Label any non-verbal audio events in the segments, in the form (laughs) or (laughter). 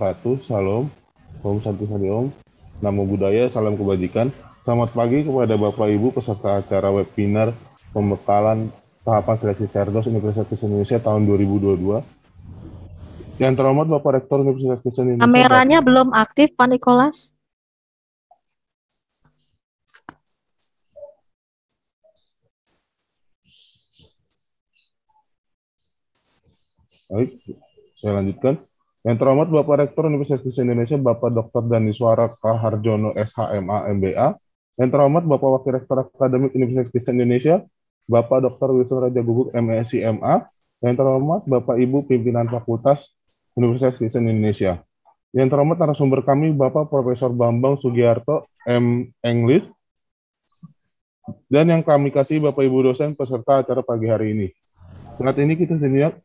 wabarakatuh. Salam, Om Santi Om, Namo Buddhaya, Salam Kebajikan. Selamat pagi kepada Bapak Ibu peserta acara webinar pembekalan tahapan seleksi Serdos Universitas Indonesia tahun 2022. Yang terhormat Bapak Rektor Universitas Kristen Indonesia. Kameranya Bapak. belum aktif, Pak Nikolas. Baik, saya lanjutkan. Yang terhormat Bapak Rektor Universitas Kristen Indonesia Bapak Dr. Suara Kaharjono SHMA MBA. Yang terhormat Bapak Wakil Rektor Akademik Universitas Kristen Indonesia Bapak Dr. Wilson Raja Gubuk, MSI MA. Yang terhormat Bapak Ibu Pimpinan Fakultas Universitas Kristen Indonesia. Yang terhormat narasumber kami Bapak Profesor Bambang Sugiharto, M. Englis. Dan yang kami kasih Bapak Ibu dosen peserta acara pagi hari ini. Saat ini kita sedang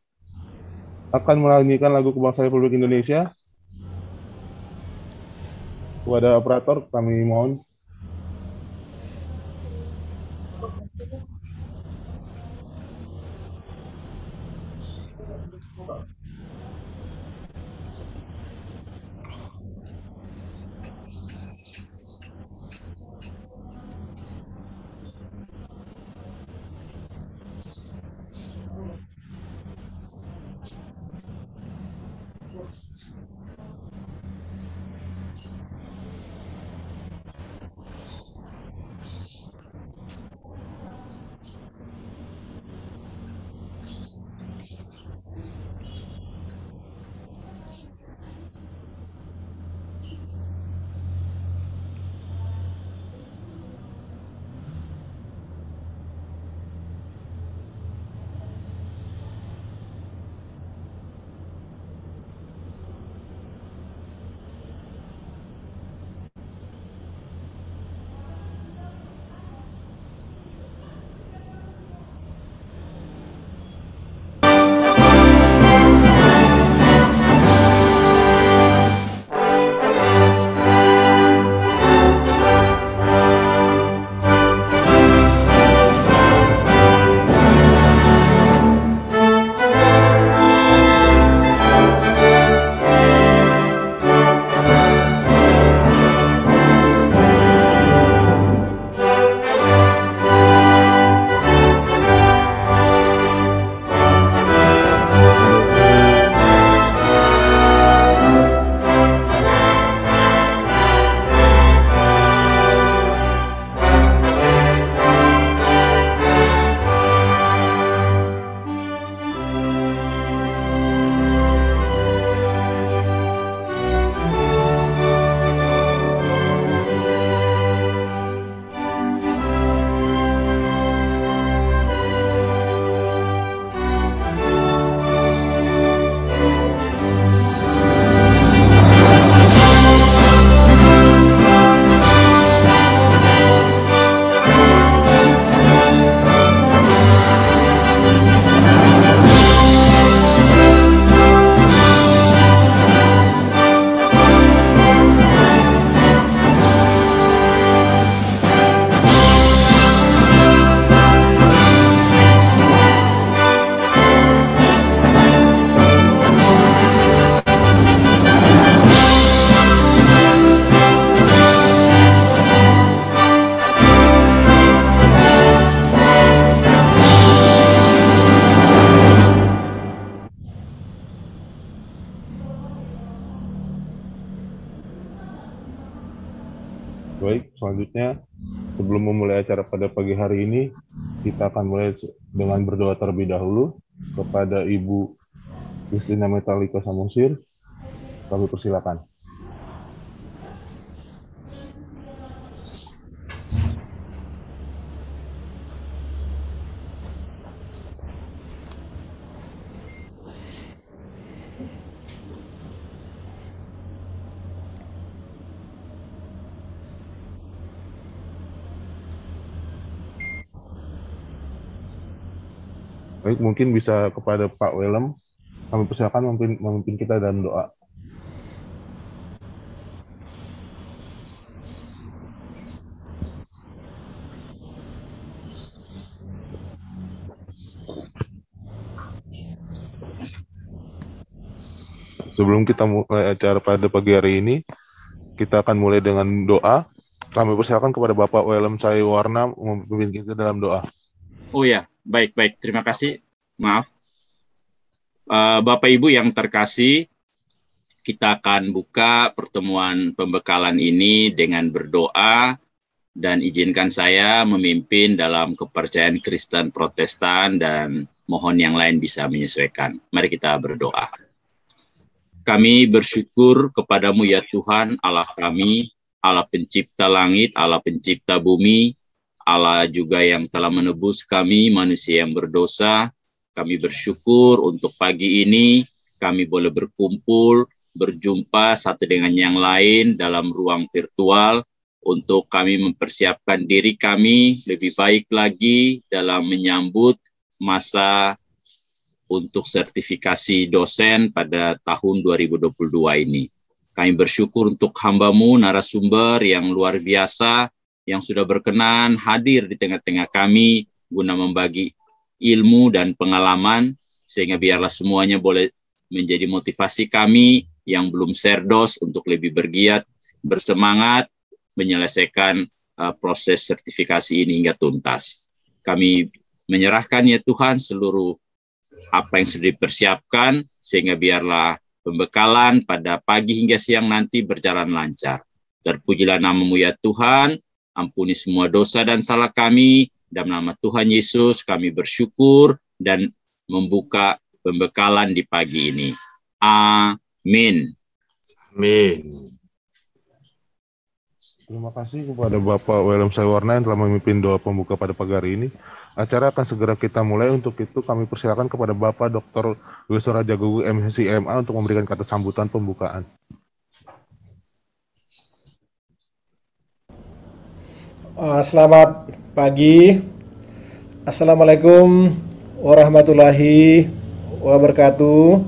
akan melanjutkan lagu kebangsaan Republik Indonesia. Kepada operator kami mohon hari ini kita akan mulai dengan berdoa terlebih dahulu kepada Ibu Kristina Metallica Samusir. Kami persilakan. baik mungkin bisa kepada Pak Welem kami persilakan memimpin, memimpin kita dalam doa. Sebelum kita mulai acara pada pagi hari ini, kita akan mulai dengan doa. Kami persilakan kepada Bapak Welem Cahyawarna Warna memimpin kita dalam doa. Oh ya, baik-baik. Terima kasih maaf. Eh, Bapak Ibu yang terkasih, kita akan buka pertemuan pembekalan ini dengan berdoa dan izinkan saya memimpin dalam kepercayaan Kristen Protestan dan mohon yang lain bisa menyesuaikan. Mari kita berdoa. Kami bersyukur kepadamu ya Tuhan Allah kami, Allah pencipta langit, Allah pencipta bumi, Allah juga yang telah menebus kami manusia yang berdosa kami bersyukur untuk pagi ini kami boleh berkumpul, berjumpa satu dengan yang lain dalam ruang virtual untuk kami mempersiapkan diri kami lebih baik lagi dalam menyambut masa untuk sertifikasi dosen pada tahun 2022 ini. Kami bersyukur untuk hambamu narasumber yang luar biasa yang sudah berkenan hadir di tengah-tengah kami guna membagi ilmu dan pengalaman sehingga biarlah semuanya boleh menjadi motivasi kami yang belum serdos untuk lebih bergiat, bersemangat menyelesaikan uh, proses sertifikasi ini hingga tuntas. Kami menyerahkan ya Tuhan seluruh apa yang sudah dipersiapkan sehingga biarlah pembekalan pada pagi hingga siang nanti berjalan lancar. Terpujilah namamu ya Tuhan, ampuni semua dosa dan salah kami, dalam nama Tuhan Yesus kami bersyukur dan membuka pembekalan di pagi ini. Amin. Amin. Terima kasih kepada Bapak William Saywarna yang telah memimpin doa pembuka pada pagi hari ini. Acara akan segera kita mulai. Untuk itu kami persilakan kepada Bapak Dr. Wilson Raja MSC MA untuk memberikan kata sambutan pembukaan. Ah, selamat pagi. Assalamualaikum warahmatullahi wabarakatuh.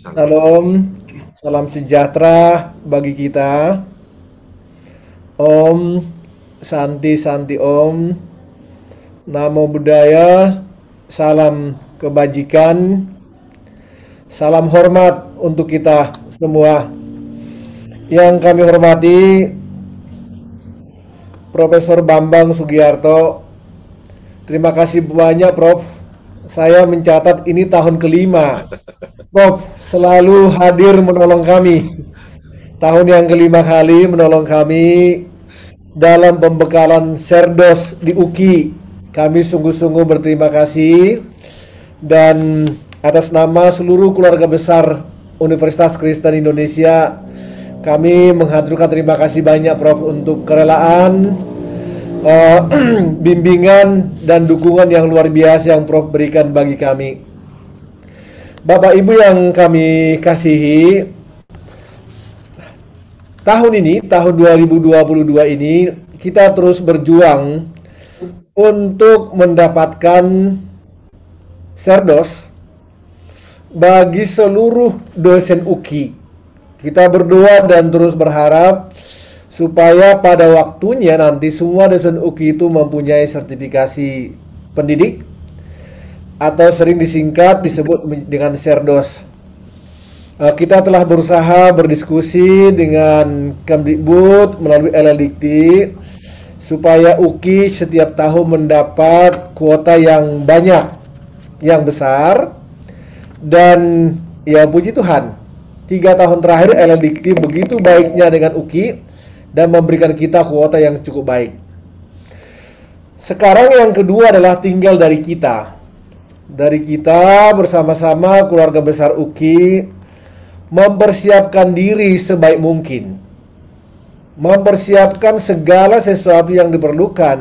Salam, salam sejahtera bagi kita. Om Santi Santi Om. Namo Buddhaya. Salam kebajikan. Salam hormat untuk kita semua. Yang kami hormati Profesor Bambang Sugiarto. Terima kasih banyak Prof. Saya mencatat ini tahun kelima. Prof, selalu hadir menolong kami. Tahun yang kelima kali menolong kami dalam pembekalan serdos di UKI. Kami sungguh-sungguh berterima kasih dan atas nama seluruh keluarga besar Universitas Kristen Indonesia kami menghaturkan terima kasih banyak Prof untuk kerelaan, uh, (clears throat) bimbingan dan dukungan yang luar biasa yang Prof berikan bagi kami. Bapak Ibu yang kami kasihi, tahun ini, tahun 2022 ini kita terus berjuang untuk mendapatkan serdos bagi seluruh dosen UKI kita berdoa dan terus berharap supaya pada waktunya nanti semua dosen UKI itu mempunyai sertifikasi pendidik atau sering disingkat disebut dengan serdos. Eh, kita telah berusaha berdiskusi dengan Kemdikbud melalui LLDikti supaya UKI setiap tahun mendapat kuota yang banyak, yang besar, dan ya puji Tuhan Tiga tahun terakhir Ellen Dikti begitu baiknya dengan Uki dan memberikan kita kuota yang cukup baik. Sekarang yang kedua adalah tinggal dari kita. Dari kita bersama-sama keluarga besar Uki mempersiapkan diri sebaik mungkin. Mempersiapkan segala sesuatu yang diperlukan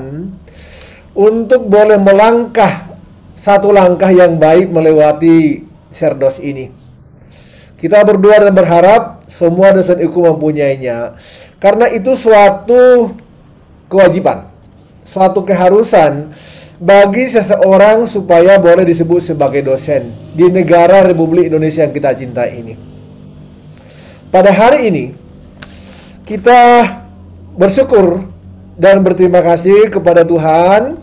untuk boleh melangkah satu langkah yang baik melewati serdos ini. Kita berdoa dan berharap semua dosen iku mempunyainya. Karena itu suatu kewajiban, suatu keharusan bagi seseorang supaya boleh disebut sebagai dosen di negara Republik Indonesia yang kita cintai ini. Pada hari ini kita bersyukur dan berterima kasih kepada Tuhan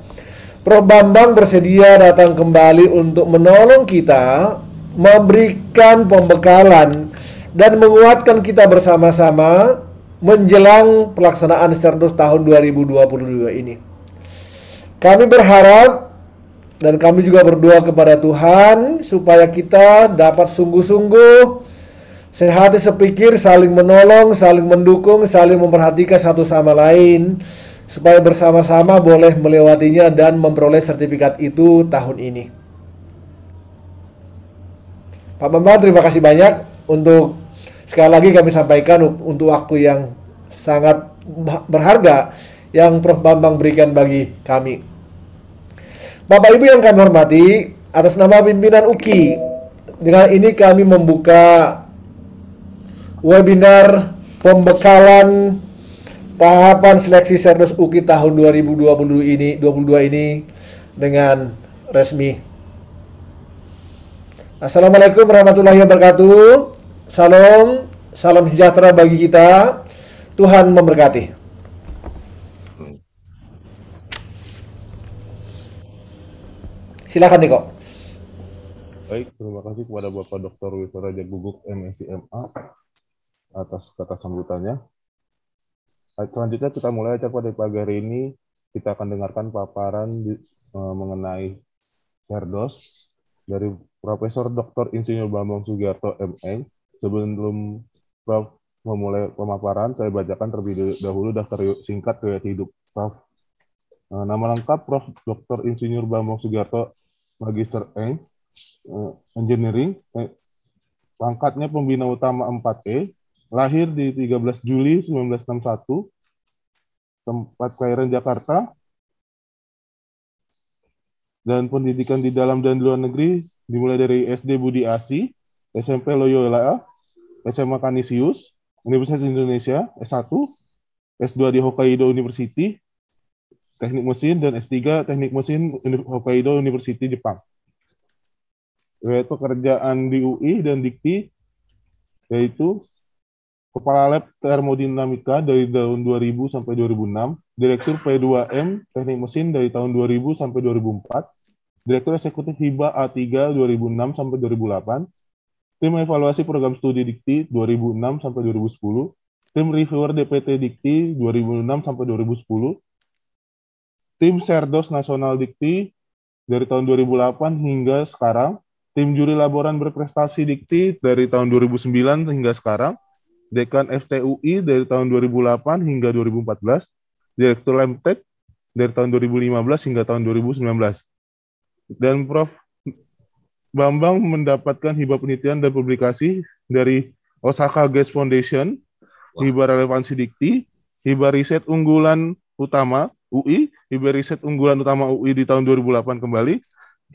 Prof Bambang bersedia datang kembali untuk menolong kita memberikan pembekalan dan menguatkan kita bersama-sama menjelang pelaksanaan Stardust tahun 2022 ini. Kami berharap dan kami juga berdoa kepada Tuhan supaya kita dapat sungguh-sungguh sehati sepikir saling menolong, saling mendukung, saling memperhatikan satu sama lain supaya bersama-sama boleh melewatinya dan memperoleh sertifikat itu tahun ini. Pak Bambang terima kasih banyak untuk sekali lagi kami sampaikan untuk waktu yang sangat berharga yang Prof Bambang berikan bagi kami. Bapak Ibu yang kami hormati, atas nama pimpinan UKI, dengan ini kami membuka webinar pembekalan tahapan seleksi Serdes UKI tahun 2022 ini 22 ini dengan resmi Assalamualaikum warahmatullahi wabarakatuh. Salam, salam sejahtera bagi kita. Tuhan memberkati. Silakan Niko. Baik, terima kasih kepada Bapak Dr. Wisara Guguk MSIMA atas kata sambutannya. Selanjutnya kita mulai acara pada pagi hari ini kita akan dengarkan paparan di, eh, e, mengenai Serdos dari Profesor Dr. Insinyur Bambang Sugiarto MA. Sebelum Prof memulai pemaparan, saya bacakan terlebih dahulu daftar singkat riwayat hidup Prof. Eh, nama lengkap Prof. Dr. Insinyur Bambang Sugiarto Magister Eng, eh, Engineering, eh, pangkatnya pembina utama 4E, lahir di 13 Juli 1961, tempat kelahiran Jakarta, dan pendidikan di dalam dan luar negeri dimulai dari SD Budi Asi, SMP Loyola, SMA Kanisius, Universitas Indonesia S1, S2 di Hokkaido University, Teknik Mesin, dan S3 Teknik Mesin Hokkaido University Jepang. Yaitu kerjaan di UI dan Dikti, yaitu Kepala Lab Termodinamika dari tahun 2000 sampai 2006, Direktur P2M Teknik Mesin dari tahun 2000 sampai 2004, Direktur Eksekutif Hiba A3 2006 sampai 2008, Tim Evaluasi Program Studi Dikti 2006 sampai 2010, Tim Reviewer DPT Dikti 2006 sampai 2010, Tim Serdos Nasional Dikti dari tahun 2008 hingga sekarang, Tim Juri Laboran Berprestasi Dikti dari tahun 2009 hingga sekarang, Dekan FTUI dari tahun 2008 hingga 2014, Direktur Lemtek dari tahun 2015 hingga tahun 2019 dan Prof. Bambang mendapatkan hibah penelitian dan publikasi dari Osaka Gas Foundation, wow. hibah relevansi dikti, hibah riset unggulan utama UI, hibah riset unggulan utama UI di tahun 2008 kembali,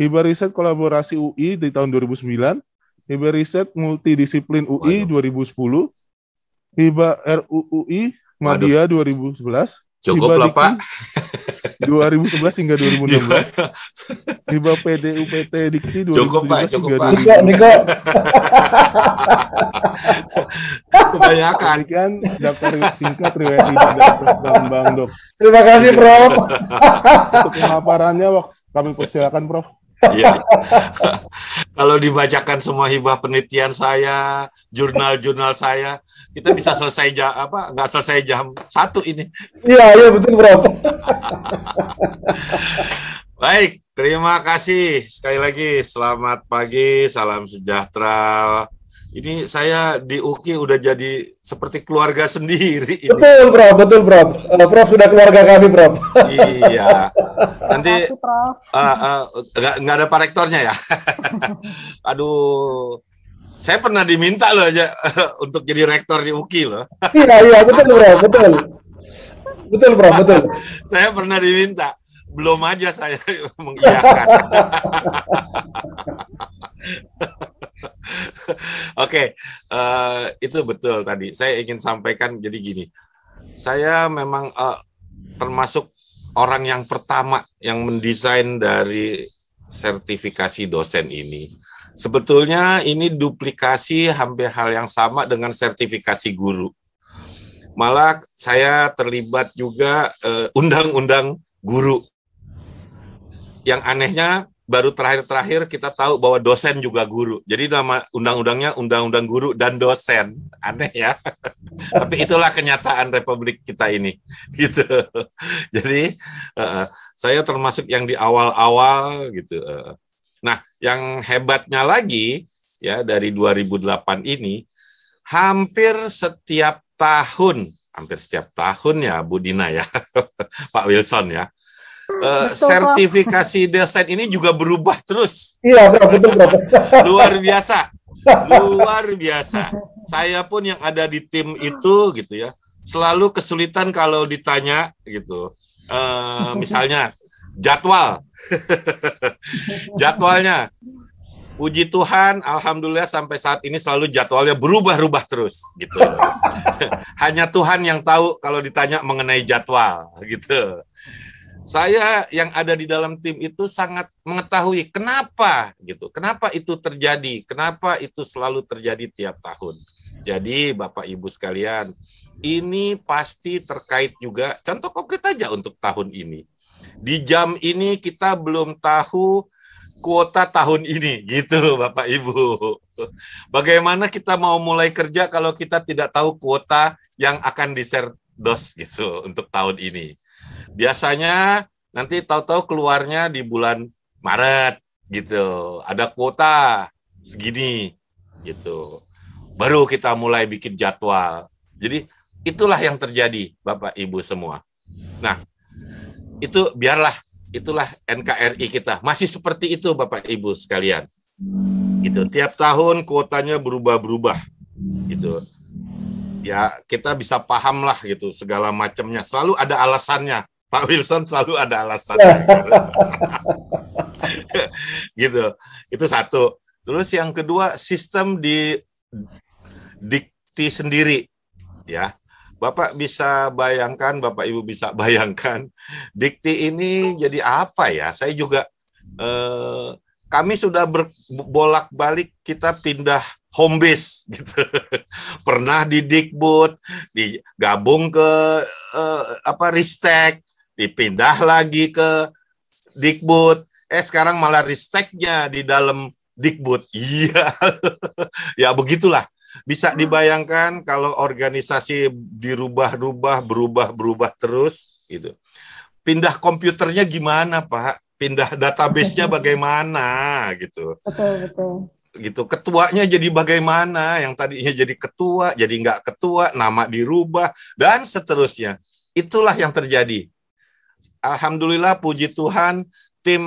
hibah riset kolaborasi UI di tahun 2009, hibah riset multidisiplin UI Waduh. 2010, hibah RUUI Madia 2011, Cukup lah Pak. 2011 (laughs) hingga 2016. Tiba PDUPT Dikti 2017 Cukup Pak, cukup Pak. Niko. Kebanyakan. Kan daftar singkat riwayat hidup dan Bang Dok. Terima kasih Prof. Untuk pemaparannya waktu kami persilakan Prof. Iya. (laughs) Kalau dibacakan semua hibah penelitian saya, jurnal-jurnal saya, kita bisa selesai jam apa? Nggak selesai jam satu ini. Iya, iya betul berapa? (laughs) Baik, terima kasih sekali lagi. Selamat pagi, salam sejahtera ini saya di UKI udah jadi seperti keluarga sendiri. Ini. Betul, Prof. Betul, Prof. Uh, Prof sudah keluarga kami, Prof. Iya. (laughs) Nanti eh, eh, nggak uh, uh, ada Pak Rektornya ya. (laughs) Aduh. Saya pernah diminta loh aja (laughs) untuk jadi rektor di UKI loh. iya, iya, betul, Prof. Betul. Betul, Prof. Betul. saya pernah diminta. Belum aja saya mengiyakan. (laughs) Oke, okay, uh, eh, itu betul tadi. Saya ingin sampaikan jadi gini. Saya memang uh, termasuk orang yang pertama yang mendesain dari sertifikasi dosen ini. Sebetulnya ini duplikasi hampir hal yang sama dengan sertifikasi guru. Malah saya terlibat juga eh, undang-undang uh, undang -undang guru. Yang anehnya baru terakhir-terakhir kita tahu bahwa dosen juga guru. Jadi nama undang-undangnya undang-undang guru dan dosen. Aneh ya. (laughs) Tapi itulah kenyataan republik kita ini. (laughs) Gitu. Jadi uh, saya termasuk yang di awal-awal gitu. Uh. Nah, yang hebatnya lagi ya dari 2008 ini hampir setiap tahun hampir setiap tahun ya Bu Dina ya (laughs) Pak Wilson ya Eh, sertifikasi desain ini juga berubah terus. Iya, betul, betul. (laughs) Luar biasa. Luar biasa. Saya pun yang ada di tim itu gitu ya, selalu kesulitan kalau ditanya gitu. E, misalnya jadwal. (laughs) Jadwalnya puji Tuhan, alhamdulillah sampai saat ini selalu jadwalnya berubah-ubah terus gitu. (laughs) Hanya Tuhan yang tahu kalau ditanya mengenai jadwal gitu saya yang ada di dalam tim itu sangat mengetahui kenapa gitu, kenapa itu terjadi, kenapa itu selalu terjadi tiap tahun. Jadi Bapak Ibu sekalian, ini pasti terkait juga contoh konkret aja untuk tahun ini. Di jam ini kita belum tahu kuota tahun ini (laughs) gitu Bapak Ibu. Bagaimana kita mau mulai kerja kalau kita tidak tahu kuota yang akan diserdos gitu untuk tahun ini. Biasanya nanti tahu-tahu keluarnya di bulan Maret gitu. Ada kuota segini gitu. Baru kita mulai bikin jadwal. Jadi itulah yang terjadi Bapak Ibu semua. Nah, itu biarlah itulah NKRI kita. Masih seperti itu Bapak Ibu sekalian. Gitu. Tiap tahun kuotanya berubah-berubah gitu. Ya, kita bisa pahamlah gitu segala macamnya. Selalu ada alasannya Pak Wilson selalu ada alasan. Ya. (laughs) gitu. Itu satu. Terus yang kedua, sistem di dikti sendiri ya. Bapak bisa bayangkan, Bapak Ibu bisa (laughs) bayangkan dikti ini jadi apa ya? Saya juga eh, kami sudah bolak balik kita pindah home base (laughs) gitu. Pernah di Dikbud, digabung ke eh, apa Ristek, dipindah lagi ke Dikbud. Eh sekarang malah risteknya di dalam Dikbud. (laughs) Iya. ya begitulah. Bisa hmm. dibayangkan kalau organisasi dirubah-rubah, berubah-berubah terus gitu. Pindah komputernya gimana, Pak? Pindah databasenya bagaimana gitu. Betul, betul gitu ketuanya jadi bagaimana yang tadinya jadi ketua jadi nggak ketua nama dirubah dan seterusnya itulah yang terjadi alhamdulillah puji Tuhan tim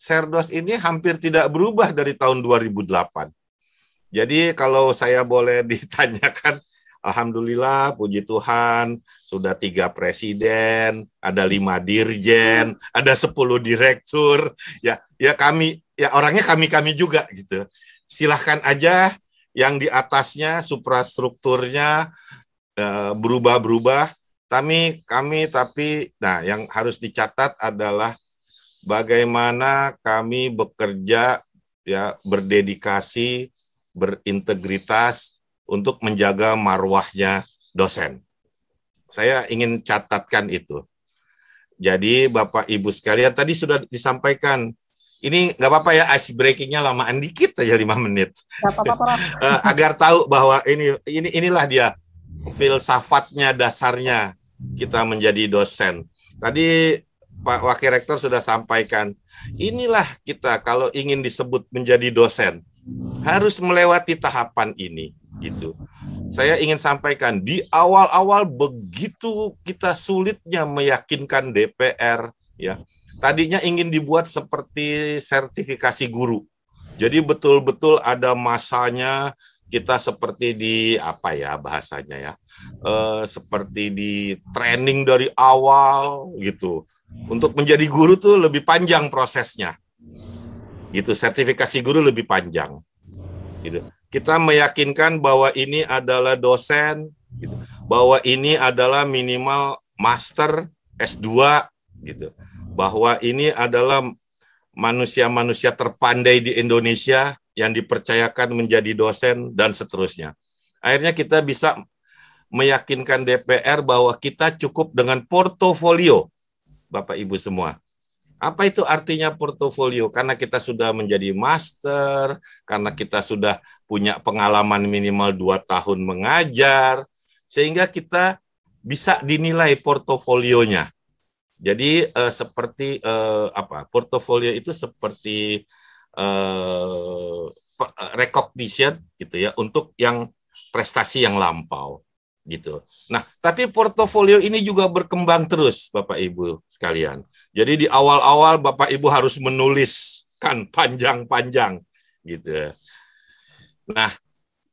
Serdos ini hampir tidak berubah dari tahun 2008. Jadi kalau saya boleh (laughs) ditanyakan, Alhamdulillah, puji Tuhan, sudah tiga presiden, ada lima dirjen, ada sepuluh direktur. Ya, ya kami, ya orangnya kami kami juga gitu. Silahkan aja yang di atasnya, suprastrukturnya eh, berubah-berubah. Kami kami tapi nah yang harus dicatat adalah bagaimana kami bekerja ya berdedikasi, berintegritas untuk menjaga marwahnya dosen. Saya ingin catatkan itu. Jadi Bapak Ibu sekalian tadi sudah disampaikan ini nggak apa-apa ya ice breakingnya lamaan dikit aja lima menit. Gak apa-apa, (laughs) eh, agar tahu bahwa ini ini inilah dia filsafatnya dasarnya kita menjadi dosen. Tadi Pak Wakil Rektor sudah sampaikan, inilah kita kalau ingin disebut menjadi dosen harus melewati tahapan ini gitu. Saya ingin sampaikan di awal-awal begitu kita sulitnya meyakinkan DPR ya. Tadinya ingin dibuat seperti sertifikasi guru. Jadi betul-betul ada masanya kita seperti di apa ya bahasanya ya e, seperti di training dari awal gitu untuk menjadi guru tuh lebih panjang prosesnya gitu sertifikasi guru lebih panjang gitu kita meyakinkan bahwa ini adalah dosen gitu bahwa ini adalah minimal master S2 gitu bahwa ini adalah manusia-manusia terpandai di Indonesia yang dipercayakan menjadi dosen, dan seterusnya. Akhirnya kita bisa meyakinkan DPR bahwa kita cukup dengan portofolio, Bapak Ibu semua. Apa itu artinya portofolio? Karena kita sudah menjadi master, karena kita sudah punya pengalaman minimal dua tahun mengajar, sehingga kita bisa dinilai portofolionya. Jadi eh, seperti eh, apa? Portofolio itu seperti uh, recognition gitu ya untuk yang prestasi yang lampau gitu. Nah, tapi portofolio ini juga berkembang terus Bapak Ibu sekalian. Jadi di awal-awal Bapak Ibu harus menuliskan panjang-panjang gitu. Nah,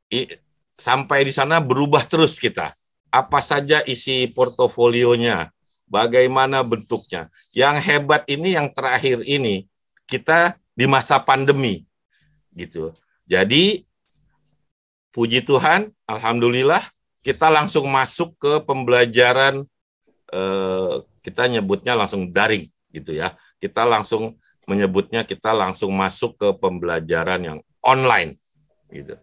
i, sampai di sana berubah terus kita. Apa saja isi portofolionya, bagaimana bentuknya. Yang hebat ini yang terakhir ini kita di masa pandemi gitu. Jadi puji Tuhan, alhamdulillah kita langsung masuk ke pembelajaran eh, kita nyebutnya langsung daring gitu ya. Kita langsung menyebutnya kita langsung masuk ke pembelajaran yang online gitu.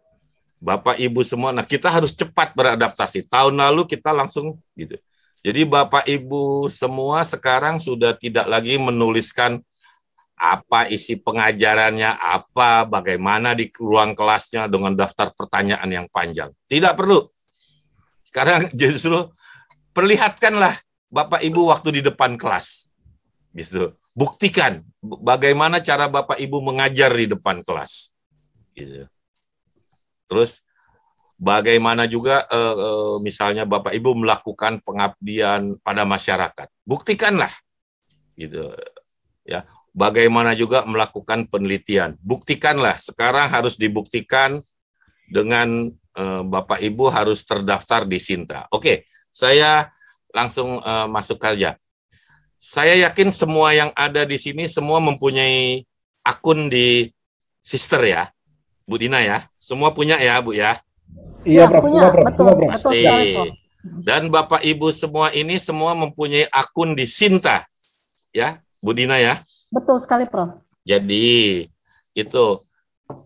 Bapak Ibu semua, nah kita harus cepat beradaptasi. Tahun lalu kita langsung gitu. Jadi Bapak Ibu semua sekarang sudah tidak lagi menuliskan apa isi pengajarannya, apa, bagaimana di ruang kelasnya dengan daftar pertanyaan yang panjang. Tidak perlu. Sekarang (laughs) justru perlihatkanlah Bapak Ibu waktu di depan kelas. Gitu. Buktikan bagaimana cara Bapak Ibu mengajar di depan kelas. Gitu. Terus bagaimana juga eh, eh, misalnya Bapak Ibu melakukan pengabdian pada masyarakat. Buktikanlah. Gitu. Ya, bagaimana juga melakukan penelitian. Buktikanlah, sekarang harus dibuktikan dengan uh, Bapak Ibu harus terdaftar di Sinta. Oke, saya langsung uh, masuk saja. Saya yakin semua yang ada di sini semua mempunyai akun di Sister ya, Bu Dina ya. Semua punya ya, Bu ya. Iya, ya, Punya, iya, Prof. Betul, iya, Pasti. Dan Bapak Ibu semua ini semua mempunyai akun di Sinta. Ya, Bu Dina ya. Betul sekali, Prof. Jadi itu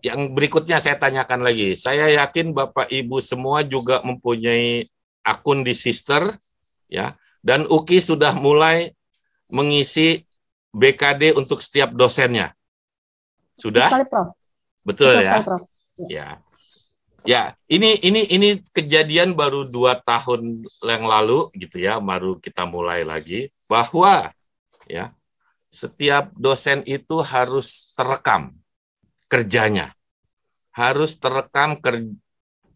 yang berikutnya saya tanyakan lagi. Saya yakin Bapak Ibu semua juga mempunyai akun di Sister ya dan Uki sudah mulai mengisi BKD untuk setiap dosennya. Sudah? Sekali, Prof. Betul, Betul ya. Sekali, Prof. Ya. ya. Ya, ini ini ini kejadian baru dua tahun yang lalu gitu ya, baru kita mulai lagi bahwa ya setiap dosen itu harus terekam kerjanya. Harus terekam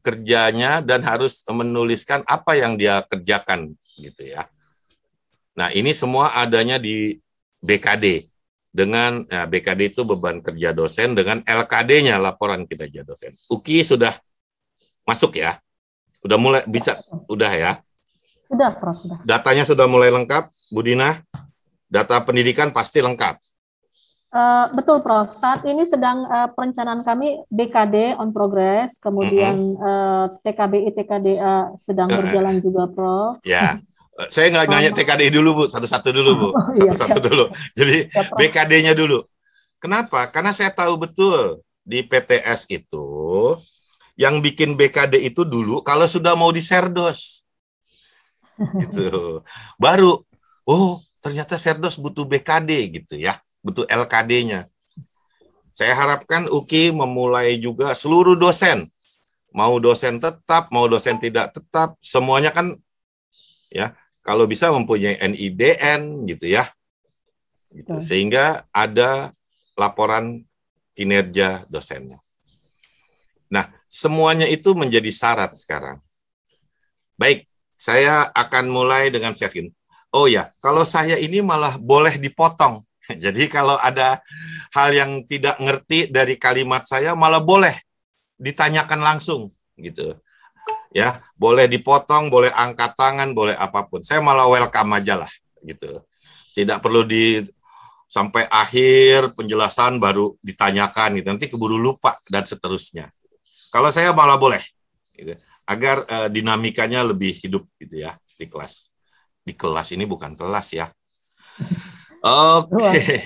kerjanya dan harus menuliskan apa yang dia kerjakan gitu ya. Nah, ini semua adanya di BKD dengan ya, BKD itu beban kerja dosen dengan LKD-nya laporan kita kerja dosen. UKI sudah masuk ya. sudah mulai bisa sudah ya. Sudah, Prof, sudah. Datanya sudah mulai lengkap, Budina? data pendidikan pasti lengkap. Uh, betul, Prof. Saat ini sedang uh, perencanaan kami BKD on progress, kemudian mm -hmm. uh, eh, TKBI TKDA sedang berjalan juga, Prof. Ya. Yeah. Saya nggak nanya TKDI dulu, Bu. Satu-satu dulu, Bu. Oh, iya, Satu-satu dulu. Jadi BKD-nya dulu. Kenapa? Karena saya tahu betul di PTS itu yang bikin BKD itu dulu kalau sudah mau diserdos. (laughs) Gitu. Baru, oh, ternyata Serdos butuh BKD gitu ya, butuh LKD-nya. Saya harapkan UKI memulai juga seluruh dosen, mau dosen tetap, mau dosen tidak tetap, semuanya kan ya kalau bisa mempunyai NIDN gitu ya, gitu. sehingga ada laporan kinerja dosennya. Nah, semuanya itu menjadi syarat sekarang. Baik, saya akan mulai dengan sesi Oh ya, kalau saya ini malah boleh dipotong. (laughs) Jadi kalau ada hal yang tidak ngerti dari kalimat saya malah boleh ditanyakan langsung gitu. Ya, boleh dipotong, boleh angkat tangan, boleh apapun. Saya malah welcome aja lah gitu. Tidak perlu di sampai akhir penjelasan baru ditanyakan gitu. Nanti keburu lupa dan seterusnya. Kalau saya malah boleh gitu. Agar uh, dinamikanya lebih hidup gitu ya di kelas di kelas ini bukan kelas ya. (laughs) Oke. Okay.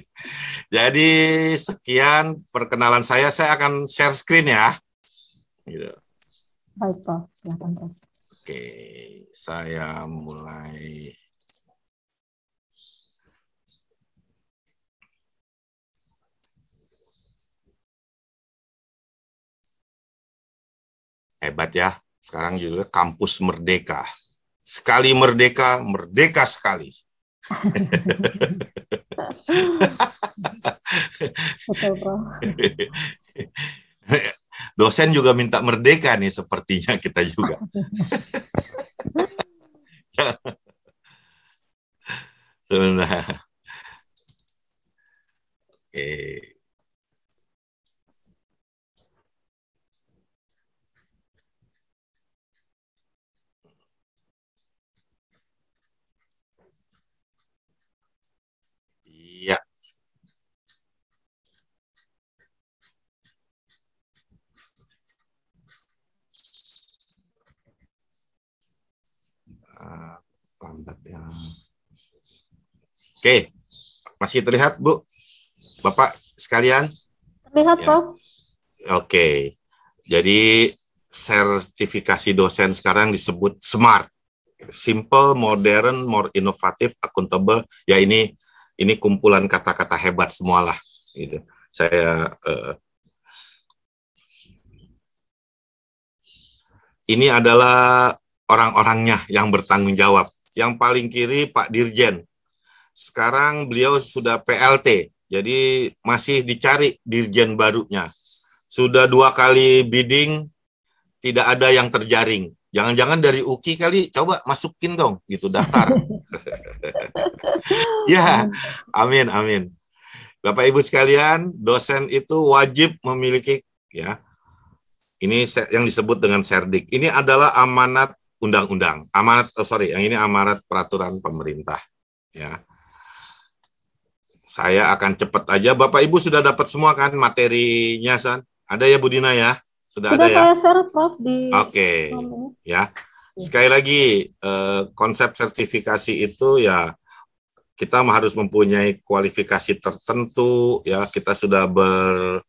(laughs) Jadi sekian perkenalan saya. Saya akan share screen ya. Gitu. Baik, Pak. Silakan, Pak. Oke, saya mulai. Hebat ya. Sekarang juga Kampus Merdeka sekali merdeka, merdeka sekali. Dosen juga minta merdeka nih sepertinya kita juga. (laughs) Sebenarnya. Oke. Okay. mantap ya. Oke, masih terlihat Bu, Bapak sekalian? Terlihat ya. Oke, jadi sertifikasi dosen sekarang disebut smart, simple, modern, more innovative, accountable. Ya ini ini kumpulan kata-kata hebat semualah. Gitu. Saya uh, ini adalah orang-orangnya yang bertanggung jawab yang paling kiri Pak Dirjen. Sekarang beliau sudah PLT, jadi masih dicari dirjen barunya. Sudah dua kali bidding, tidak ada yang terjaring. Jangan-jangan dari UKI kali, coba masukin dong, gitu daftar. (laughs) ya, amin, amin. Bapak Ibu sekalian, dosen itu wajib memiliki ya ini yang disebut dengan serdik. Ini adalah amanat undang-undang amanat oh eh, sorry yang ini amanat peraturan pemerintah ya saya akan cepat aja bapak ibu sudah dapat semua kan materinya san ada ya Budina ya sudah, sudah ada ya? saya ya share, Prof, di oke ya sekali lagi eh, konsep sertifikasi itu ya kita harus mempunyai kualifikasi tertentu ya kita sudah ber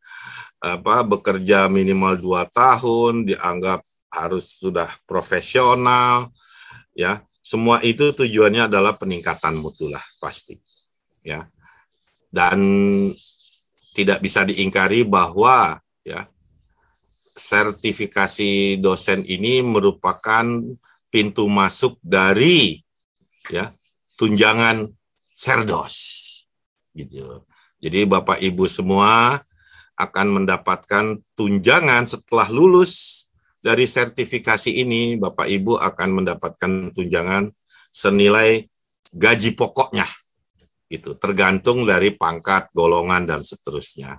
apa bekerja minimal dua tahun dianggap harus sudah profesional ya semua itu tujuannya adalah peningkatan mutu pasti ya dan tidak bisa diingkari bahwa ya sertifikasi dosen ini merupakan pintu masuk dari ya tunjangan serdos gitu jadi bapak ibu semua akan mendapatkan tunjangan setelah lulus dari sertifikasi ini, Bapak Ibu akan mendapatkan tunjangan senilai gaji pokoknya. Itu tergantung dari pangkat, golongan, dan seterusnya.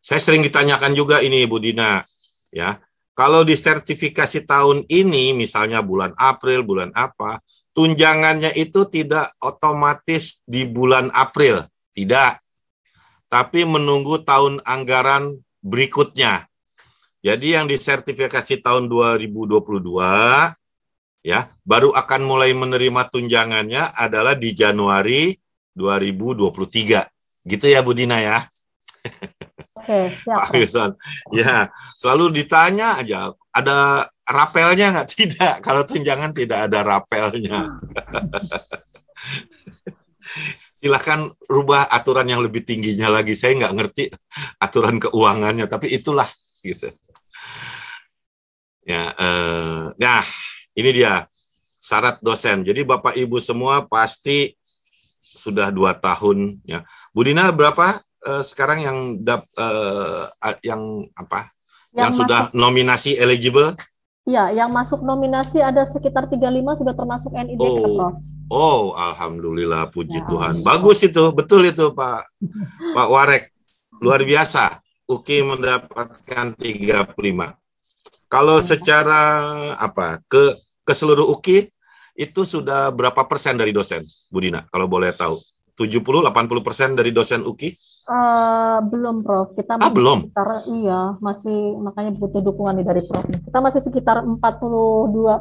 Saya sering ditanyakan juga ini Ibu Dina, ya. Kalau di sertifikasi tahun ini, misalnya bulan April, bulan apa, tunjangannya itu tidak otomatis di bulan April, tidak. Tapi menunggu tahun anggaran berikutnya. Jadi yang disertifikasi tahun 2022 ya, baru akan mulai menerima tunjangannya adalah di Januari 2023. Gitu ya Bu Dina ya. Oke, siap. Pak Ya, selalu ditanya aja, ada rapelnya nggak? (laughs) Tidak, kalau tunjangan tidak ada rapelnya. Hmm. (laughs) Silahkan rubah aturan yang lebih tingginya lagi. Saya nggak ngerti aturan keuangannya, tapi itulah gitu. Ya, eh, nah ini dia syarat dosen. Jadi Bapak Ibu semua pasti sudah dua tahun ya. Budina berapa eh, sekarang yang dap, eh, yang apa? Yang, yang sudah masuk, nominasi eligible? Ya, yang masuk nominasi ada sekitar 35 sudah termasuk NID oh. Prof. Oh, alhamdulillah puji ya. Tuhan. Bagus itu, betul itu Pak Pak Warek. Luar biasa. UKI mendapatkan 35. Kalau secara apa ke ke seluruh UKI itu sudah berapa persen dari dosen, Bu Dina? Kalau boleh tahu, 70 80 persen dari dosen UKI? Uh, eh, belum, Prof. Kita ah, masih ah, belum. sekitar iya, masih makanya butuh dukungan nih dari Prof. Kita masih sekitar 42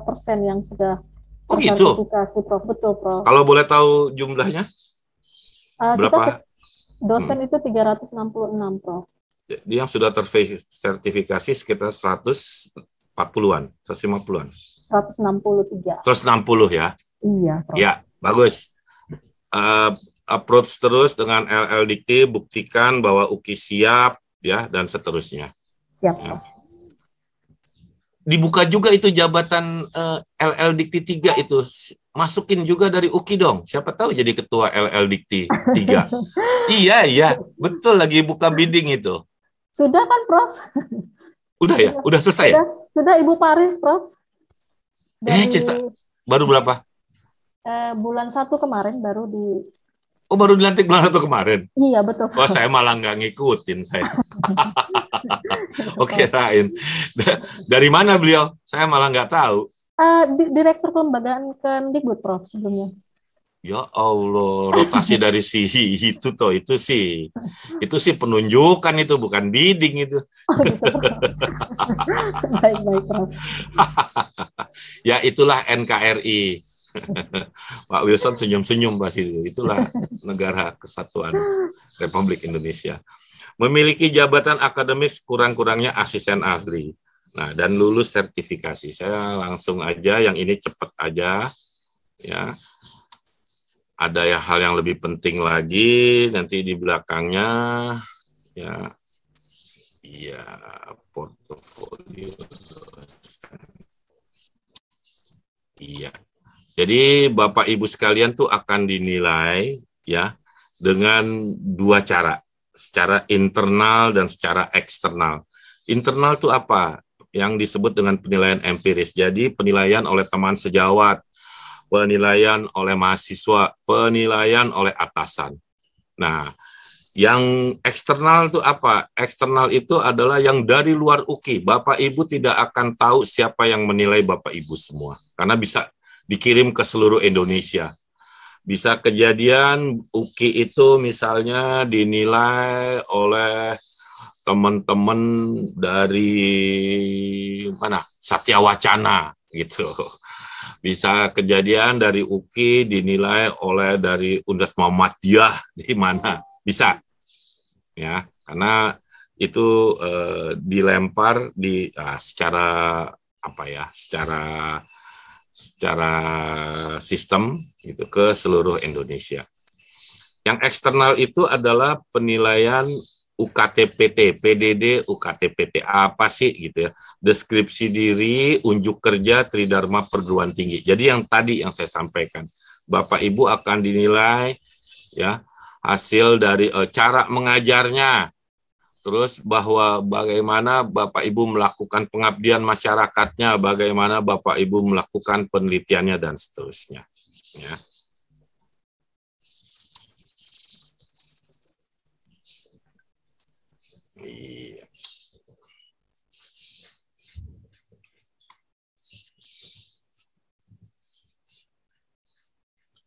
persen yang sudah Oh gitu. Prof. Betul, Prof. Kalau boleh tahu jumlahnya? Uh, berapa? Kita dosen hmm. itu 366, Prof yang sudah tersertifikasi sekitar 140-an, 150-an. 163. 160 ya. Iya. Prof. Ya, bagus. Uh, approach terus dengan LLDT buktikan bahwa UKI siap ya dan seterusnya. Siap. Ya. Dibuka juga itu jabatan uh, eh, LLDT 3 itu masukin juga dari Uki dong. Siapa tahu jadi ketua LLDT 3. (laughs) iya, iya. Betul lagi buka bidding itu. Sudah kan, Prof? Udah ya? Udah selesai ya? Sudah, Ibu Paris, Prof. Eh, Dari, eh, cerita. Baru berapa? Eh, bulan satu kemarin baru di... Oh, baru dilantik bulan satu kemarin? Iya, betul. Wah, saya malah nggak ngikutin saya. (laughs) Oke, Rain. Dari mana beliau? Saya malah nggak tahu. Uh, di Direktur Kelembagaan Kemdikbud, Prof, sebelumnya. Ya Allah, rotasi dari si itu toh itu sih. Itu sih penunjukan itu bukan bidding itu. Oh, gitu. (laughs) baik, baik, ya itulah NKRI. (laughs) Pak Wilson senyum-senyum pasti itu. Itulah negara kesatuan Republik Indonesia. Memiliki jabatan akademis kurang-kurangnya asisten ahli. Nah, dan lulus sertifikasi. Saya langsung aja yang ini cepat aja ya ada ya hal yang lebih penting lagi nanti di belakangnya ya ya portofolio iya jadi Bapak Ibu sekalian tuh akan dinilai ya dengan dua cara secara internal dan secara eksternal internal tuh apa yang disebut dengan penilaian empiris jadi penilaian oleh teman sejawat penilaian oleh mahasiswa, penilaian oleh atasan. Nah, yang eksternal itu apa? Eksternal itu adalah yang dari luar UKI. Bapak Ibu tidak akan tahu siapa yang menilai Bapak Ibu semua. Karena bisa dikirim ke seluruh Indonesia. Bisa kejadian UKI itu misalnya dinilai oleh teman-teman dari mana? Satya Wacana gitu. Bisa kejadian dari UKI dinilai oleh dari Undas Muhammadiyah (laughs) di mana? Bisa. Ya, karena itu e, dilempar di ah, secara apa ya? Secara secara sistem gitu ke seluruh Indonesia. Yang eksternal itu adalah penilaian UKTPT, PDD, UKTPT apa sih gitu ya. Deskripsi diri, unjuk kerja, tridharma perguruan tinggi. Jadi yang tadi yang saya sampaikan, Bapak Ibu akan dinilai ya hasil dari e, cara mengajarnya. Terus bahwa bagaimana Bapak Ibu melakukan pengabdian masyarakatnya, bagaimana Bapak Ibu melakukan penelitiannya dan seterusnya. Ya.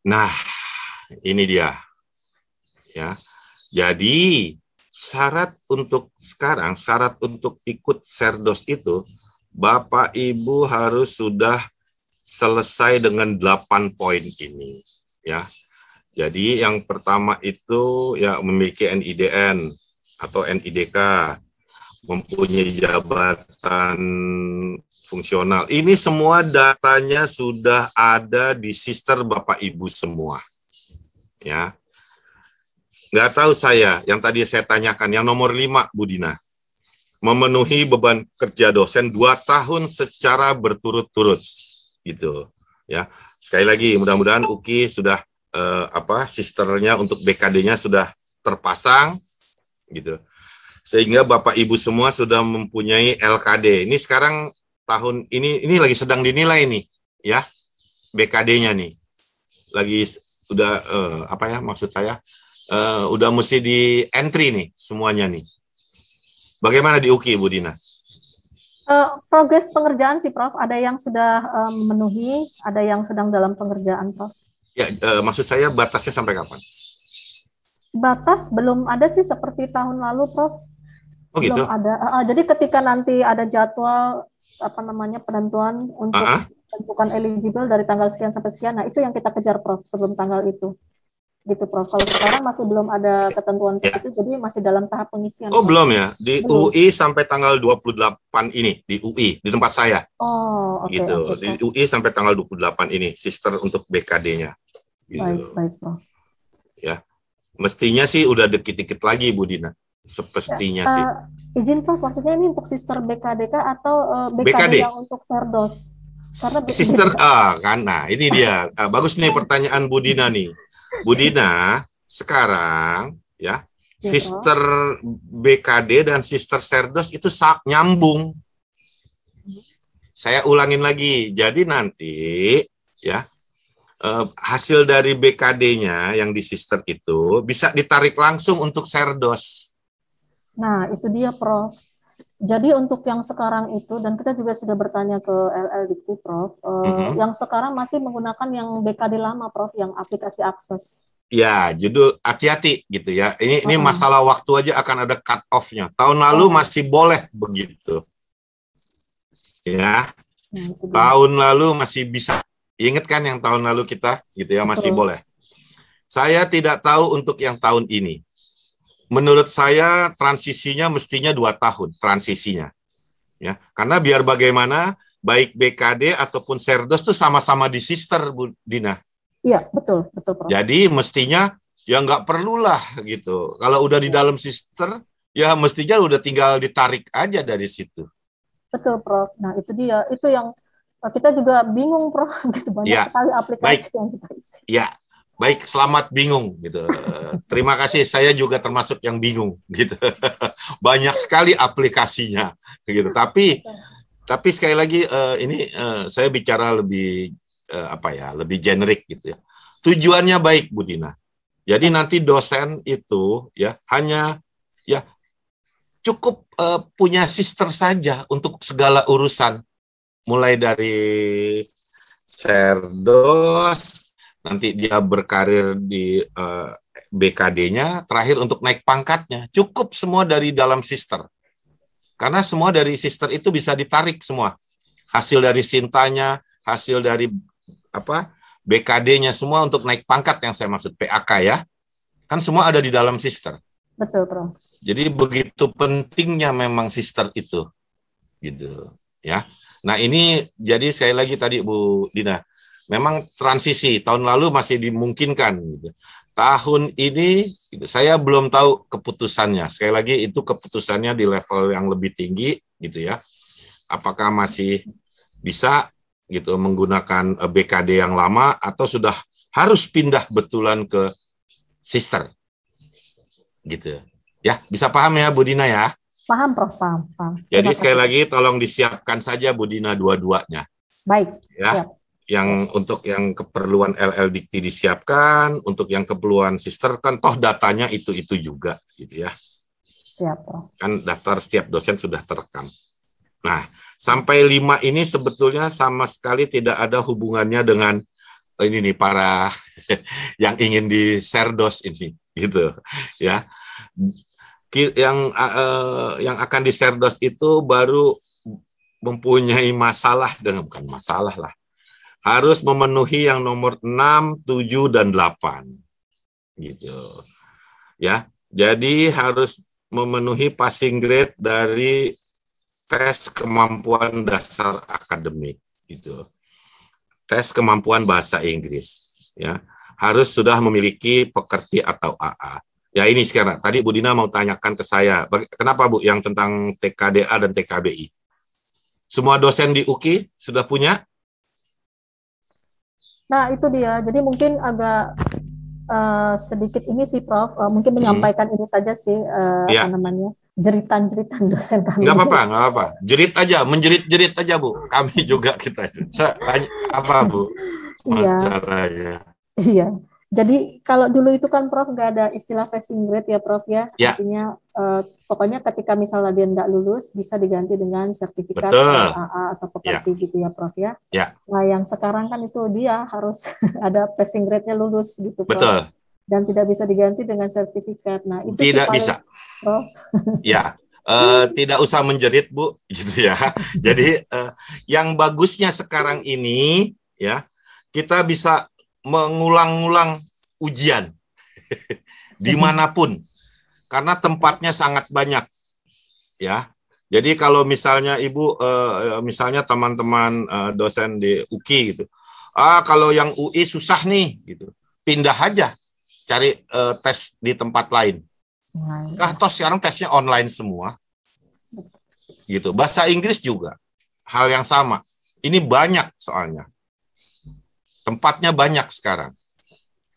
Nah, ini dia. Ya. Jadi syarat untuk sekarang, syarat untuk ikut serdos itu Bapak Ibu harus sudah selesai dengan 8 poin ini, ya. Jadi yang pertama itu ya memiliki NIDN atau NIDK, mempunyai jabatan fungsional. Ini semua datanya sudah ada di sister Bapak Ibu semua. Ya. Nggak tahu saya, yang tadi saya tanyakan, yang nomor 5, Budina. Memenuhi beban kerja dosen dua tahun secara berturut-turut. Gitu. Ya. Sekali lagi, mudah-mudahan Uki sudah eh, apa sisternya untuk BKD-nya sudah terpasang gitu sehingga Bapak Ibu semua sudah mempunyai LKD. Ini sekarang tahun ini ini lagi sedang dinilai nih ya BKD-nya nih lagi udah eh, apa ya maksud saya eh, udah mesti di entry nih semuanya nih bagaimana di UKI Bu Dina? Uh, progres pengerjaan sih Prof ada yang sudah uh, memenuhi ada yang sedang dalam pengerjaan Prof. Ya uh, maksud saya batasnya sampai kapan? Batas belum ada sih seperti tahun lalu Prof Oh gitu. Belum ada. Uh, jadi ketika nanti ada jadwal apa namanya penentuan untuk uh -huh. tentukan eligible dari tanggal sekian sampai sekian, nah itu yang kita kejar Prof sebelum tanggal itu. Gitu Prof. Kalau sekarang masih belum ada ya. ketentuan yeah. itu, jadi masih dalam tahap pengisian. Oh, Prof. belum ya? Di belum. UI sampai tanggal 28 ini di UI di tempat saya. Oh, oke. Okay, gitu. Okay, di UI sampai tanggal 28 ini sister untuk BKD-nya. Gitu. Baik, baik, Prof. Ya. Mestinya sih udah dikit-dikit lagi Bu Dina. Sepertinya ya, sih. Izin Prof, maksudnya ini untuk sister BKDK atau uh, eh, BKD, BKD yang untuk Serdos? Karena sister kan- A uh, kan, nah ini dia. Uh, bagus nih pertanyaan Budina nih. Budina sekarang ya, ya. sister BKD dan sister Serdos itu sak nyambung. Saya ulangin lagi. Jadi nanti ya hasil dari BKD-nya yang di sister itu bisa ditarik langsung untuk serdos. Nah, itu dia Prof. Jadi untuk yang sekarang itu dan kita juga sudah bertanya ke LL Dikti Prof, mm -hmm. yang sekarang masih menggunakan yang BKD lama Prof, yang aplikasi akses. Ya, judul hati-hati gitu ya. Ini -hmm. ini masalah waktu aja akan ada cut off-nya. Tahun lalu -hmm. masih boleh begitu. Ya. -hmm. tahun lalu masih bisa. Ingat kan yang tahun lalu kita gitu ya, masih boleh. Saya tidak tahu untuk yang tahun ini menurut saya transisinya mestinya dua tahun transisinya ya karena biar bagaimana baik BKD ataupun Serdos itu sama-sama di sister Bu Dina iya betul betul Prof. jadi mestinya ya nggak perlulah gitu kalau udah di iya. dalam sister ya mestinya udah tinggal ditarik aja dari situ betul Prof nah itu dia itu yang eh, kita juga bingung Prof (laughs) gitu banyak ya. sekali aplikasi Baik. yang kita isi. Ya, Baik, selamat bingung gitu. Terima kasih. Saya juga termasuk yang bingung gitu. (laughs) Banyak sekali aplikasinya gitu. Tapi tapi sekali lagi eh, ini eh, saya bicara lebih eh, apa ya, lebih generik gitu ya. Tujuannya baik Bu Dina. Jadi nanti dosen itu ya hanya ya cukup punya sister saja untuk segala urusan mulai dari serdos nanti dia berkarir di uh, eh, BKD-nya, terakhir untuk naik pangkatnya. Cukup semua dari dalam sister. Karena semua dari sister itu bisa ditarik semua. Hasil dari sintanya, hasil dari apa BKD-nya semua untuk naik pangkat yang saya maksud PAK ya. Kan semua ada di dalam sister. Betul, Bro. Jadi begitu pentingnya memang sister itu. Gitu, ya. Nah, ini jadi sekali lagi tadi Bu Dina, memang transisi tahun lalu masih dimungkinkan gitu. tahun ini saya belum tahu keputusannya sekali lagi itu keputusannya di level yang lebih tinggi gitu ya apakah masih bisa gitu menggunakan eh, BKD yang lama atau sudah harus pindah betulan ke sister gitu ya bisa paham ya Budina ya paham Prof paham, paham. jadi sekali lagi tolong disiapkan saja Budina dua-duanya baik ya siap yang untuk yang keperluan LL Dikti disiapkan, untuk yang keperluan sister kan toh datanya itu-itu juga gitu ya. Siap. Kan daftar setiap dosen sudah terekam. Nah, sampai lima ini sebetulnya sama sekali tidak ada hubungannya dengan ini nih para (laughs) yang ingin di share dos ini gitu ya. Yang uh, yang akan di share dos itu baru mempunyai masalah dengan bukan masalah lah harus memenuhi yang nomor 6, 7, dan 8. Gitu. Ya, jadi harus memenuhi passing grade dari tes kemampuan dasar akademik gitu. Tes kemampuan bahasa Inggris ya. Harus sudah memiliki pekerti atau AA. Ya ini sekarang tadi Bu Dina mau tanyakan ke saya, kenapa Bu yang tentang TKDA dan TKBI? Semua dosen di UKI sudah punya? Nah, itu dia. Jadi mungkin agak uh, sedikit ini sih Prof, uh, mungkin hmm. menyampaikan hmm. ini saja sih uh, ya. apa namanya? jeritan-jeritan (laughs) dosen kami. Enggak apa-apa, enggak apa-apa. Jerit aja, menjerit-jerit aja, Bu. Kami juga kita. apa, Bu? Iya. Ya. Iya. Jadi kalau dulu itu kan Prof nggak ada istilah passing grade ya Prof ya, ya. artinya eh, pokoknya ketika misalnya dia nggak lulus bisa diganti dengan sertifikat AA atau seperti ya. gitu ya Prof ya. ya. Nah yang sekarang kan itu dia harus (laughs) ada passing grade-nya lulus gitu Prof. Betul. Dan tidak bisa diganti dengan sertifikat. Nah itu tidak paling, bisa. Prof. (laughs) ya. Uh, tidak usah menjerit bu, (laughs) gitu ya. Jadi uh, yang bagusnya sekarang ini ya kita bisa mengulang-ulang ujian (laughs) dimanapun karena tempatnya sangat banyak ya jadi kalau misalnya ibu eh, eh, misalnya teman-teman eh, dosen di UKI gitu ah kalau yang UI susah nih gitu pindah aja cari tes di tempat lain kah ah, toh sekarang tesnya online semua gitu bahasa Inggris juga hal yang sama ini banyak soalnya tempatnya banyak sekarang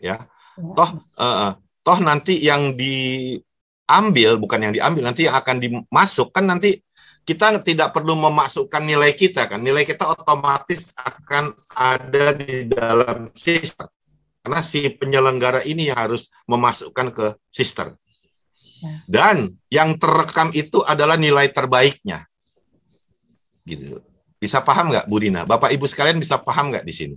ya toh uh, toh nanti yang diambil bukan yang diambil nanti yang akan dimasukkan nanti kita tidak perlu memasukkan nilai kita kan nilai kita otomatis akan ada di dalam sistem karena si penyelenggara ini yang harus memasukkan ke sistem ya. dan yang terekam itu adalah nilai terbaiknya gitu bisa paham nggak Dina? Bapak Ibu sekalian bisa paham nggak di sini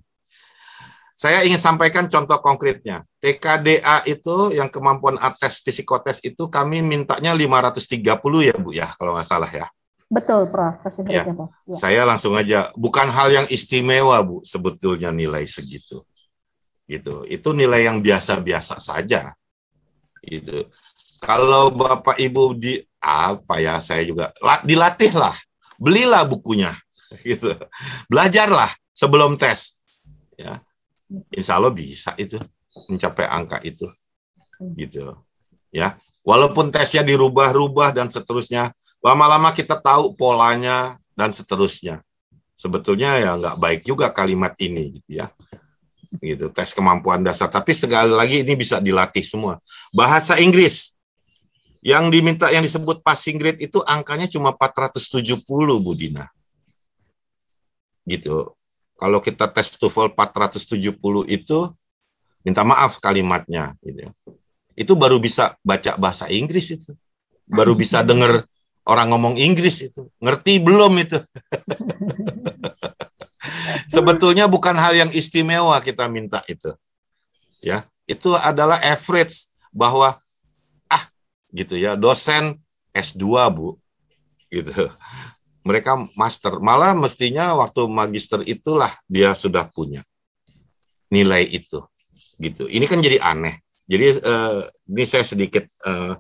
saya ingin sampaikan contoh konkretnya. TKDA itu yang kemampuan ates psikotes itu kami mintanya 530 ya Bu ya kalau nggak salah ya. Betul, Prof. Ya. Ya. Saya langsung aja, bukan hal yang istimewa, Bu, sebetulnya nilai segitu. Gitu. Itu nilai yang biasa-biasa saja. Gitu. Kalau Bapak Ibu di apa ya, saya juga dilatihlah. Belilah bukunya. (laughs) Gitu. Belajarlah sebelum tes. Ya insya Allah bisa itu mencapai angka itu gitu ya walaupun tesnya dirubah-rubah dan seterusnya lama-lama kita tahu polanya dan seterusnya sebetulnya ya nggak baik juga kalimat ini gitu ya gitu tes kemampuan dasar tapi sekali lagi ini bisa dilatih semua bahasa Inggris yang diminta yang disebut passing grade itu angkanya cuma 470 Budina gitu kalau kita tes TOEFL 470 itu minta maaf kalimatnya gitu. Ya. Itu baru bisa baca bahasa Inggris itu. Baru (laughs) bisa dengar orang ngomong Inggris itu. Ngerti belum itu? (laughs) Sebetulnya bukan hal yang istimewa kita minta itu. Ya, itu adalah average bahwa ah gitu ya, dosen S2, Bu. Gitu mereka master. Malah mestinya waktu magister itulah dia sudah punya nilai itu. Gitu. Ini kan jadi aneh. Jadi eh, ini saya sedikit eh,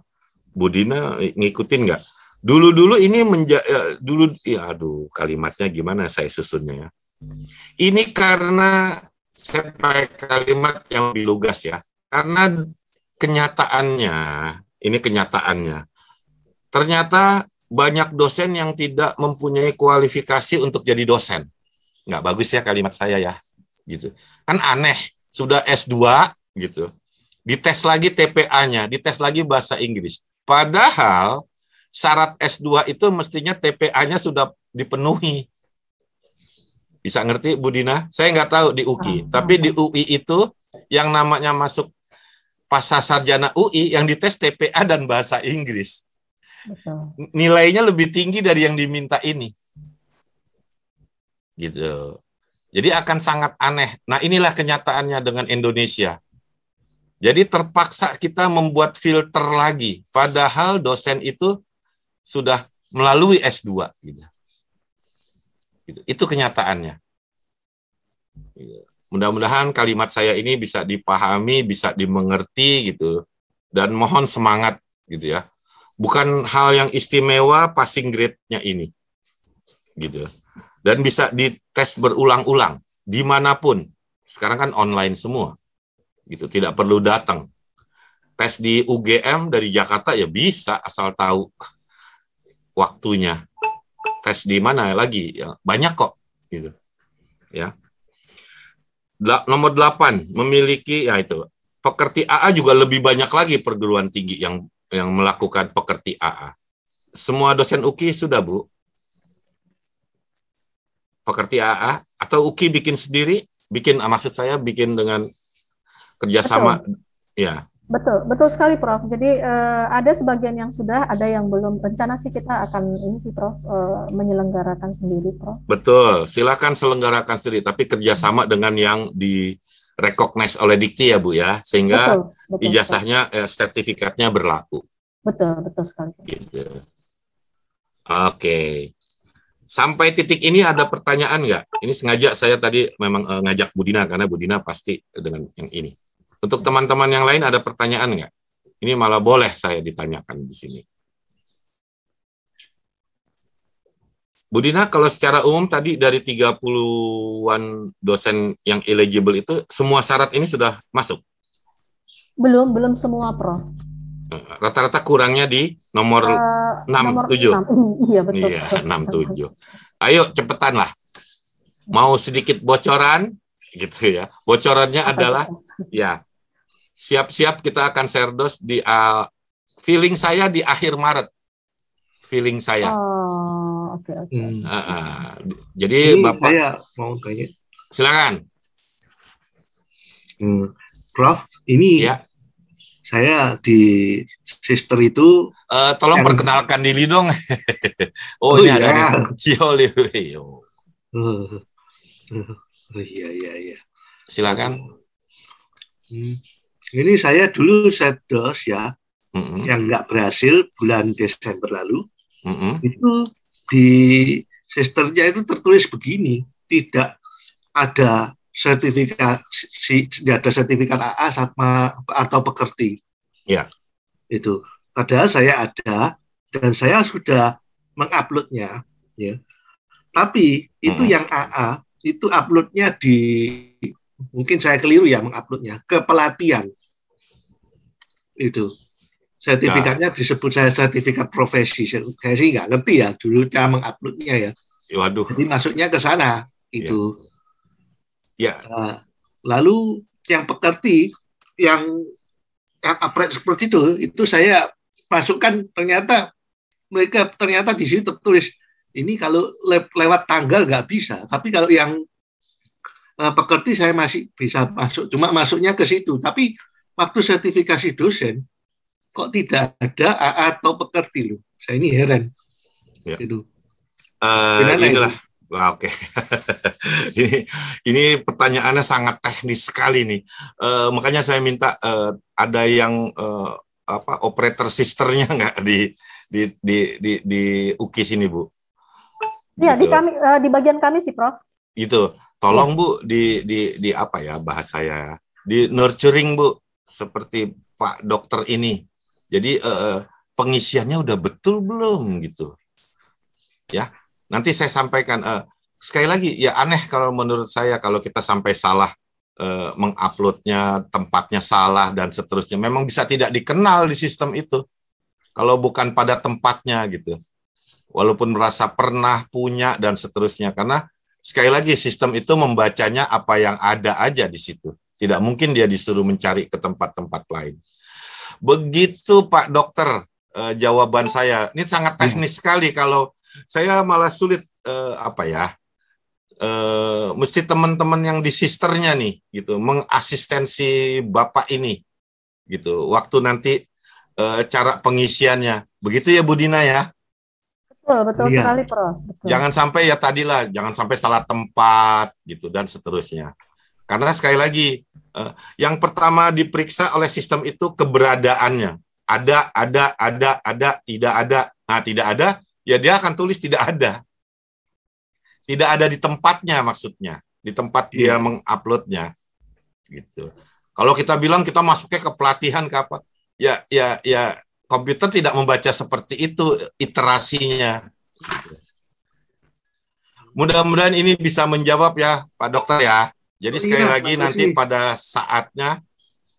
Budina eh, ngikutin nggak? Dulu-dulu ini menja eh, dulu ya aduh kalimatnya gimana saya susunnya ya. Ini karena saya pakai kalimat yang lebih lugas ya. Karena kenyataannya, ini kenyataannya. Ternyata banyak dosen yang tidak mempunyai kualifikasi untuk jadi dosen. Nggak bagus ya kalimat saya ya. Gitu. Kan aneh, sudah S2 gitu. Dites lagi TPA-nya, dites lagi bahasa Inggris. Padahal syarat S2 itu mestinya TPA-nya sudah dipenuhi. Bisa ngerti Bu Dina? Saya nggak tahu di UKI, ah. tapi di UI itu yang namanya masuk pasar sarjana UI yang dites TPA dan bahasa Inggris nilainya lebih tinggi dari yang diminta ini gitu jadi akan sangat aneh nah inilah kenyataannya dengan Indonesia jadi terpaksa kita membuat filter lagi padahal dosen itu sudah melalui S2 gitu. Gitu. Itu kenyataannya. Gitu. Mudah-mudahan kalimat saya ini bisa dipahami, bisa dimengerti gitu, dan mohon semangat gitu ya bukan hal yang istimewa passing grade-nya ini. Gitu. Dan bisa dites berulang-ulang dimanapun. Sekarang kan online semua. Gitu, tidak perlu datang. Tes di UGM dari Jakarta ya bisa asal tahu waktunya. Tes di mana lagi? Ya, banyak kok gitu. Ya. La, nomor 8 memiliki ya itu. Pekerti AA juga lebih banyak lagi perguruan tinggi yang yang melakukan pekerti AA. Semua dosen UKI sudah, Bu? Pekerti AA? Atau UKI bikin sendiri? Bikin, ah, maksud saya, bikin dengan kerjasama? Betul. Ya. Betul, betul sekali Prof. Jadi eh, ada sebagian yang sudah, ada yang belum. Rencana sih kita akan ini sih Prof eh, menyelenggarakan sendiri Prof. Betul, silakan selenggarakan sendiri tapi kerjasama dengan yang recognize oleh Dikti ya Bu ya, sehingga Betul betul, ijazahnya betul. Eh, sertifikatnya berlaku. Betul, betul sekali. Gitu. Oke. Sampai titik ini ada pertanyaan nggak? Ini sengaja saya tadi memang eh, ngajak Budina karena Budina pasti dengan yang ini. Untuk teman-teman yang lain ada pertanyaan nggak? Ini malah boleh saya ditanyakan di sini. Budina, kalau secara umum tadi dari 30-an dosen yang eligible itu, semua syarat ini sudah masuk? Belum, belum semua, pro. Rata-rata kurangnya di nomor uh, eh, 6 nomor 7. 6. (laughs) iya, betul. Iya, 6 7. Ayo cepetan lah. Mau sedikit bocoran gitu ya. Bocorannya Apa adalah itu? ya. Siap-siap kita akan share dos di uh, feeling saya di akhir Maret. Feeling saya. Oh, oke okay, oke. Okay. Hmm. Uh, uh, jadi Ini Bapak saya mau tanya. Silakan. Hmm. Prof, ini ya saya di sister itu uh, tolong yang, perkenalkan diri dong (laughs) oh, oh ini iya. ada Cio uh, uh, iya iya iya silakan hmm. ini saya dulu set dos ya mm -hmm. yang nggak berhasil bulan Desember lalu mm -hmm. itu di sisternya itu tertulis begini tidak ada sertifikasi senjata sertifikat AA sama atau pekerti. Ya. Itu. Padahal saya ada dan saya sudah menguploadnya. Ya. Tapi itu hmm. yang AA itu uploadnya di mungkin saya keliru ya menguploadnya ke pelatihan itu sertifikatnya ya. disebut saya sertifikat profesi saya sih nggak ngerti ya dulu cara menguploadnya ya Waduh. jadi masuknya ke sana itu ya Ya. Nah, lalu yang pekerti yang yang upright seperti itu itu saya masukkan ternyata mereka ternyata di situ tertulis ini kalau le lewat tanggal nggak bisa tapi kalau yang uh, eh, pekerti saya masih bisa masuk cuma masuknya ke situ tapi waktu sertifikasi dosen kok tidak ada AA atau pekerti loh saya ini heran ya. itu uh, inilah oke. Okay. (laughs) ini ini pertanyaannya sangat teknis sekali nih. Uh, makanya saya minta uh, ada yang uh, apa operator sisternya (laughs) nggak di di di di di uki ini, Bu? Iya, gitu. di kami uh, di bagian kami sih, Prof. Itu. Tolong, Bu, di di di apa ya bahas saya? Di nurturing, Bu, seperti Pak dokter ini. Jadi uh, pengisiannya udah betul belum gitu. Ya, Nanti saya sampaikan uh, sekali lagi ya aneh kalau menurut saya kalau kita sampai salah uh, menguploadnya tempatnya salah dan seterusnya. Memang bisa tidak dikenal di sistem itu kalau bukan pada tempatnya gitu. Walaupun merasa pernah punya dan seterusnya karena sekali lagi sistem itu membacanya apa yang ada aja di situ. Tidak mungkin dia disuruh mencari ke tempat-tempat lain. Begitu Pak Dokter eh, jawaban saya. Ini sangat teknis sekali kalau saya malah sulit uh, apa ya uh, mesti teman-teman yang di sisternya nih gitu mengasistensi bapak ini gitu waktu nanti uh, cara pengisiannya begitu ya Budina ya betul betul ya. sekali Pro betul. jangan sampai ya tadilah jangan sampai salah tempat gitu dan seterusnya karena sekali lagi uh, yang pertama diperiksa oleh sistem itu keberadaannya ada ada ada ada tidak ada nah tidak ada ya dia akan tulis tidak ada. Tidak ada di tempatnya maksudnya, di tempat dia iya. menguploadnya. Gitu. Kalau kita bilang kita masuknya ke pelatihan kapan? Ya ya ya komputer tidak membaca seperti itu iterasinya. Mudah-mudahan ini bisa menjawab ya Pak Dokter ya. Jadi oh, sekali iya, lagi nanti pada saatnya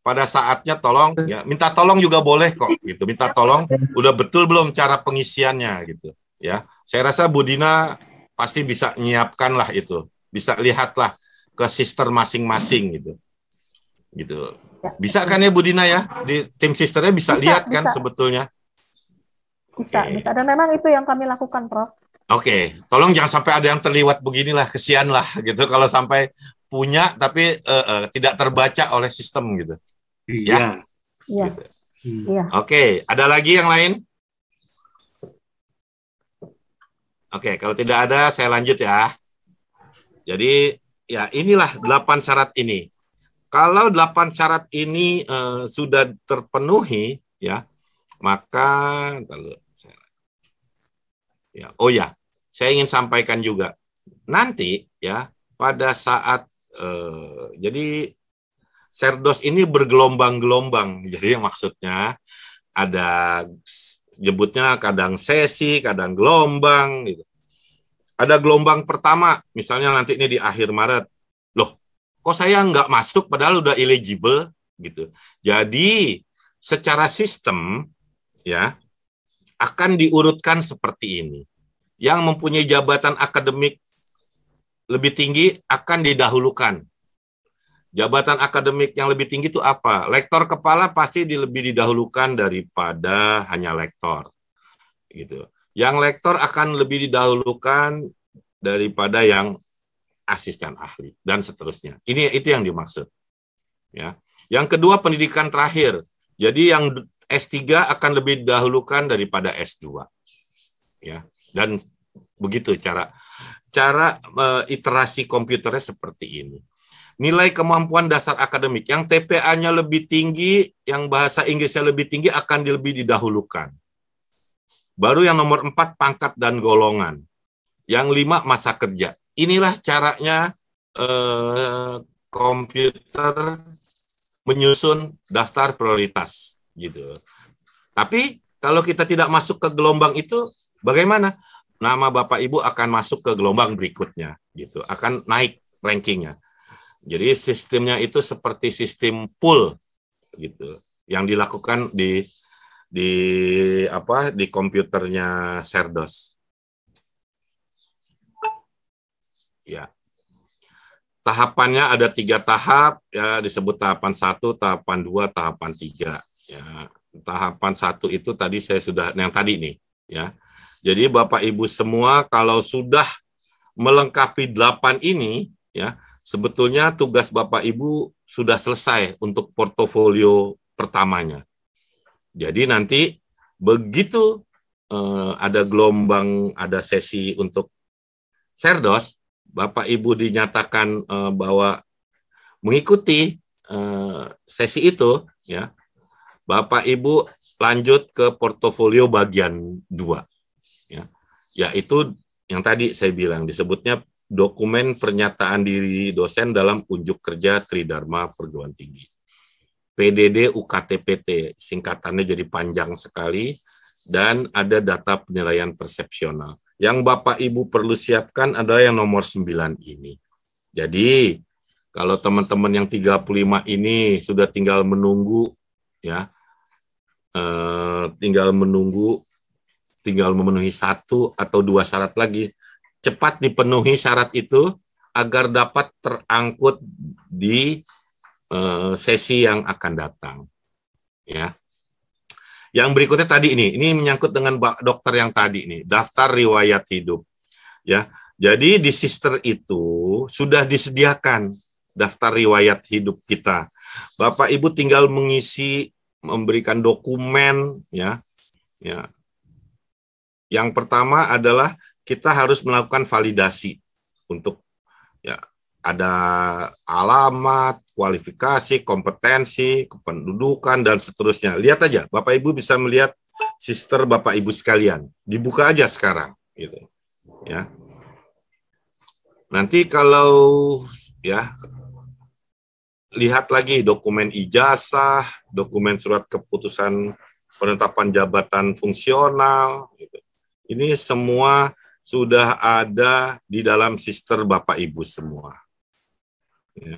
pada saatnya tolong ya minta tolong juga boleh kok gitu minta tolong udah betul belum cara pengisiannya gitu ya saya rasa Budina pasti bisa menyiapkan lah itu bisa lihatlah ke sister masing-masing gitu gitu bisa kan ya Budina ya di tim sisternya bisa, bisa lihat kan bisa. sebetulnya bisa okay. bisa dan memang itu yang kami lakukan Prof Oke, okay. tolong jangan sampai ada yang terliwat beginilah, kesian lah gitu kalau sampai punya tapi uh, uh, tidak terbaca oleh sistem gitu. Iya. Iya. Iya. Gitu. Hmm. iya. Oke, ada lagi yang lain? Oke, kalau tidak ada saya lanjut ya. Jadi ya inilah delapan syarat ini. Kalau delapan syarat ini uh, sudah terpenuhi ya, maka lalu ya oh ya saya ingin sampaikan juga nanti ya pada saat uh, jadi Serdos ini bergelombang-gelombang. Jadi maksudnya ada jebutnya kadang sesi, kadang gelombang gitu. Ada gelombang pertama, misalnya nanti ini di akhir Maret. Loh, kok saya nggak masuk padahal udah eligible gitu. Jadi secara sistem ya akan diurutkan seperti ini. Yang mempunyai jabatan akademik lebih tinggi akan didahulukan Jabatan akademik yang lebih tinggi itu apa? Lektor kepala pasti lebih didahulukan daripada hanya lektor. Gitu. Yang lektor akan lebih didahulukan daripada yang asisten ahli dan seterusnya. Ini itu yang dimaksud. Ya. Yang kedua pendidikan terakhir. Jadi yang S3 akan lebih didahulukan daripada S2. Ya. Dan begitu cara cara e, iterasi komputernya seperti ini nilai kemampuan dasar akademik. Yang TPA-nya lebih tinggi, yang bahasa Inggrisnya lebih tinggi akan lebih didahulukan. Baru yang nomor empat pangkat dan golongan. Yang lima masa kerja. Inilah caranya eh, komputer menyusun daftar prioritas gitu. Tapi kalau kita tidak masuk ke gelombang itu bagaimana? Nama Bapak Ibu akan masuk ke gelombang berikutnya gitu, akan naik rankingnya. Jadi sistemnya itu seperti sistem pool gitu yang dilakukan di di apa di komputernya Serdos. Ya. Tahapannya ada tiga tahap ya disebut tahapan satu, tahapan dua, tahapan tiga. Ya. Tahapan satu itu tadi saya sudah yang tadi nih ya. Jadi Bapak Ibu semua kalau sudah melengkapi delapan ini ya sebetulnya tugas Bapak Ibu sudah selesai untuk portofolio pertamanya. Jadi nanti begitu eh, ada gelombang, ada sesi untuk serdos, Bapak Ibu dinyatakan eh, bahwa mengikuti eh, sesi itu, ya Bapak Ibu lanjut ke portofolio bagian dua, ya, yaitu yang tadi saya bilang disebutnya dokumen pernyataan diri dosen dalam unjuk kerja Tridharma Perguruan Tinggi. PDD UKTPT, singkatannya jadi panjang sekali, dan ada data penilaian persepsional. Yang Bapak Ibu perlu siapkan adalah yang nomor 9 ini. Jadi, kalau teman-teman yang 35 ini sudah tinggal menunggu, ya, eh, tinggal menunggu, tinggal memenuhi satu atau dua syarat lagi, cepat dipenuhi syarat itu agar dapat terangkut di uh, sesi yang akan datang. Ya. Yang berikutnya tadi ini, ini menyangkut dengan dokter yang tadi ini, daftar riwayat hidup. Ya. Jadi di sister itu sudah disediakan daftar riwayat hidup kita. Bapak Ibu tinggal mengisi memberikan dokumen ya. Ya. Yang pertama adalah kita harus melakukan validasi untuk ya ada alamat, kualifikasi, kompetensi, kependudukan dan seterusnya. Lihat aja, Bapak Ibu bisa melihat sister Bapak Ibu sekalian. Dibuka aja sekarang gitu. Ya. Nanti kalau ya lihat lagi dokumen ijazah, dokumen surat keputusan penetapan jabatan fungsional gitu. Ini semua sudah ada di dalam sister Bapak Ibu semua. Ya.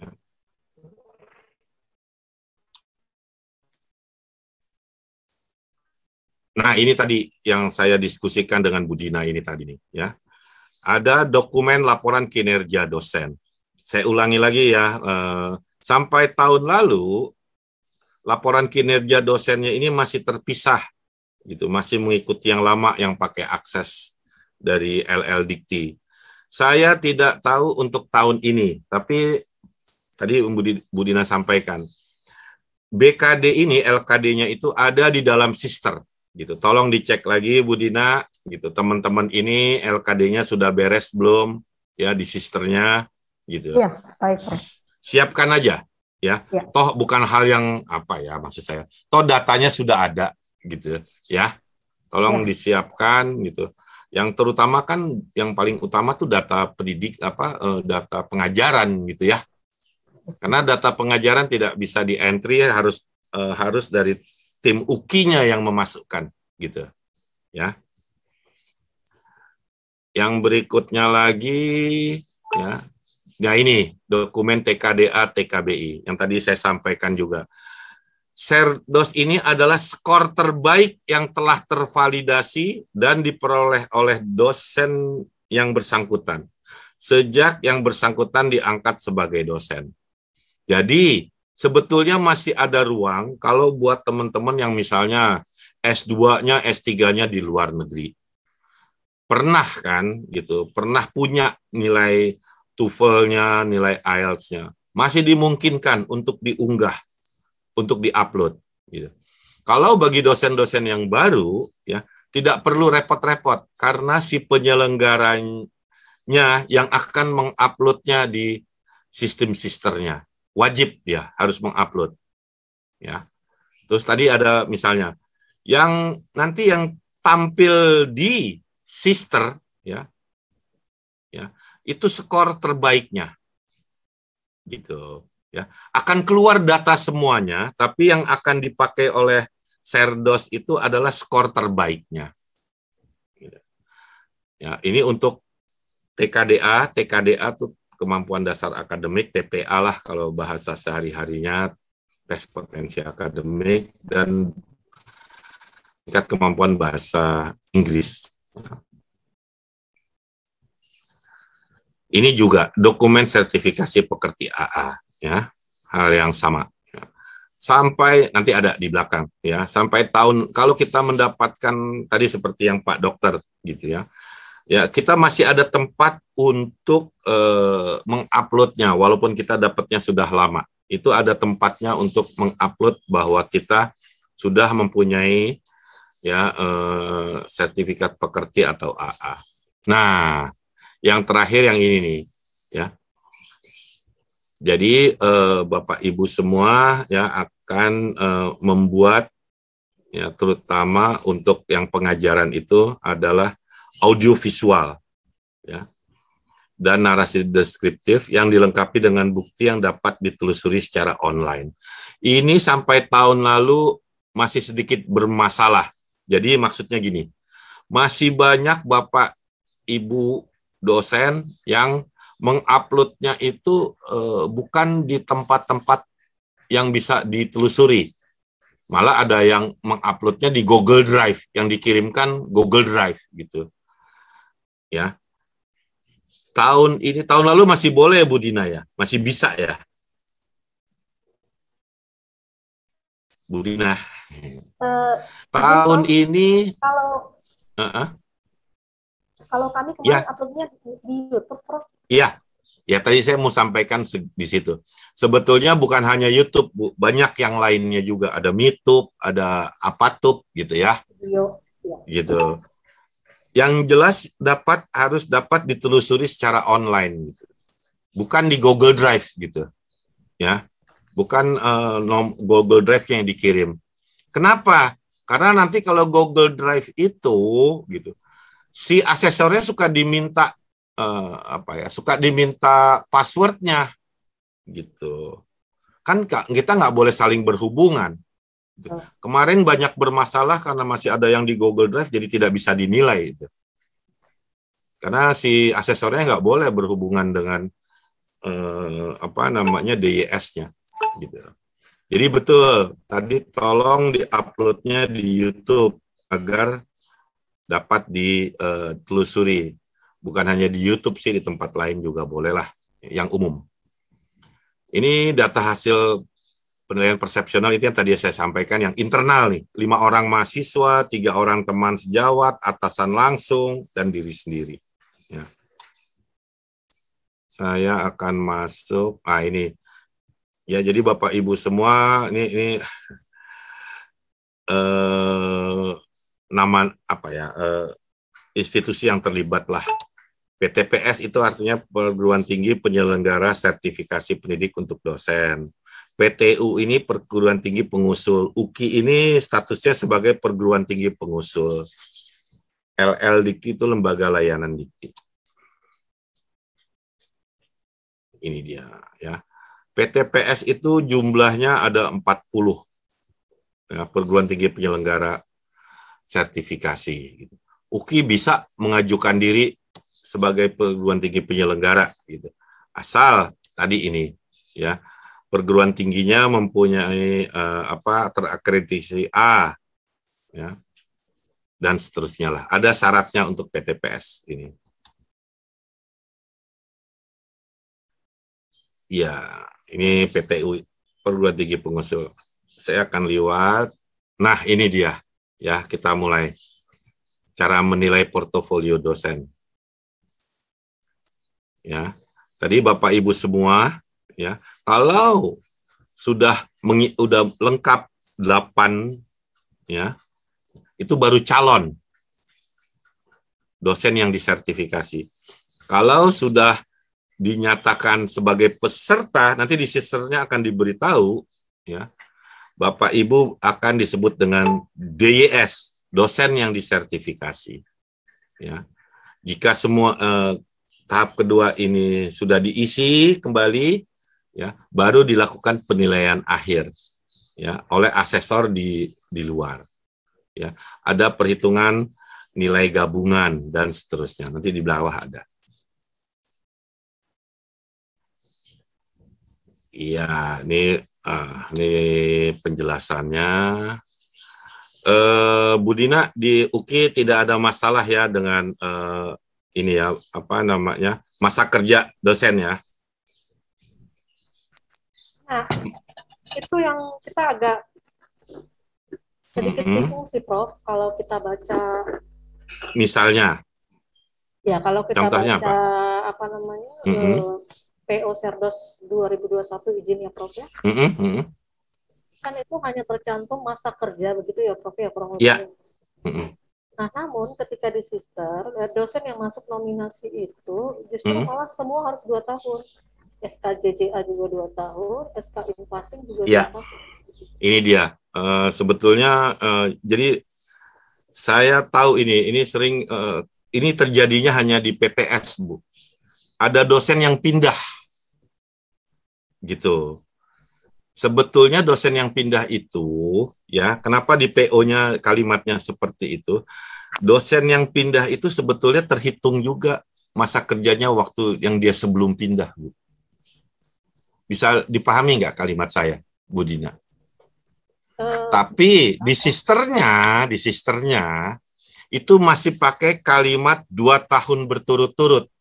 Nah, ini tadi yang saya diskusikan dengan Budina ini tadi nih, ya. Ada dokumen laporan kinerja dosen. Saya ulangi lagi ya, eh, sampai tahun lalu laporan kinerja dosennya ini masih terpisah gitu, masih mengikuti yang lama yang pakai akses dari LL Dikti. Saya tidak tahu untuk tahun ini, tapi tadi Budi, Budina sampaikan BKD ini LKD-nya itu ada di dalam sister gitu. Tolong dicek lagi Budina gitu. Teman-teman ini LKD-nya sudah beres belum ya di sisternya gitu. Iya, baik. Siapkan aja ya. ya. Toh bukan hal yang apa ya maksud saya. Toh datanya sudah ada gitu ya. Tolong ya. disiapkan gitu yang terutama kan yang paling utama tuh data pendidik apa eh, data pengajaran gitu ya karena data pengajaran tidak bisa di entry harus eh, harus dari tim ukinya yang memasukkan gitu ya yang berikutnya lagi ya nah ini dokumen TKDA TKBI yang tadi saya sampaikan juga Serdos ini adalah skor terbaik yang telah tervalidasi dan diperoleh oleh dosen yang bersangkutan sejak yang bersangkutan diangkat sebagai dosen. Jadi sebetulnya masih ada ruang kalau buat teman-teman yang misalnya S2-nya, S3-nya di luar negeri. Pernah kan gitu, pernah punya nilai TOEFL-nya, nilai IELTS-nya. Masih dimungkinkan untuk diunggah untuk diupload. Gitu. Kalau bagi dosen-dosen yang baru, ya tidak perlu repot-repot karena si penyelenggaranya yang akan menguploadnya di sistem sisternya wajib ya harus mengupload. Ya, terus tadi ada misalnya yang nanti yang tampil di sister, ya, ya itu skor terbaiknya, gitu ya akan keluar data semuanya tapi yang akan dipakai oleh Serdos itu adalah skor terbaiknya ya ini untuk TKDA TKDA tuh kemampuan dasar akademik TPA lah kalau bahasa sehari harinya tes potensi akademik dan tingkat kemampuan bahasa Inggris ini juga dokumen sertifikasi pekerti AA ya hal yang sama ya. sampai nanti ada di belakang ya sampai tahun kalau kita mendapatkan tadi seperti yang Pak Dokter gitu ya ya kita masih ada tempat untuk e, menguploadnya walaupun kita dapatnya sudah lama itu ada tempatnya untuk mengupload bahwa kita sudah mempunyai ya e, sertifikat pekerti atau AA. Nah, yang terakhir yang ini nih ya jadi eh, Bapak Ibu semua ya akan eh, membuat ya terutama untuk yang pengajaran itu adalah audiovisual ya dan narasi deskriptif yang dilengkapi dengan bukti yang dapat ditelusuri secara online. Ini sampai tahun lalu masih sedikit bermasalah. Jadi maksudnya gini, masih banyak Bapak Ibu dosen yang menguploadnya itu uh, bukan di tempat-tempat yang bisa ditelusuri. Malah ada yang menguploadnya di Google Drive yang dikirimkan Google Drive gitu. Ya. Tahun ini tahun lalu masih boleh Bu Dina ya, masih bisa ya. Bu Dina. Uh, tahun kalau, ini kalau uh -uh. Kalau kami ya. kemarin ya. uploadnya di, YouTube, Prof. Iya. Ya, tadi saya mau sampaikan di situ. Sebetulnya bukan hanya YouTube, Bu. Banyak yang lainnya juga. Ada Mitub, ada Apatube gitu ya. Video. Ya. Gitu. Yang jelas dapat harus dapat ditelusuri secara online gitu. Bukan di Google Drive gitu. Ya. Bukan uh, Google Drive yang dikirim. Kenapa? Karena nanti kalau Google Drive itu gitu, si asesornya suka diminta uh, apa ya suka diminta passwordnya gitu kan kita nggak boleh saling berhubungan gitu. Hmm. kemarin banyak bermasalah karena masih ada yang di Google Drive jadi tidak bisa dinilai itu karena si asesornya nggak boleh berhubungan dengan uh, apa namanya DIS-nya gitu jadi betul tadi tolong diuploadnya di YouTube agar dapat ditelusuri. Eh, Bukan hanya di YouTube sih, di tempat lain juga bolehlah yang umum. Ini data hasil penilaian persepsional itu yang tadi saya sampaikan yang internal nih lima orang mahasiswa tiga orang teman sejawat atasan langsung dan diri sendiri ya. saya akan masuk ah ini ya jadi bapak ibu semua ini ini eh, nama apa ya e, institusi yang terlibat lah. PTPS itu artinya perguruan tinggi penyelenggara sertifikasi pendidik untuk dosen. PTU ini perguruan tinggi pengusul. UKI ini statusnya sebagai perguruan tinggi pengusul. LL Dikti itu lembaga layanan Dikti. Ini dia ya. PTPS itu jumlahnya ada 40 ya, perguruan tinggi penyelenggara sertifikasi. Gitu. UKI bisa mengajukan diri sebagai perguruan tinggi penyelenggara, gitu. asal tadi ini ya perguruan tingginya mempunyai uh, apa terakreditasi A, ya dan seterusnya lah. Ada syaratnya untuk PTPS ini. Ya, ini PTU perguruan tinggi pengusul. Saya akan lewat. Nah, ini dia. Ya, kita mulai. Cara menilai portofolio dosen. Ya. Tadi Bapak Ibu semua, ya, kalau sudah mengi, udah lengkap delapan ya, itu baru calon dosen yang disertifikasi. Kalau sudah dinyatakan sebagai peserta, nanti di sisternya akan diberitahu ya Bapak Ibu akan disebut dengan DYS, dosen yang disertifikasi. Ya. Jika semua eh, tahap kedua ini sudah diisi kembali, ya, baru dilakukan penilaian akhir ya oleh asesor di di luar. Ya, ada perhitungan nilai gabungan dan seterusnya. Nanti di bawah ada. Iya, ini Nah, ini penjelasannya. Eh, Budina di UKI tidak ada masalah ya dengan eh, ini ya apa namanya masa kerja dosen ya. Nah, itu yang kita agak sedikit mm -hmm. sih, Prof. Kalau kita baca. Misalnya. Ya, kalau kita Contohnya baca apa, apa namanya. Mm -hmm. PO Serdos 2021 izin ya Prof ya. Mm -hmm. Kan itu hanya tercantum masa kerja begitu ya Prof ya kurang lebih. Yeah. Mm-hmm. Nah, namun ketika di sister, eh, dosen yang masuk nominasi itu justru mm -hmm. malah semua harus dua tahun. SKJJA juga dua tahun, SK Inpassing juga yeah. dua tahun. Ini dia. Uh, sebetulnya uh, jadi saya tahu ini, ini sering uh, ini terjadinya hanya di PTS Bu. Ada dosen yang pindah gitu. Sebetulnya dosen yang pindah itu, ya, kenapa di PO-nya kalimatnya seperti itu? Dosen yang pindah itu sebetulnya terhitung juga masa kerjanya waktu yang dia sebelum pindah, Bu. Bisa dipahami nggak kalimat saya, Bu Dina? Eh, Tapi di sisternya, di sisternya itu masih pakai kalimat dua tahun berturut-turut,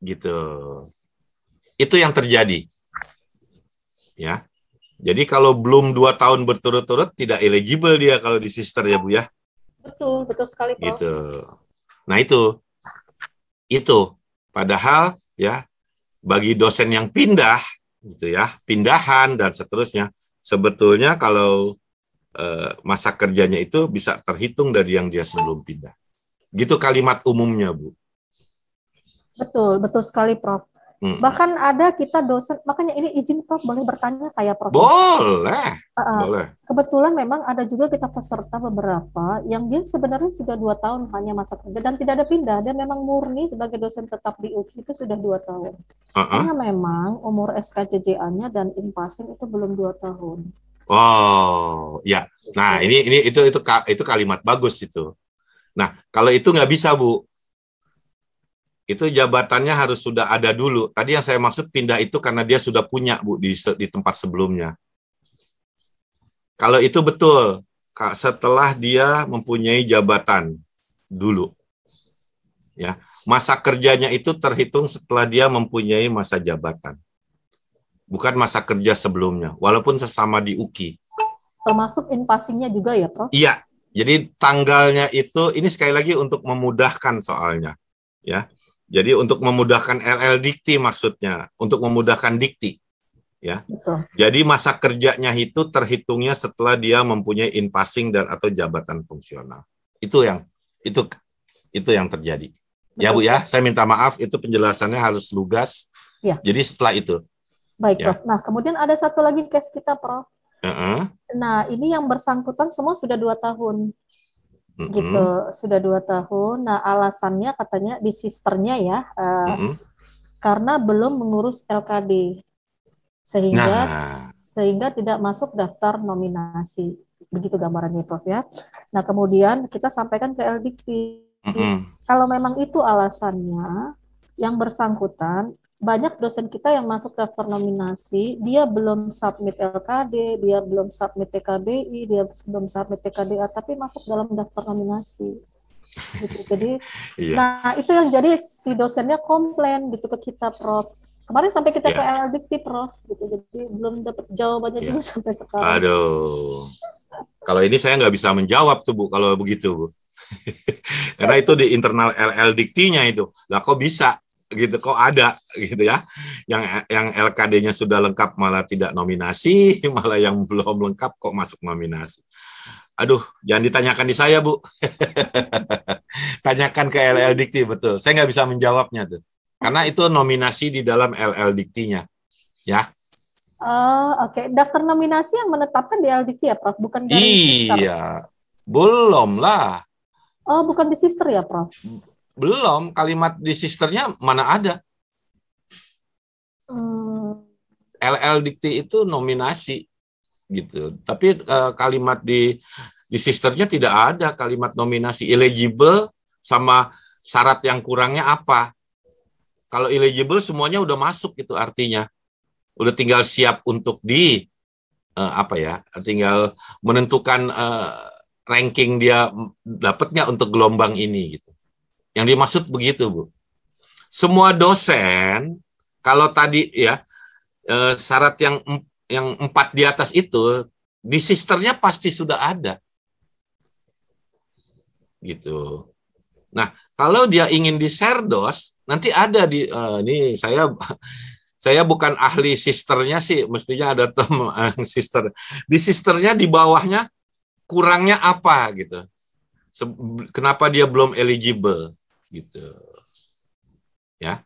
gitu itu yang terjadi. Ya. Jadi kalau belum dua tahun berturut-turut tidak eligible dia kalau di sister ya Bu ya. Betul, betul sekali Prof. Gitu. Nah itu. Itu. Padahal ya bagi dosen yang pindah gitu ya, pindahan dan seterusnya, sebetulnya kalau eh, masa kerjanya itu bisa terhitung dari yang dia sebelum pindah. Gitu kalimat umumnya, Bu. Betul, betul sekali, Prof. Hmm. Bahkan ada kita dosen, makanya ini izin Prof boleh bertanya kayak Prof. Boleh. Uh, boleh. Kebetulan memang ada juga kita peserta beberapa yang dia sebenarnya sudah dua tahun hanya masa kerja dan tidak ada pindah. Dia memang murni sebagai dosen tetap di UKI itu sudah dua tahun. Uh -huh. Karena memang umur SKJJA-nya dan inpasin itu belum dua tahun. Oh, ya. Nah, ini ini itu itu itu kalimat bagus itu. Nah, kalau itu nggak bisa bu, itu jabatannya harus sudah ada dulu. Tadi yang saya maksud pindah itu karena dia sudah punya Bu di, di tempat sebelumnya. Kalau itu betul, setelah dia mempunyai jabatan dulu. Ya, masa kerjanya itu terhitung setelah dia mempunyai masa jabatan. Bukan masa kerja sebelumnya, walaupun sesama di UKI. Termasuk invasinya juga ya, Prof? Iya. Jadi tanggalnya itu ini sekali lagi untuk memudahkan soalnya, ya jadi untuk memudahkan LL Dikti maksudnya, untuk memudahkan Dikti. Ya. Betul. Jadi masa kerjanya itu terhitungnya setelah dia mempunyai in passing dan atau jabatan fungsional. Itu yang itu itu yang terjadi. Betul. Ya Bu ya, saya minta maaf itu penjelasannya harus lugas. Ya. Jadi setelah itu. Baik, ya. Prof. Nah, kemudian ada satu lagi case kita, Prof. Uh -uh. Nah, ini yang bersangkutan semua sudah dua tahun hmm gitu sudah dua tahun nah alasannya katanya di sisternya ya uh, mm-hmm. karena belum mengurus LKD sehingga nah. sehingga tidak masuk daftar nominasi begitu gambarannya prof ya nah kemudian kita sampaikan ke LDP mm-hmm. kalau memang itu alasannya yang bersangkutan banyak dosen kita yang masuk daftar nominasi, dia belum submit LKD, dia belum submit TKBI, dia belum submit TKDA, tapi masuk dalam daftar nominasi. Gitu. Jadi, iya. nah itu yang jadi si dosennya komplain gitu ke kita, Prof. Kemarin sampai kita yeah. ke iya. LDikti, Prof. Gitu. Jadi belum dapat jawabannya yeah. juga (laughs) sampai sekarang. Aduh. Kalau ini saya nggak bisa menjawab tuh, Bu, kalau begitu, Bu. (laughs) Karena ya, itu di internal LL Dikti-nya itu. Lah kok bisa? gitu kok ada gitu ya yang yang LKD-nya sudah lengkap malah tidak nominasi (laughs) malah yang belum lengkap kok masuk nominasi aduh jangan ditanyakan di saya bu (laughs) tanyakan ke LL Dikti betul saya nggak bisa menjawabnya tuh karena itu nominasi di dalam LL Diktinya ya oh oke okay. daftar nominasi yang menetapkan di LL ya Prof bukan dari iya belum lah oh bukan di sister ya Prof belum, kalimat di sisternya mana ada. LL hmm. dikti itu nominasi gitu. Tapi uh, kalimat di di sisternya tidak ada kalimat nominasi eligible sama syarat yang kurangnya apa. Kalau eligible semuanya udah masuk gitu artinya. Udah tinggal siap untuk di uh, apa ya? Tinggal menentukan uh, ranking dia dapatnya untuk gelombang ini gitu. Yang dimaksud begitu, Bu. Semua dosen, kalau tadi ya eh, syarat yang yang empat di atas itu di sisternya pasti sudah ada. Gitu. Nah, kalau dia ingin di share nanti ada di uh, ini saya (laughs) saya bukan ahli sisternya sih, mestinya ada teman (laughs) sister. Di sisternya di bawahnya kurangnya apa gitu. Kenapa dia belum eligible? gitu. Ya.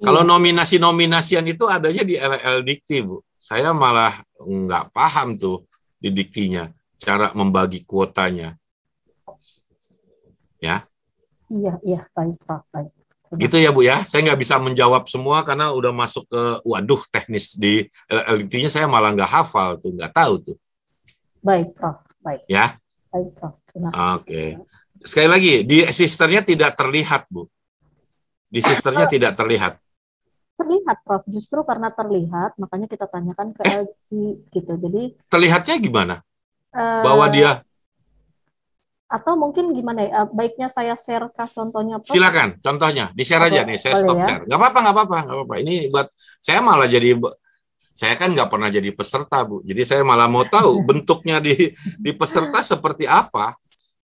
Iya. Kalau nominasi-nominasian itu adanya di LL Dikti, Bu. Saya malah nggak paham tuh di Diktinya, cara membagi kuotanya. Ya. Iya, iya, baik, Pak, baik. Gitu ya Bu ya, saya nggak bisa menjawab semua karena udah masuk ke, waduh teknis di LLT-nya saya malah nggak hafal tuh, nggak tahu tuh. Baik pak baik. Ya? Baik pak Oke. Okay sekali lagi di sisternya tidak terlihat bu di sisternya tidak terlihat terlihat prof justru karena terlihat makanya kita tanyakan ke eh, LG gitu jadi terlihatnya gimana uh, bahwa dia atau mungkin gimana ya eh, baiknya saya share kah contohnya prof? silakan contohnya di share aja nih saya stop ya? share nggak apa-apa nggak apa-apa nggak apa-apa ini buat saya malah jadi saya kan nggak pernah jadi peserta bu jadi saya malah mau tahu (laughs) bentuknya di di peserta seperti apa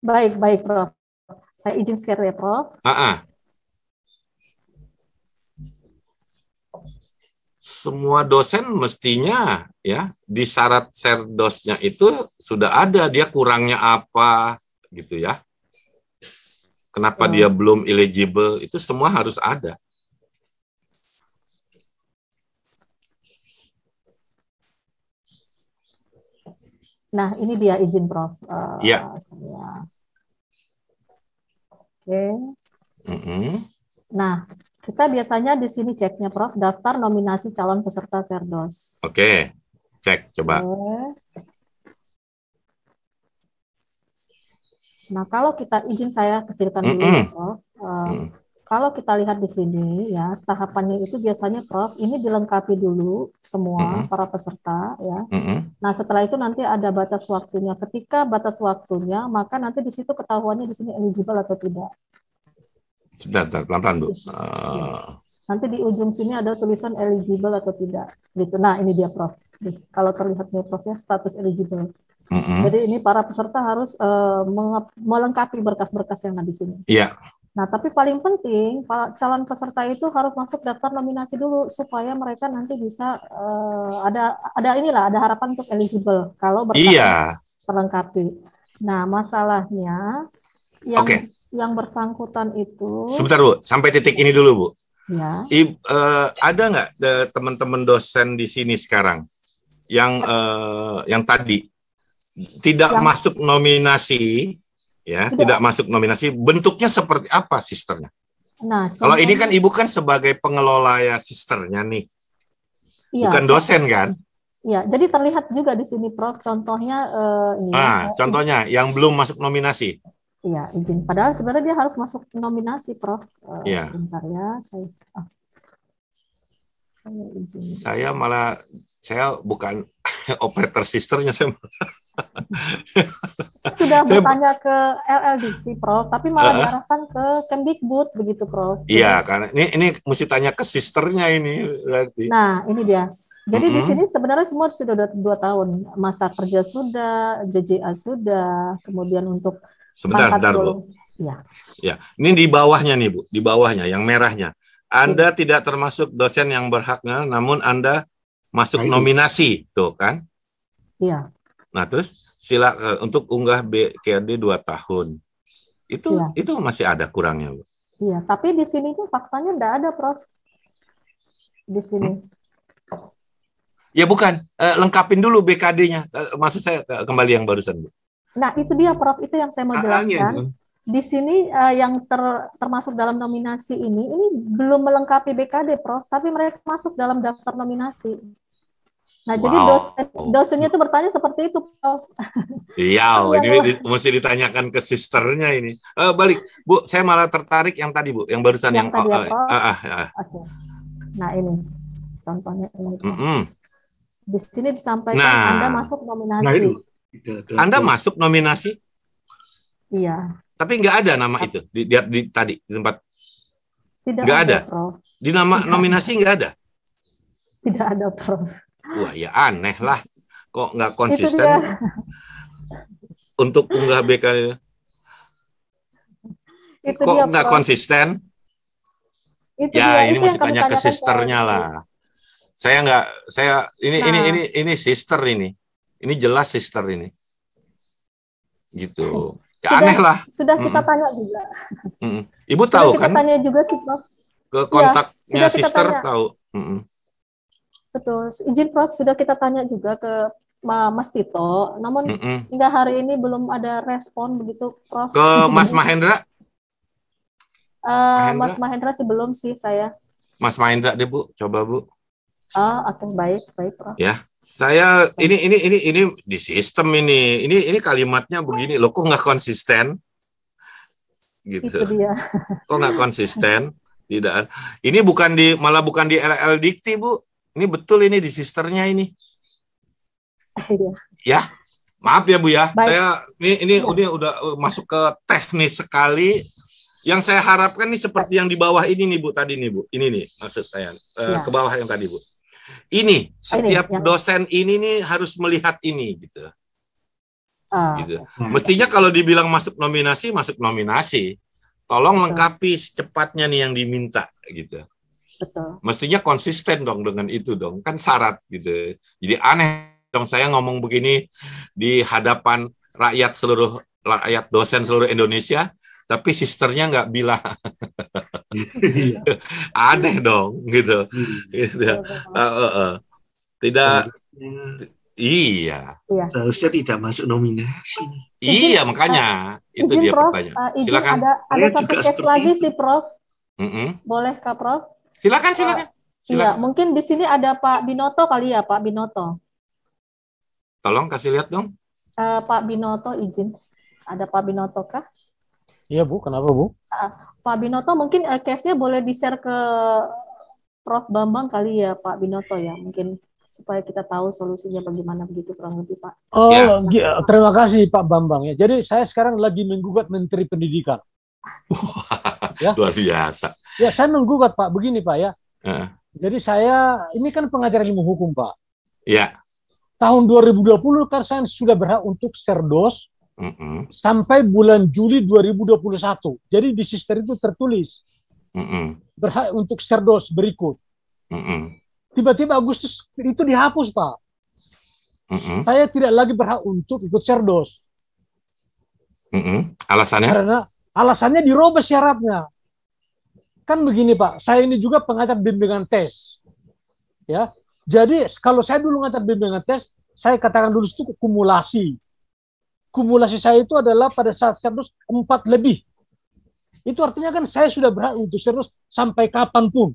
Baik, baik, Prof. Saya izin sekali ya, Prof. Ah, ah. Semua dosen mestinya ya di syarat serdosnya itu sudah ada dia kurangnya apa gitu ya. Kenapa hmm. dia belum eligible itu semua harus ada. Nah, ini dia izin Prof. Uh, ya. Oke. Mm -hmm. Nah, kita biasanya di sini ceknya Prof daftar nominasi calon peserta Serdos. Oke. Cek coba. Oke. Nah, kalau kita izin saya kecilkan dulu, mm -hmm. Prof. Uh, mm kalau kita lihat di sini ya tahapannya itu biasanya Prof ini dilengkapi dulu semua mm-hmm. para peserta ya. Mm-hmm. Nah setelah itu nanti ada batas waktunya. Ketika batas waktunya maka nanti di situ ketahuannya di sini eligible atau tidak. Sebentar, pelan-pelan bu. Uh... Nanti di ujung sini ada tulisan eligible atau tidak gitu. Nah ini dia Prof. Kalau terlihat nih Prof ya status eligible. Mm-hmm. Jadi ini para peserta harus uh, melengkapi berkas-berkas yang ada di sini. Iya. Yeah Nah, tapi paling penting calon peserta itu harus masuk daftar nominasi dulu supaya mereka nanti bisa uh, ada ada inilah ada harapan untuk eligible kalau berkas iya. terlengkapi. Nah, masalahnya yang okay. yang bersangkutan itu Sebentar, Bu. Sampai titik ini dulu, Bu. Ya. I, uh, eh, ada nggak eh, teman-teman dosen di sini sekarang yang uh, yang tadi tidak yang... masuk nominasi ya Tidak, tidak masuk nominasi bentuknya seperti apa sisternya nah kalau ini kan ibu kan sebagai pengelola ya sisternya nih iya, bukan dosen kan Iya, jadi terlihat juga di sini Prof contohnya eh, ini. Nah, ya, contohnya ini. yang belum masuk nominasi. Iya, izin. Padahal sebenarnya dia harus masuk nominasi Prof. Eh, iya. Sebentar ya, saya Oh. Saya izin. Saya malah saya bukan (laughs) operator sisternya saya malah (laughs) Sudah saya, bertanya ke LLDC, Prof, tapi malah uh, diarahkan ke Kemdikbud begitu, Prof. Iya, karena ini ini mesti tanya ke sisternya ini berarti. Nah, ini dia. Jadi mm -hmm. di sini sebenarnya semua sudah dua tahun masa kerja sudah, JJA sudah, kemudian untuk sebentar, sebentar bu. Ya. ya, ini di bawahnya nih bu, di bawahnya yang merahnya. Anda ya. tidak termasuk dosen yang berhaknya, namun Anda masuk nah, nominasi, tuh kan? Iya. Nah, terus sila eh, untuk unggah BKD 2 tahun. Itu ya. itu masih ada kurangnya, Bu. Iya, tapi di sini tuh faktanya enggak ada, Prof. Di sini. Hmm. Ya bukan, e, lengkapin dulu BKD-nya. Eh, maksud saya kembali yang barusan, Bu. Nah, itu dia, Prof. Itu yang saya mau ah, ah, iya, jelaskan. Ah, di sini uh, yang ter, termasuk dalam nominasi ini ini belum melengkapi BKD Prof, tapi mereka masuk dalam daftar nominasi. Nah, wow. jadi dosen, dosennya itu bertanya seperti itu, Prof. Iya, (laughs) iya ini, ini mesti ditanyakan ke sisternya ini. Uh, balik, Bu, saya malah tertarik yang tadi, Bu, yang barusan yang, yang tadi, oh, ya, Uh, uh, Okay. Nah, ini contohnya ini. Mm -hmm. Di sini disampaikan nah, Anda masuk nominasi. Nah, itu. Anda masuk nominasi? Iya. Tapi nggak ada nama itu di, di, di tadi di tempat. Tidak nggak ada. ada. Di nama Tidak nominasi nggak ada. Tidak ada, Prof. Wah ya aneh lah, kok nggak konsisten untuk unggah BK. kok nggak konsisten? ya ini mesti tanya ke sisternya lah. Saya nggak, saya ini nah. ini ini ini sister ini, ini jelas sister ini, gitu. Ya sudah, aneh lah. Sudah kita mm tanya juga. Mm Ibu tahu kita kan? tanya juga sih, Ke iya, kontaknya ya, sister tanya. tahu. Mm Betul. Izin Prof sudah kita tanya juga ke Mas Tito, namun mm -mm. hingga hari ini belum ada respon begitu, Prof. Ke Mas Mahendra? Uh, Mahendra? Mas Mahendra sih belum sih saya. Mas Mahendra deh Bu, coba Bu. Oh, oke okay. baik, baik Prof. Ya, saya ini ini ini ini di sistem ini, ini ini kalimatnya begini loh, kok nggak konsisten? Gitu. Itu Kok nggak konsisten? Tidak. Ini bukan di malah bukan di LL Dikti Bu, ini betul ini di sisternya ini. Eh, iya. ya, maaf ya Bu ya. Baik. Saya ini ini ya. udah udah masuk ke teknis sekali. Yang saya harapkan nih seperti yang di bawah ini nih Bu tadi nih Bu. Ini nih maksud saya ya. ke bawah yang tadi Bu. Ini setiap ini, ya. dosen ini nih harus melihat ini gitu. Uh, gitu. Mestinya kalau dibilang masuk nominasi, masuk nominasi. Tolong lengkapi secepatnya nih yang diminta gitu. Betul. Mestinya konsisten dong dengan itu dong, kan syarat gitu. Jadi aneh dong saya ngomong begini di hadapan rakyat seluruh rakyat dosen seluruh Indonesia, tapi sisternya nggak bilang iya. (laughs) aneh dong gitu, iya. gitu. Iya, eh, eh, eh. tidak iya seharusnya tidak masuk nominasi iya makanya itu dia Prof, pertanyaan silakan ada, ada satu case lagi sih Prof mm -hmm. boleh Kak Prof Silakan, eh, silakan. Iya, mungkin di sini ada Pak Binoto kali ya, Pak Binoto. Tolong kasih lihat dong. Uh, Pak Binoto izin. Ada Pak Binoto kah? Iya, Bu. Kenapa, Bu? Uh, Pak Binoto mungkin uh, case-nya boleh di-share ke Prof Bambang kali ya, Pak Binoto ya. Mungkin supaya kita tahu solusinya bagaimana begitu kurang lebih Pak. Oh, ya. terima kasih Pak Bambang ya. Jadi saya sekarang lagi menggugat Menteri Pendidikan ya. Luar biasa. Ya, saya menggugat Pak. Begini Pak ya. Uh. Jadi saya, ini kan pengajar ilmu hukum Pak. Ya. Tahun 2020 kan saya sudah berhak untuk serdos mm -mm. sampai bulan Juli 2021. Jadi di sister itu tertulis. Mm -mm. Berhak untuk serdos berikut. Mm -mm. Tiba-tiba Agustus itu dihapus Pak. Mm -mm. Saya tidak lagi berhak untuk ikut serdos. Mm -mm. Alasannya? Karena Alasannya dirubah syaratnya. Kan begini Pak, saya ini juga pengajar bimbingan tes. Ya. Jadi kalau saya dulu ngajar bimbingan tes, saya katakan dulu itu kumulasi. Kumulasi saya itu adalah pada saat serius empat lebih. Itu artinya kan saya sudah berhak untuk serius sampai kapanpun.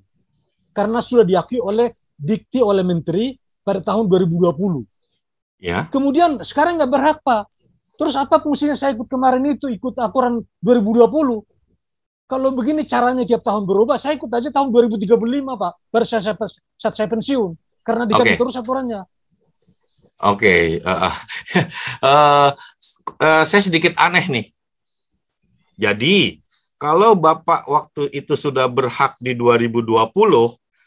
Karena sudah diakui oleh dikti oleh menteri pada tahun 2020. Ya. Kemudian sekarang nggak berhak Pak. Terus apa fungsinya saya ikut kemarin itu ikut aturan 2020? Kalau begini caranya tiap tahun berubah, saya ikut aja tahun 2035 Pak, baru saya, saya, saat saya pensiun karena diganti okay. terus aturannya. Oke, okay. uh, uh, uh, uh, saya sedikit aneh nih. Jadi kalau Bapak waktu itu sudah berhak di 2020,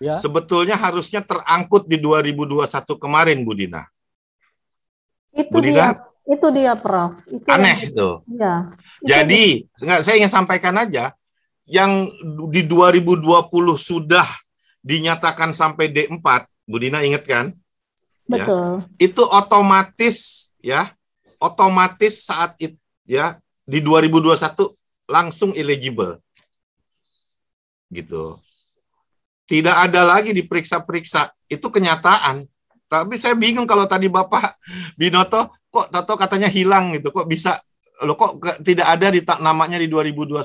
ya. sebetulnya harusnya terangkut di 2021 kemarin, Bu Dina. Itu Bu Dina, dia. Itu dia, Prof. Itu Aneh yang... itu. Ya. Jadi, Enggak, saya ingin sampaikan aja, yang di 2020 sudah dinyatakan sampai D4, Budina ingat kan? Ya. Betul. Ya, itu otomatis ya, otomatis saat itu ya di 2021 langsung eligible. Gitu. Tidak ada lagi diperiksa-periksa, itu kenyataan. Tapi saya bingung kalau tadi Bapak Binoto kok Tato katanya hilang gitu, kok bisa lo kok ke, tidak ada di namanya di 2021.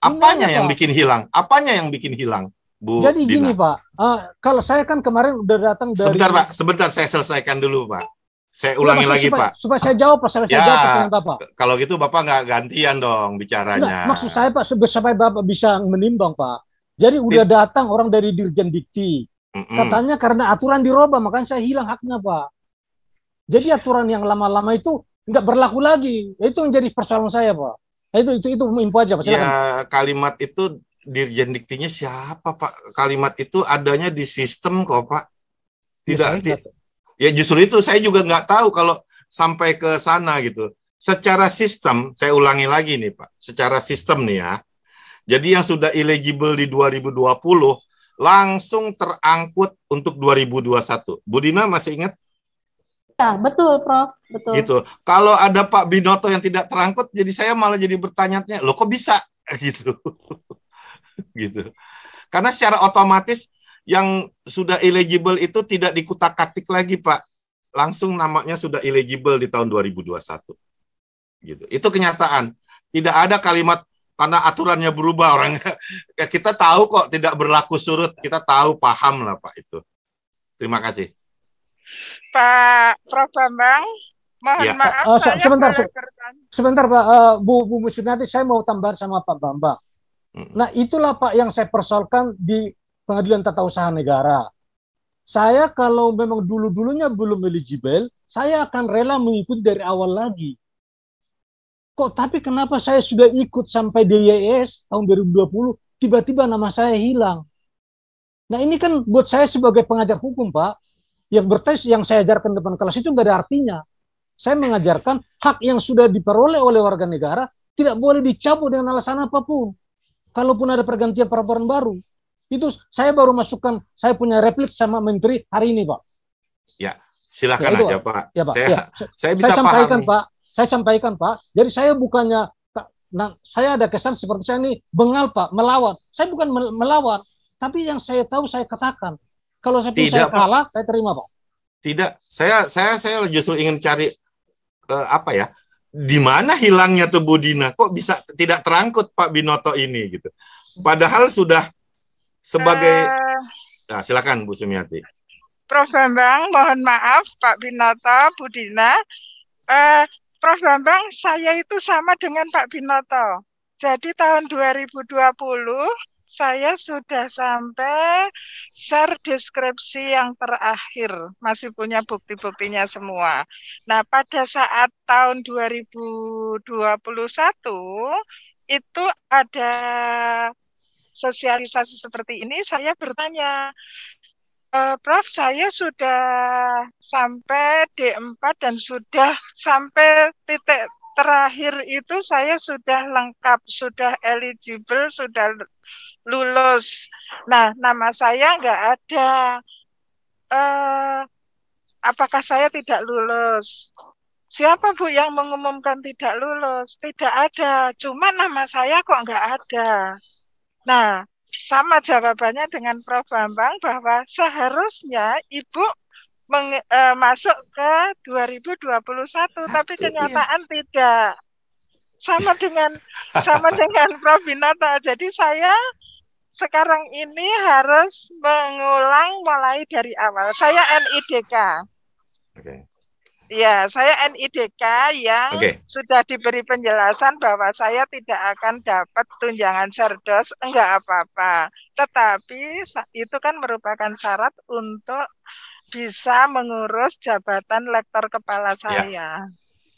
Apanya Benar, iya, yang Pak. bikin hilang? Apanya yang bikin hilang? Bu Jadi Dina. gini Pak, uh, kalau saya kan kemarin udah datang dari Sebentar Pak, sebentar saya selesaikan dulu Pak. Saya iya, ulangi ya, lagi supaya, Pak. Supaya saya jawab Pak, saya, ya, jawab Kalau gitu Bapak nggak gantian dong bicaranya. maksud saya Pak, supaya Bapak bisa menimbang Pak. Jadi udah datang orang dari Dirjen Dikti, mm Katanya karena aturan diroba, makanya saya hilang haknya, Pak. Jadi aturan yang lama-lama itu nggak berlaku lagi. Ya, itu menjadi jadi persoalan saya, Pak. Ya, itu itu itu info aja, Pak. Silahkan. Ya, kalimat itu Dirjen Diktinya siapa, Pak? Kalimat itu adanya di sistem kok, Pak. Tidak ya, ya justru itu saya juga nggak tahu kalau sampai ke sana gitu. Secara sistem, saya ulangi lagi nih, Pak. Secara sistem nih ya. Jadi yang sudah eligible di 2020 langsung terangkut untuk 2021. Budina masih ingat? Ya, betul, Prof. Betul. Gitu. Kalau ada Pak Binoto yang tidak terangkut, jadi saya malah jadi bertanya-tanya, loh kok bisa? (laughs) Gitu. gitu. Karena secara otomatis yang sudah eligible itu tidak dikutak-katik lagi, Pak. Langsung namanya sudah eligible di tahun 2021. Gitu. Itu kenyataan. Tidak ada kalimat karena aturannya berubah orang ya, kita tahu kok tidak berlaku surut kita tahu paham lah pak itu terima kasih pak Prof Bambang mohon ya. maaf uh, saya sebentar se sebentar pak uh, Bu Bu Musnadi saya mau tambah sama Pak Bambang hmm. nah itulah pak yang saya persoalkan di Pengadilan Tata Usaha Negara saya kalau memang dulu dulunya belum eligible saya akan rela mengikuti dari awal lagi kok tapi kenapa saya sudah ikut sampai DYS tahun 2020 tiba-tiba nama saya hilang nah ini kan buat saya sebagai pengajar hukum pak yang bertes yang saya ajarkan depan kelas itu nggak ada artinya saya mengajarkan hak yang sudah diperoleh oleh warga negara tidak boleh dicabut dengan alasan apapun kalaupun ada pergantian peraturan baru itu saya baru masukkan saya punya replik sama menteri hari ini pak ya silakan ya, aja pak. ya pak saya ya. saya bisa saya sampaikan paham pak saya sampaikan Pak, jadi saya bukannya nah, saya ada kesan seperti saya ini bengal Pak, melawan. Saya bukan melawan, tapi yang saya tahu saya katakan. Kalau saya, Tidak, saya kalah, saya terima Pak. Tidak, saya saya saya justru ingin cari uh, apa ya? Di mana hilangnya tuh Budina? Kok bisa tidak terangkut Pak Binoto ini gitu? Padahal sudah sebagai uh, nah, silakan Bu Sumiati. Prof Bambang, mohon maaf Pak Binoto, Budina. Uh, eh, Prof Bambang, saya itu sama dengan Pak Binoto. Jadi tahun 2020 saya sudah sampai share deskripsi yang terakhir, masih punya bukti-buktinya semua. Nah, pada saat tahun 2021 itu ada sosialisasi seperti ini, saya bertanya, Uh, Prof, saya sudah sampai D4 dan sudah sampai titik terakhir itu saya sudah lengkap, sudah eligible, sudah lulus. Nah, nama saya nggak ada. Uh, apakah saya tidak lulus? Siapa Bu yang mengumumkan tidak lulus? Tidak ada. Cuma nama saya kok nggak ada. Nah, sama jawabannya dengan Prof. Bambang bahwa seharusnya Ibu meng, e, masuk ke 2021 Satu, tapi iya. kenyataan iya. tidak. Sama dengan sama dengan (laughs) Prof. binata Jadi saya sekarang ini harus mengulang mulai dari awal. Saya NIDK. Okay. Ya, saya NIDK yang okay. sudah diberi penjelasan bahwa saya tidak akan dapat tunjangan serdos, enggak apa-apa. Tetapi itu kan merupakan syarat untuk bisa mengurus jabatan lektor kepala ya. saya. Ya.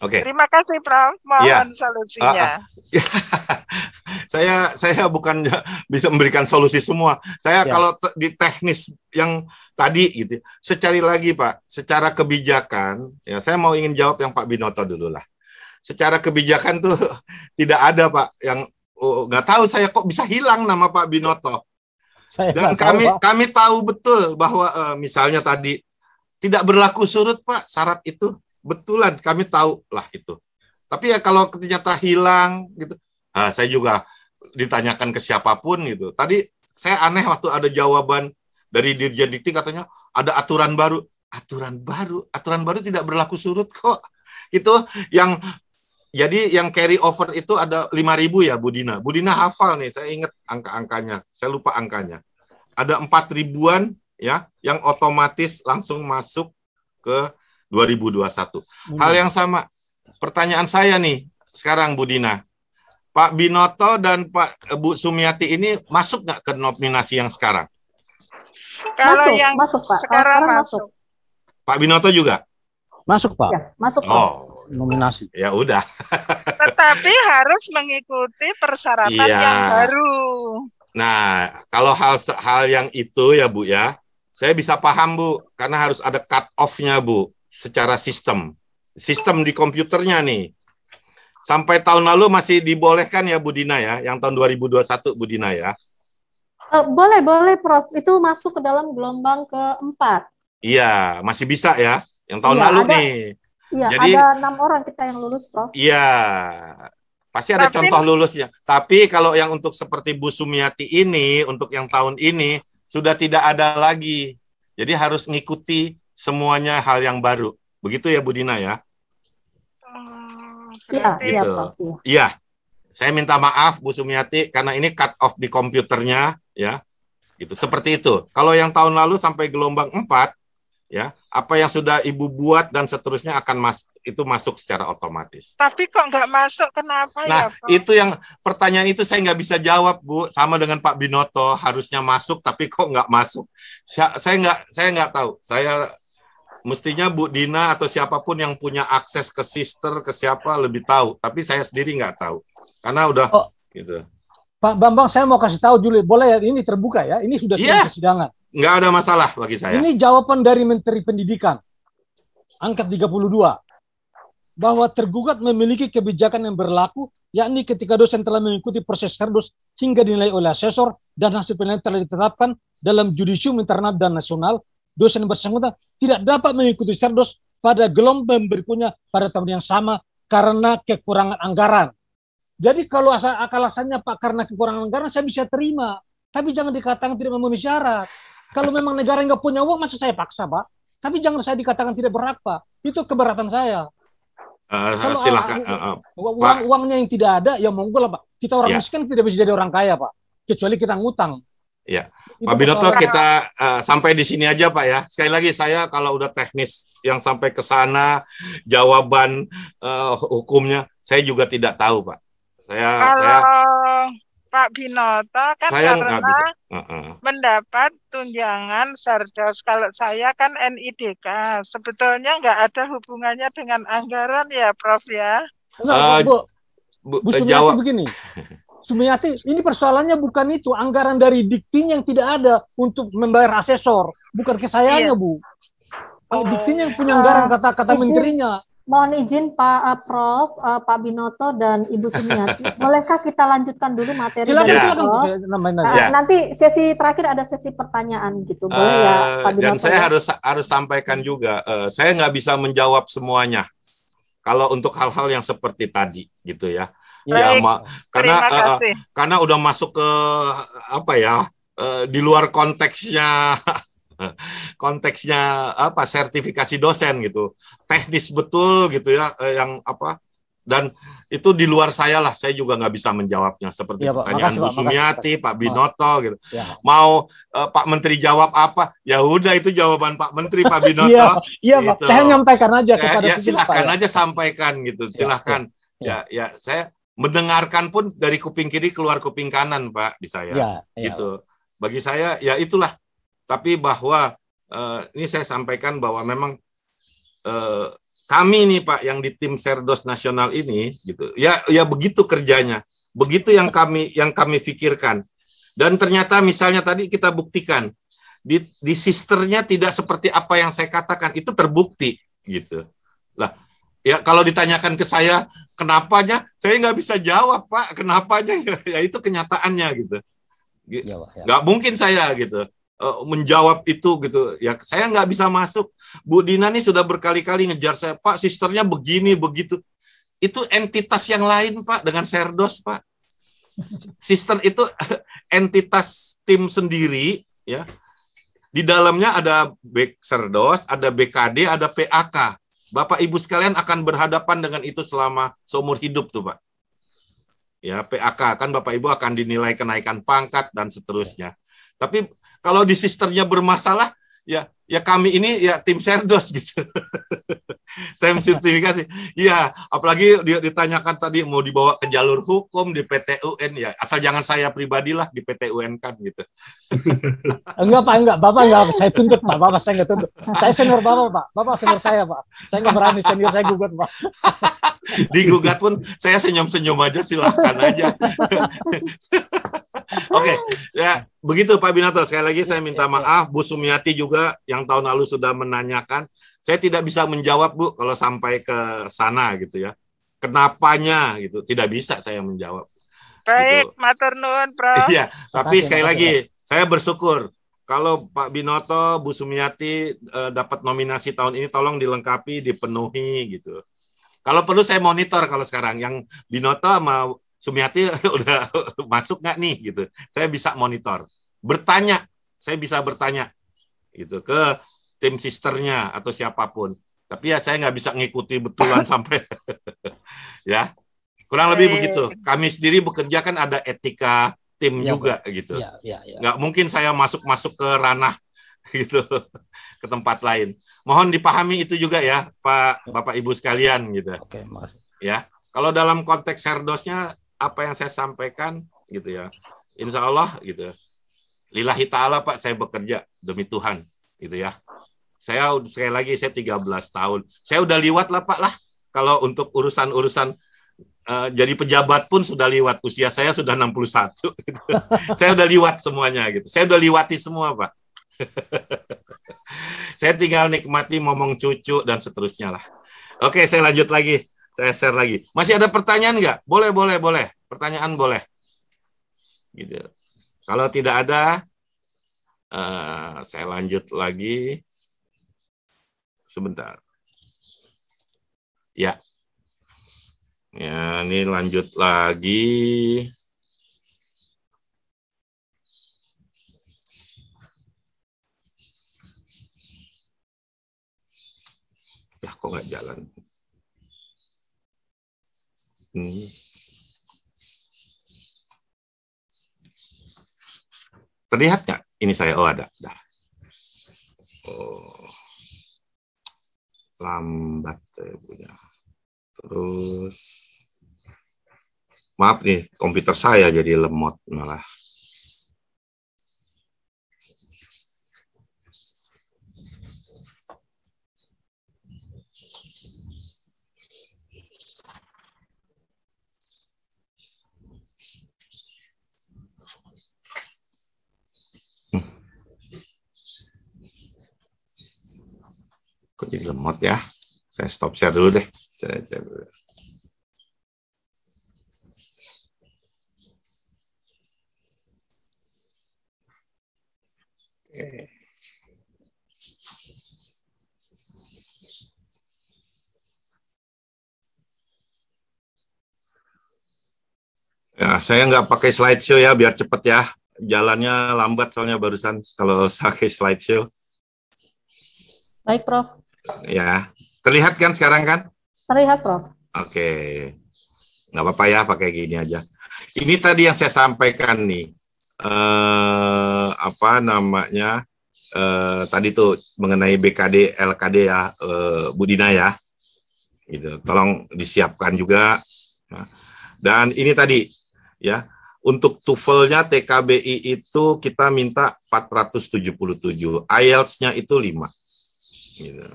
Oke. Okay. Terima kasih Prof. Mohon yeah. solusinya. Uh, uh. (laughs) saya saya bukan (laughs) bisa memberikan solusi semua. Saya yeah. kalau te di teknis yang tadi gitu, secari lagi Pak, secara kebijakan ya saya mau ingin jawab yang Pak Binoto dulu lah. Secara kebijakan tuh (laughs) tidak ada Pak yang oh, nggak oh, tahu saya kok bisa hilang nama Pak Binoto. Saya Dan kami tahu, kami tahu betul bahwa uh, misalnya tadi tidak berlaku surut Pak syarat itu betulan kami tahu lah itu. Tapi ya kalau ternyata hilang gitu, nah, saya juga ditanyakan ke siapapun gitu. Tadi saya aneh waktu ada jawaban dari Dirjen Dikti katanya ada aturan baru. Aturan baru, aturan baru tidak berlaku surut kok. Itu yang jadi yang carry over itu ada 5000 ya Budina. Budina hafal nih, saya ingat angka-angkanya. Saya lupa angkanya. Ada empat ribuan ya yang otomatis langsung masuk ke 2021. Hmm. Hal yang sama. Pertanyaan saya nih sekarang Bu Dina. Pak Binoto dan Pak Bu Sumiati ini masuk nggak ke nominasi yang sekarang? Kalau masuk, yang masuk Pak. Sekarang, sekarang masuk. masuk. Pak Binoto juga? Masuk Pak. Ya, masuk Pak. Oh, nominasi. Ya udah. Tetapi harus mengikuti persyaratan iya. yang baru. Nah, kalau hal hal yang itu ya Bu ya, saya bisa paham Bu, karena harus ada cut off-nya Bu secara sistem. Sistem di komputernya nih. Sampai tahun lalu masih dibolehkan ya Budina ya, yang tahun 2021 Budina ya. Eh, boleh, boleh Prof. Itu masuk ke dalam gelombang keempat. Iya, masih bisa ya. Yang tahun iya, lalu ada, nih. Iya, Jadi, ada enam orang kita yang lulus Prof. Iya, pasti ada Tapi, contoh lulusnya. Tapi kalau yang untuk seperti Bu Sumiati ini, untuk yang tahun ini, sudah tidak ada lagi. Jadi harus ngikuti semuanya hal yang baru. Begitu ya Bu Dina ya? Iya, gitu. Iya. Saya minta maaf Bu Sumiati karena ini cut off di komputernya ya. Gitu. Seperti itu. Kalau yang tahun lalu sampai gelombang 4 ya, apa yang sudah Ibu buat dan seterusnya akan mas itu masuk secara otomatis. Tapi kok nggak masuk kenapa ya, nah, ya? Pak? itu yang pertanyaan itu saya nggak bisa jawab Bu, sama dengan Pak Binoto harusnya masuk tapi kok nggak masuk. Saya nggak saya nggak tahu. Saya mestinya Bu Dina atau siapapun yang punya akses ke sister ke siapa lebih tahu tapi saya sendiri nggak tahu karena udah oh, gitu Pak Bambang saya mau kasih tahu Juli boleh ya ini terbuka ya ini sudah yeah. persidangan nggak ada masalah bagi saya ini jawaban dari Menteri Pendidikan angkat 32 bahwa tergugat memiliki kebijakan yang berlaku yakni ketika dosen telah mengikuti proses serdus hingga dinilai oleh asesor dan hasil penilaian telah ditetapkan dalam judisium internal dan nasional dosen bersangkutan tidak dapat mengikuti serdos pada gelombang berikutnya pada tahun yang sama karena kekurangan anggaran. Jadi kalau asal alasannya Pak karena kekurangan anggaran saya bisa terima, tapi jangan dikatakan tidak memenuhi syarat. Kalau memang negara nggak punya uang, masa saya paksa Pak? Tapi jangan saya dikatakan tidak berhak Pak. Itu keberatan saya. Uh, kalau silakan. Uh, uh, uang, uangnya yang tidak ada, ya monggo lah Pak. Kita orang yeah. miskin tidak bisa jadi orang kaya Pak, kecuali kita ngutang. Ya, Pak Binoto kita uh, sampai di sini aja Pak ya. Sekali lagi saya kalau udah teknis yang sampai ke sana jawaban uh, hukumnya saya juga tidak tahu Pak. Saya kalau saya, Pak Binoto kan saya karena bisa. Uh -uh. mendapat tunjangan Sarjos, Kalau saya kan NIDK, sebetulnya nggak ada hubungannya dengan anggaran ya Prof ya. uh, Bu, Bu, eh, Bu jawab begini. (laughs) Sumiati, ini persoalannya bukan itu anggaran dari diktin yang tidak ada untuk membayar asesor, bukan ke iya. bu. Oh. Diktin yang punya anggaran ah, kata-kata uh, menterinya. Mohon izin Pak uh, Prof, uh, Pak Binoto dan Ibu Sumiati, (laughs) bolehkah kita lanjutkan dulu materi silakan, dari ya. Prof? Silakan, uh, ya. Nanti sesi terakhir ada sesi pertanyaan gitu, eh, boleh uh, ya Pak Binoto? Dan saya ya? harus harus sampaikan juga, uh, saya nggak bisa menjawab semuanya kalau untuk hal-hal yang seperti tadi gitu ya. Iya, Ma. Karena uh, karena udah masuk ke apa ya? Uh, di luar konteksnya (laughs) konteksnya apa sertifikasi dosen gitu teknis betul gitu ya yang apa dan itu di luar saya lah saya juga nggak bisa menjawabnya seperti ya, pertanyaan Bu Sumiati Pak Binoto gitu ya. mau uh, Pak Menteri jawab apa ya udah itu jawaban Pak Menteri Pak Binoto iya, iya gitu. saya nyampaikan aja kepada ya, silahkan aja sampaikan gitu iya, silahkan ya, ya. ya, ya saya mendengarkan pun dari kuping kiri keluar kuping kanan pak di saya ya, ya. gitu bagi saya ya itulah tapi bahwa uh, ini saya sampaikan bahwa memang uh, kami nih pak yang di tim serdos nasional ini gitu ya ya begitu kerjanya begitu yang kami yang kami pikirkan dan ternyata misalnya tadi kita buktikan di di sisternya tidak seperti apa yang saya katakan itu terbukti gitu lah ya kalau ditanyakan ke saya kenapanya saya nggak bisa jawab pak kenapanya (laughs) ya itu kenyataannya gitu ya, ya. nggak mungkin saya gitu eh, menjawab itu gitu ya saya nggak bisa masuk Bu Dina nih sudah berkali-kali ngejar saya Pak sisternya begini begitu itu entitas yang lain Pak dengan serdos Pak sister itu (laughs) entitas tim sendiri ya di dalamnya ada back serdos ada BKD ada PAK Bapak Ibu sekalian akan berhadapan dengan itu selama seumur hidup tuh Pak. Ya, PAK kan Bapak Ibu akan dinilai kenaikan pangkat dan seterusnya. Tapi kalau di sisternya bermasalah, ya ya kami ini ya tim serdos gitu. (laughs) time sertifikasi. Iya, apalagi ditanyakan tadi mau dibawa ke jalur hukum di PTUN ya. Asal jangan saya pribadilah di PTUN kan gitu. (laughs) enggak Pak, enggak. Bapak enggak saya tuntut Pak. Bapak saya enggak tuntut. Saya senior Bapak Pak. Bapak senior saya Pak. Saya enggak berani senior saya gugat Pak. (laughs) Digugat pun saya senyum-senyum aja silahkan aja. (laughs) Oke, okay. ya begitu Pak Binato. Sekali lagi saya minta iya, iya. maaf Bu Sumiati juga yang tahun lalu sudah menanyakan. Saya tidak bisa menjawab Bu kalau sampai ke sana gitu ya. Kenapanya gitu, tidak bisa saya menjawab. Baik, gitu. matur nuwun, Prof. Iya, tapi sekali lagi saya bersyukur kalau Pak Binoto, Bu Sumiati e, dapat nominasi tahun ini tolong dilengkapi, dipenuhi gitu. Kalau perlu saya monitor kalau sekarang yang Binoto sama Sumiati (laughs) udah masuk nggak nih gitu. Saya bisa monitor, bertanya, saya bisa bertanya gitu ke tim sisternya atau siapapun. Tapi ya saya nggak bisa ngikuti betulan (laughs) sampai (laughs) ya kurang lebih begitu. Kami sendiri bekerja kan ada etika tim ya, juga Pak. gitu. Ya, ya, ya. Nggak mungkin saya masuk-masuk ke ranah gitu ke tempat lain. Mohon dipahami itu juga ya Pak Bapak Ibu sekalian gitu. Oke, makasih. Ya. Kalau dalam konteks serdosnya apa yang saya sampaikan gitu ya. Insya Allah gitu. Ya. Lillahi ta'ala Pak, saya bekerja demi Tuhan gitu ya. Saya sekali lagi saya 13 tahun. Saya udah liwat lah Pak lah kalau untuk urusan-urusan uh, jadi pejabat pun sudah liwat usia saya sudah 61 (laughs) gitu. saya udah liwat semuanya gitu. Saya udah liwati semua, Pak. (laughs) saya tinggal nikmati ngomong cucu dan seterusnya lah. Oke, saya lanjut lagi saya lagi. Masih ada pertanyaan nggak? Boleh, boleh, boleh. Pertanyaan boleh. Gitu. Kalau tidak ada, uh, saya lanjut lagi. Sebentar. Ya. Ya, ini lanjut lagi. Ya, kok nggak jalan? Hmm. Terlihat nggak? Ini saya, oh ada. Dah. Oh. Lambat saya eh, punya. Terus, maaf nih, komputer saya jadi lemot malah. kok jadi lemot ya saya stop share dulu deh saya saya... Oke. Ya, saya nggak pakai slideshow ya, biar cepet ya. Jalannya lambat soalnya barusan kalau (laughs) pakai slideshow. Baik, Prof. Ya, terlihat kan sekarang kan? Terlihat, Prof. Oke, nggak apa-apa ya pakai gini aja. Ini tadi yang saya sampaikan nih, eh, apa namanya? Eh, tadi tuh mengenai BKD, LKD ya, eh, Budina ya, gitu. Tolong disiapkan juga. Nah, dan ini tadi ya untuk tuvelnya TKBI itu kita minta 477, IELTS-nya itu 5. Gitu.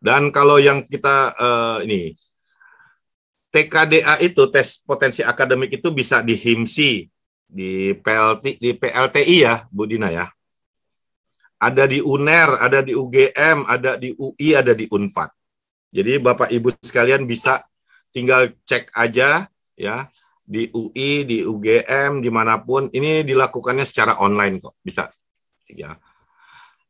Dan kalau yang kita uh, ini TKDA itu tes potensi akademik itu bisa di HIMSI, di PLT, di PLTI ya, Bu Dina ya. Ada di UNER, ada di UGM, ada di UI, ada di Unpad. E Jadi Bapak Ibu sekalian bisa tinggal cek aja ya di UI, di UGM, dimanapun. Ini dilakukannya secara online kok, bisa. Ya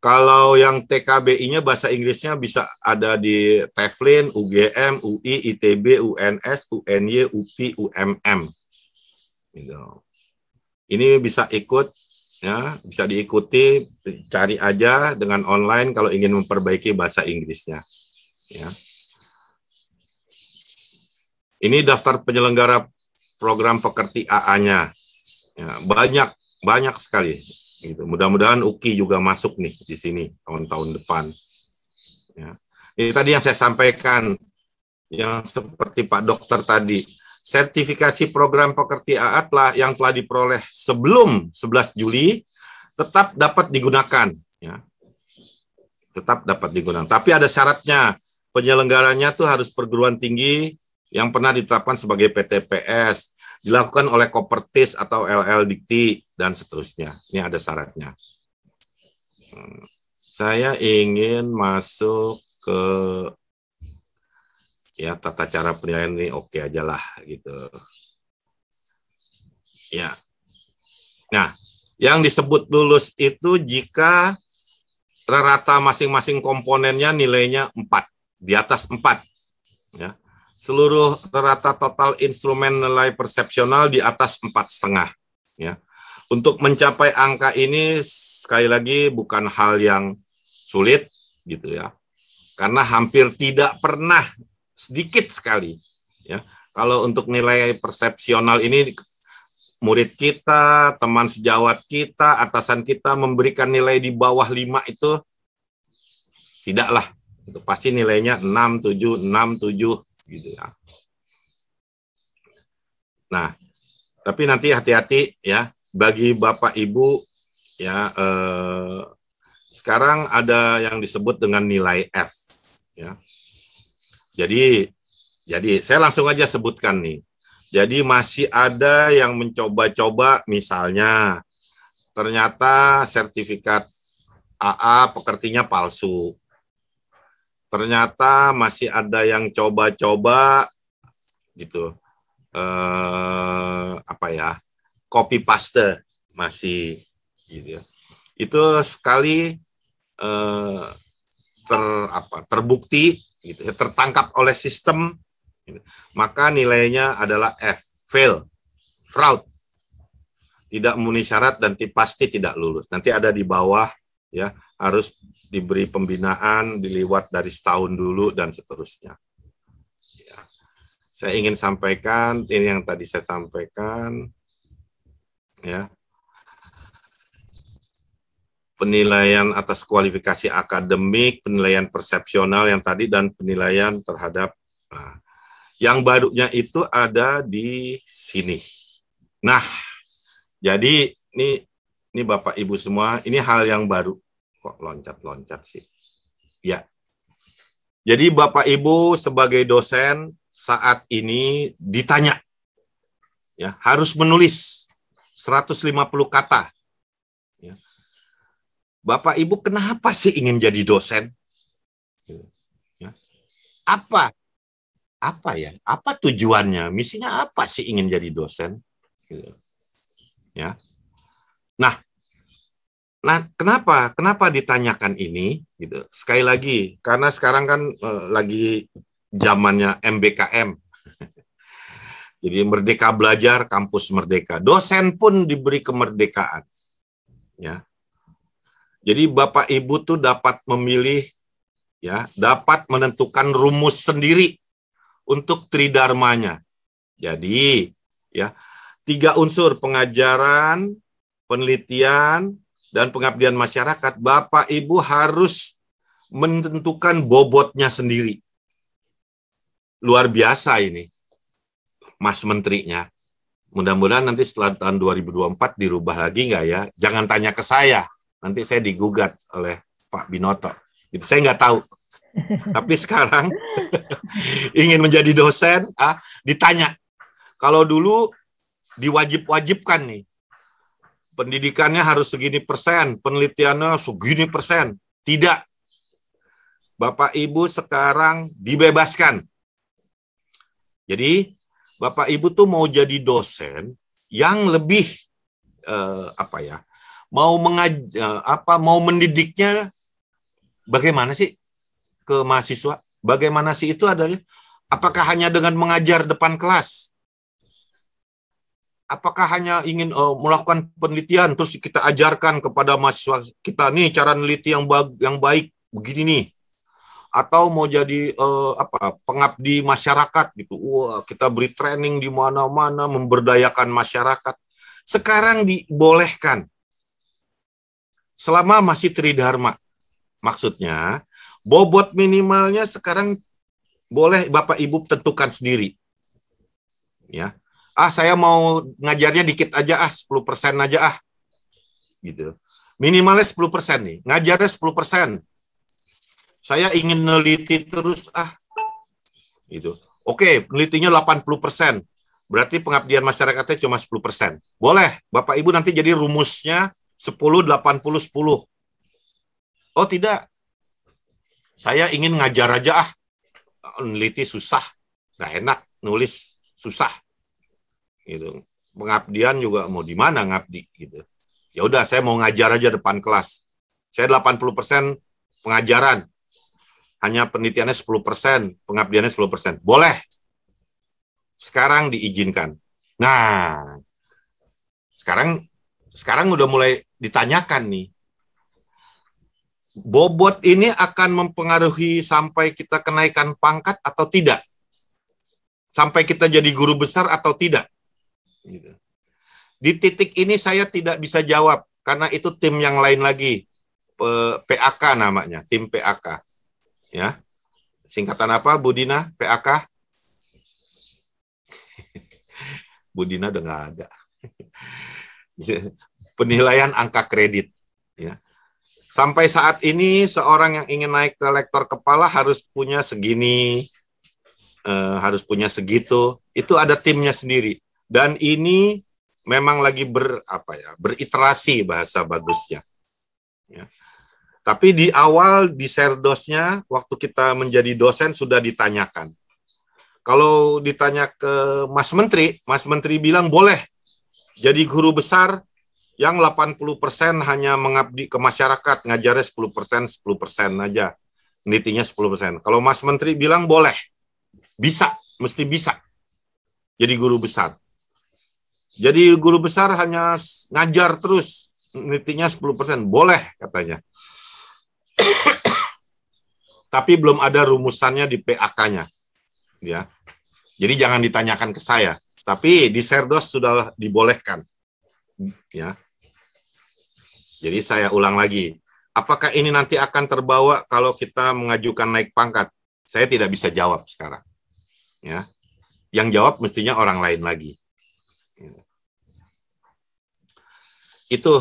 kalau yang TKBI-nya bahasa Inggrisnya bisa ada di Teflin, UGM, UI, ITB, UNS, UNY, UPI, UMM. Gitu. Ini bisa ikut ya bisa diikuti cari aja dengan online kalau ingin memperbaiki bahasa Inggrisnya ya ini daftar penyelenggara program pekerti AA-nya ya, banyak banyak sekali Gitu. Mudah-mudahan UKI juga masuk nih di sini tahun-tahun depan. Ya. Ini tadi yang saya sampaikan, yang seperti Pak Dokter tadi, sertifikasi program pekerja telah yang telah diperoleh sebelum 11 Juli tetap dapat digunakan. Ya. Tetap dapat digunakan. Tapi ada syaratnya, penyelenggaranya tuh harus perguruan tinggi yang pernah ditetapkan sebagai PTPS dilakukan oleh Kopertis atau LL Dikti dan seterusnya. Ini ada syaratnya. Hmm. Saya ingin masuk ke ya tata cara penilaian ini oke okay aja lah gitu. Ya. Nah, yang disebut lulus itu jika rata masing-masing komponennya nilainya 4, di atas 4. Ya seluruh rata total instrumen nilai persepsional di atas empat setengah. Ya. Untuk mencapai angka ini sekali lagi bukan hal yang sulit gitu ya, karena hampir tidak pernah sedikit sekali. Ya, kalau untuk nilai persepsional ini murid kita, teman sejawat kita, atasan kita memberikan nilai di bawah 5 itu tidaklah. Itu pasti nilainya 6, 7, 6, 7, gitu ya. Nah, tapi nanti hati-hati ya bagi Bapak Ibu ya eh, sekarang ada yang disebut dengan nilai F ya. Jadi jadi saya langsung aja sebutkan nih. Jadi masih ada yang mencoba-coba misalnya ternyata sertifikat AA pekertinya palsu ternyata masih ada yang coba-coba gitu eh, apa ya copy paste masih gitu ya. itu sekali eh, ter apa terbukti gitu ya, tertangkap oleh sistem gitu. maka nilainya adalah F fail fraud tidak memenuhi syarat dan pasti tidak lulus nanti ada di bawah ya harus diberi pembinaan diliwat dari setahun dulu dan seterusnya. Ya. Saya ingin sampaikan ini yang tadi saya sampaikan ya. Penilaian atas kualifikasi akademik, penilaian persepsional yang tadi dan penilaian terhadap nah, yang barunya itu ada di sini. Nah, jadi ini ini Bapak Ibu semua, ini hal yang baru kok loncat-loncat sih. Ya. Jadi Bapak Ibu sebagai dosen saat ini ditanya ya harus menulis 150 kata. Ya. Bapak Ibu kenapa sih ingin jadi dosen? Ya. Apa? Apa ya? Apa tujuannya? Misinya apa sih ingin jadi dosen? Ya. ya. Nah, Nah, kenapa? Kenapa ditanyakan ini? Gitu. Sekali lagi, karena sekarang kan eh, lagi zamannya MBKM. (laughs) Jadi merdeka belajar, kampus merdeka. Dosen pun diberi kemerdekaan. Ya. Jadi Bapak Ibu tuh dapat memilih ya, dapat menentukan rumus sendiri untuk tridharmanya. Jadi, ya, tiga unsur pengajaran, penelitian, dan pengabdian masyarakat, Bapak Ibu harus menentukan bobotnya sendiri. Luar biasa ini, Mas Menterinya. Mudah-mudahan nanti setelah tahun 2024 dirubah lagi nggak ya? Jangan tanya ke saya, nanti saya digugat oleh Pak Binoto. Itu saya nggak tahu. (laughs) Tapi sekarang (laughs) ingin menjadi dosen, ah, ditanya. Kalau dulu diwajib-wajibkan nih, pendidikannya harus segini persen, penelitiannya segini persen. Tidak. Bapak Ibu sekarang dibebaskan. Jadi Bapak Ibu tuh mau jadi dosen yang lebih eh, apa ya? Mau mengaj eh, apa mau mendidiknya bagaimana sih ke mahasiswa? Bagaimana sih itu adalah apakah hanya dengan mengajar depan kelas? apakah hanya ingin uh, melakukan penelitian terus kita ajarkan kepada mahasiswa kita nih cara neliti yang bag, yang baik begini nih atau mau jadi uh, apa pengabdi masyarakat gitu wah kita beri training di mana-mana memberdayakan masyarakat sekarang dibolehkan selama masih tridharma maksudnya bobot minimalnya sekarang boleh Bapak Ibu tentukan sendiri ya ah saya mau ngajarnya dikit aja ah 10 persen aja ah gitu minimalnya 10 persen nih ngajarnya 10 persen saya ingin neliti terus ah gitu oke penelitinya 80 persen berarti pengabdian masyarakatnya cuma 10 persen boleh bapak ibu nanti jadi rumusnya 10 80 10 oh tidak saya ingin ngajar aja ah neliti susah nggak enak nulis susah gitu pengabdian juga mau di mana ngabdi gitu ya udah saya mau ngajar aja depan kelas saya 80% pengajaran hanya penelitiannya 10%, pengabdiannya 10%. Boleh. Sekarang diizinkan. Nah, sekarang sekarang udah mulai ditanyakan nih. Bobot ini akan mempengaruhi sampai kita kenaikan pangkat atau tidak? Sampai kita jadi guru besar atau tidak? Gitu. Di titik ini saya tidak bisa jawab karena itu tim yang lain lagi PAK namanya, tim PAK. Ya. Singkatan apa Budina? PAK? (laughs) Budina udah nggak ada. (laughs) Penilaian angka kredit. Ya. Sampai saat ini seorang yang ingin naik ke lektor kepala harus punya segini, eh, harus punya segitu. Itu ada timnya sendiri. Dan ini memang lagi ber apa ya beriterasi bahasa bagusnya. Ya. Tapi di awal di serdosnya waktu kita menjadi dosen sudah ditanyakan. Kalau ditanya ke Mas Menteri, Mas Menteri bilang boleh jadi guru besar yang 80% hanya mengabdi ke masyarakat, ngajarnya 10%, 10% aja. Nitinya 10%. Kalau Mas Menteri bilang boleh, bisa, mesti bisa jadi guru besar. Jadi guru besar hanya ngajar terus, nitinya 10%. Boleh katanya. (coughs) Tapi belum ada rumusannya di PAK-nya. Ya. Jadi jangan ditanyakan ke saya. Tapi di Serdos sudah dibolehkan. Ya. Jadi saya ulang lagi. Apakah ini nanti akan terbawa kalau kita mengajukan naik pangkat? Saya tidak bisa jawab sekarang. Ya. Yang jawab mestinya orang lain lagi. itu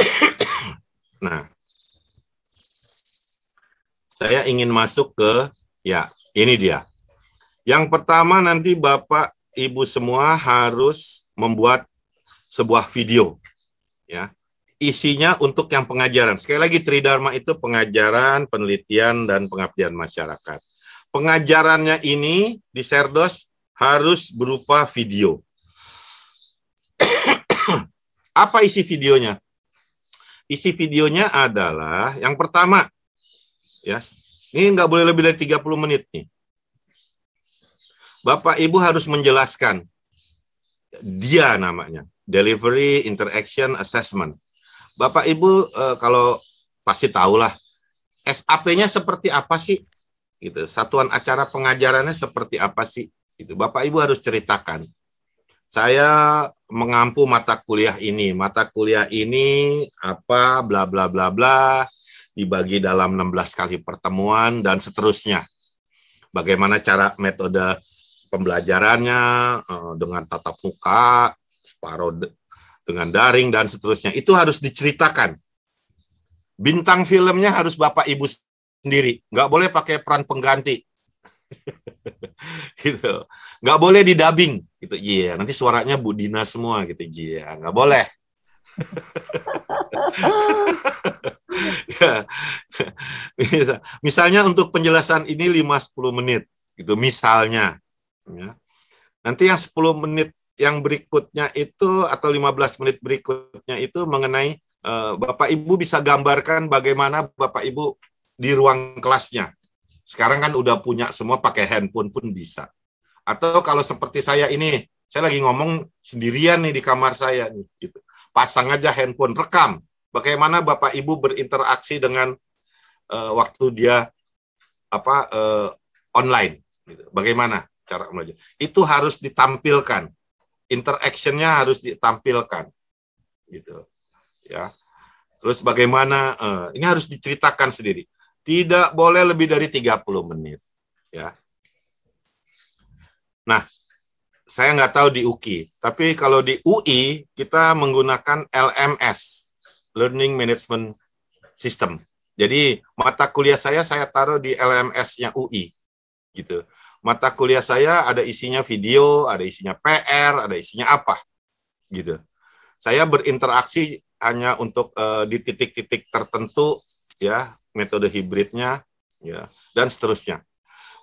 (coughs) nah saya ingin masuk ke ya ini dia yang pertama nanti bapak ibu semua harus membuat sebuah video ya isinya untuk yang pengajaran sekali lagi tridharma itu pengajaran penelitian dan pengabdian masyarakat pengajarannya ini di Serdos harus berupa video (coughs) Apa isi videonya? Isi videonya adalah yang pertama, ya, ini nggak boleh lebih dari 30 menit nih. Bapak Ibu harus menjelaskan dia namanya delivery interaction assessment. Bapak Ibu eh, kalau pasti tahulah SAP-nya seperti apa sih? Gitu. Satuan acara pengajarannya seperti apa sih? Itu Bapak Ibu harus ceritakan. Saya mengampu mata kuliah ini. Mata kuliah ini apa bla bla bla bla dibagi dalam 16 kali pertemuan dan seterusnya. Bagaimana cara metode pembelajarannya eh, dengan tatap muka, separuh dengan daring dan seterusnya. Itu harus diceritakan. Bintang filmnya harus Bapak Ibu sendiri, nggak boleh pakai peran pengganti. (laughs) gitu nggak boleh didubbing gitu iya yeah, nanti suaranya Bu Dina semua gitu iya yeah, nggak boleh (laughs) iya. (laughs) misalnya untuk penjelasan ini 5-10 menit gitu misalnya ya. nanti yang 10 menit yang berikutnya itu atau 15 menit berikutnya itu mengenai eh, Bapak Ibu bisa gambarkan bagaimana Bapak Ibu di ruang kelasnya sekarang kan udah punya semua pakai handphone pun bisa atau kalau seperti saya ini, saya lagi ngomong sendirian nih di kamar saya nih, gitu. Pasang aja handphone, rekam. Bagaimana Bapak Ibu berinteraksi dengan uh, waktu dia apa uh, online? Gitu. Bagaimana cara belajar? Itu harus ditampilkan. Interactionnya harus ditampilkan, gitu. Ya. Terus bagaimana? Uh, ini harus diceritakan sendiri. Tidak boleh lebih dari 30 menit. Ya, Nah, saya nggak tahu di UKI, tapi kalau di UI kita menggunakan LMS, Learning Management System. Jadi mata kuliah saya saya taruh di LMS-nya UI, gitu. Mata kuliah saya ada isinya video, ada isinya PR, ada isinya apa, gitu. Saya berinteraksi hanya untuk uh, di titik-titik tertentu, ya metode hibridnya, ya dan seterusnya.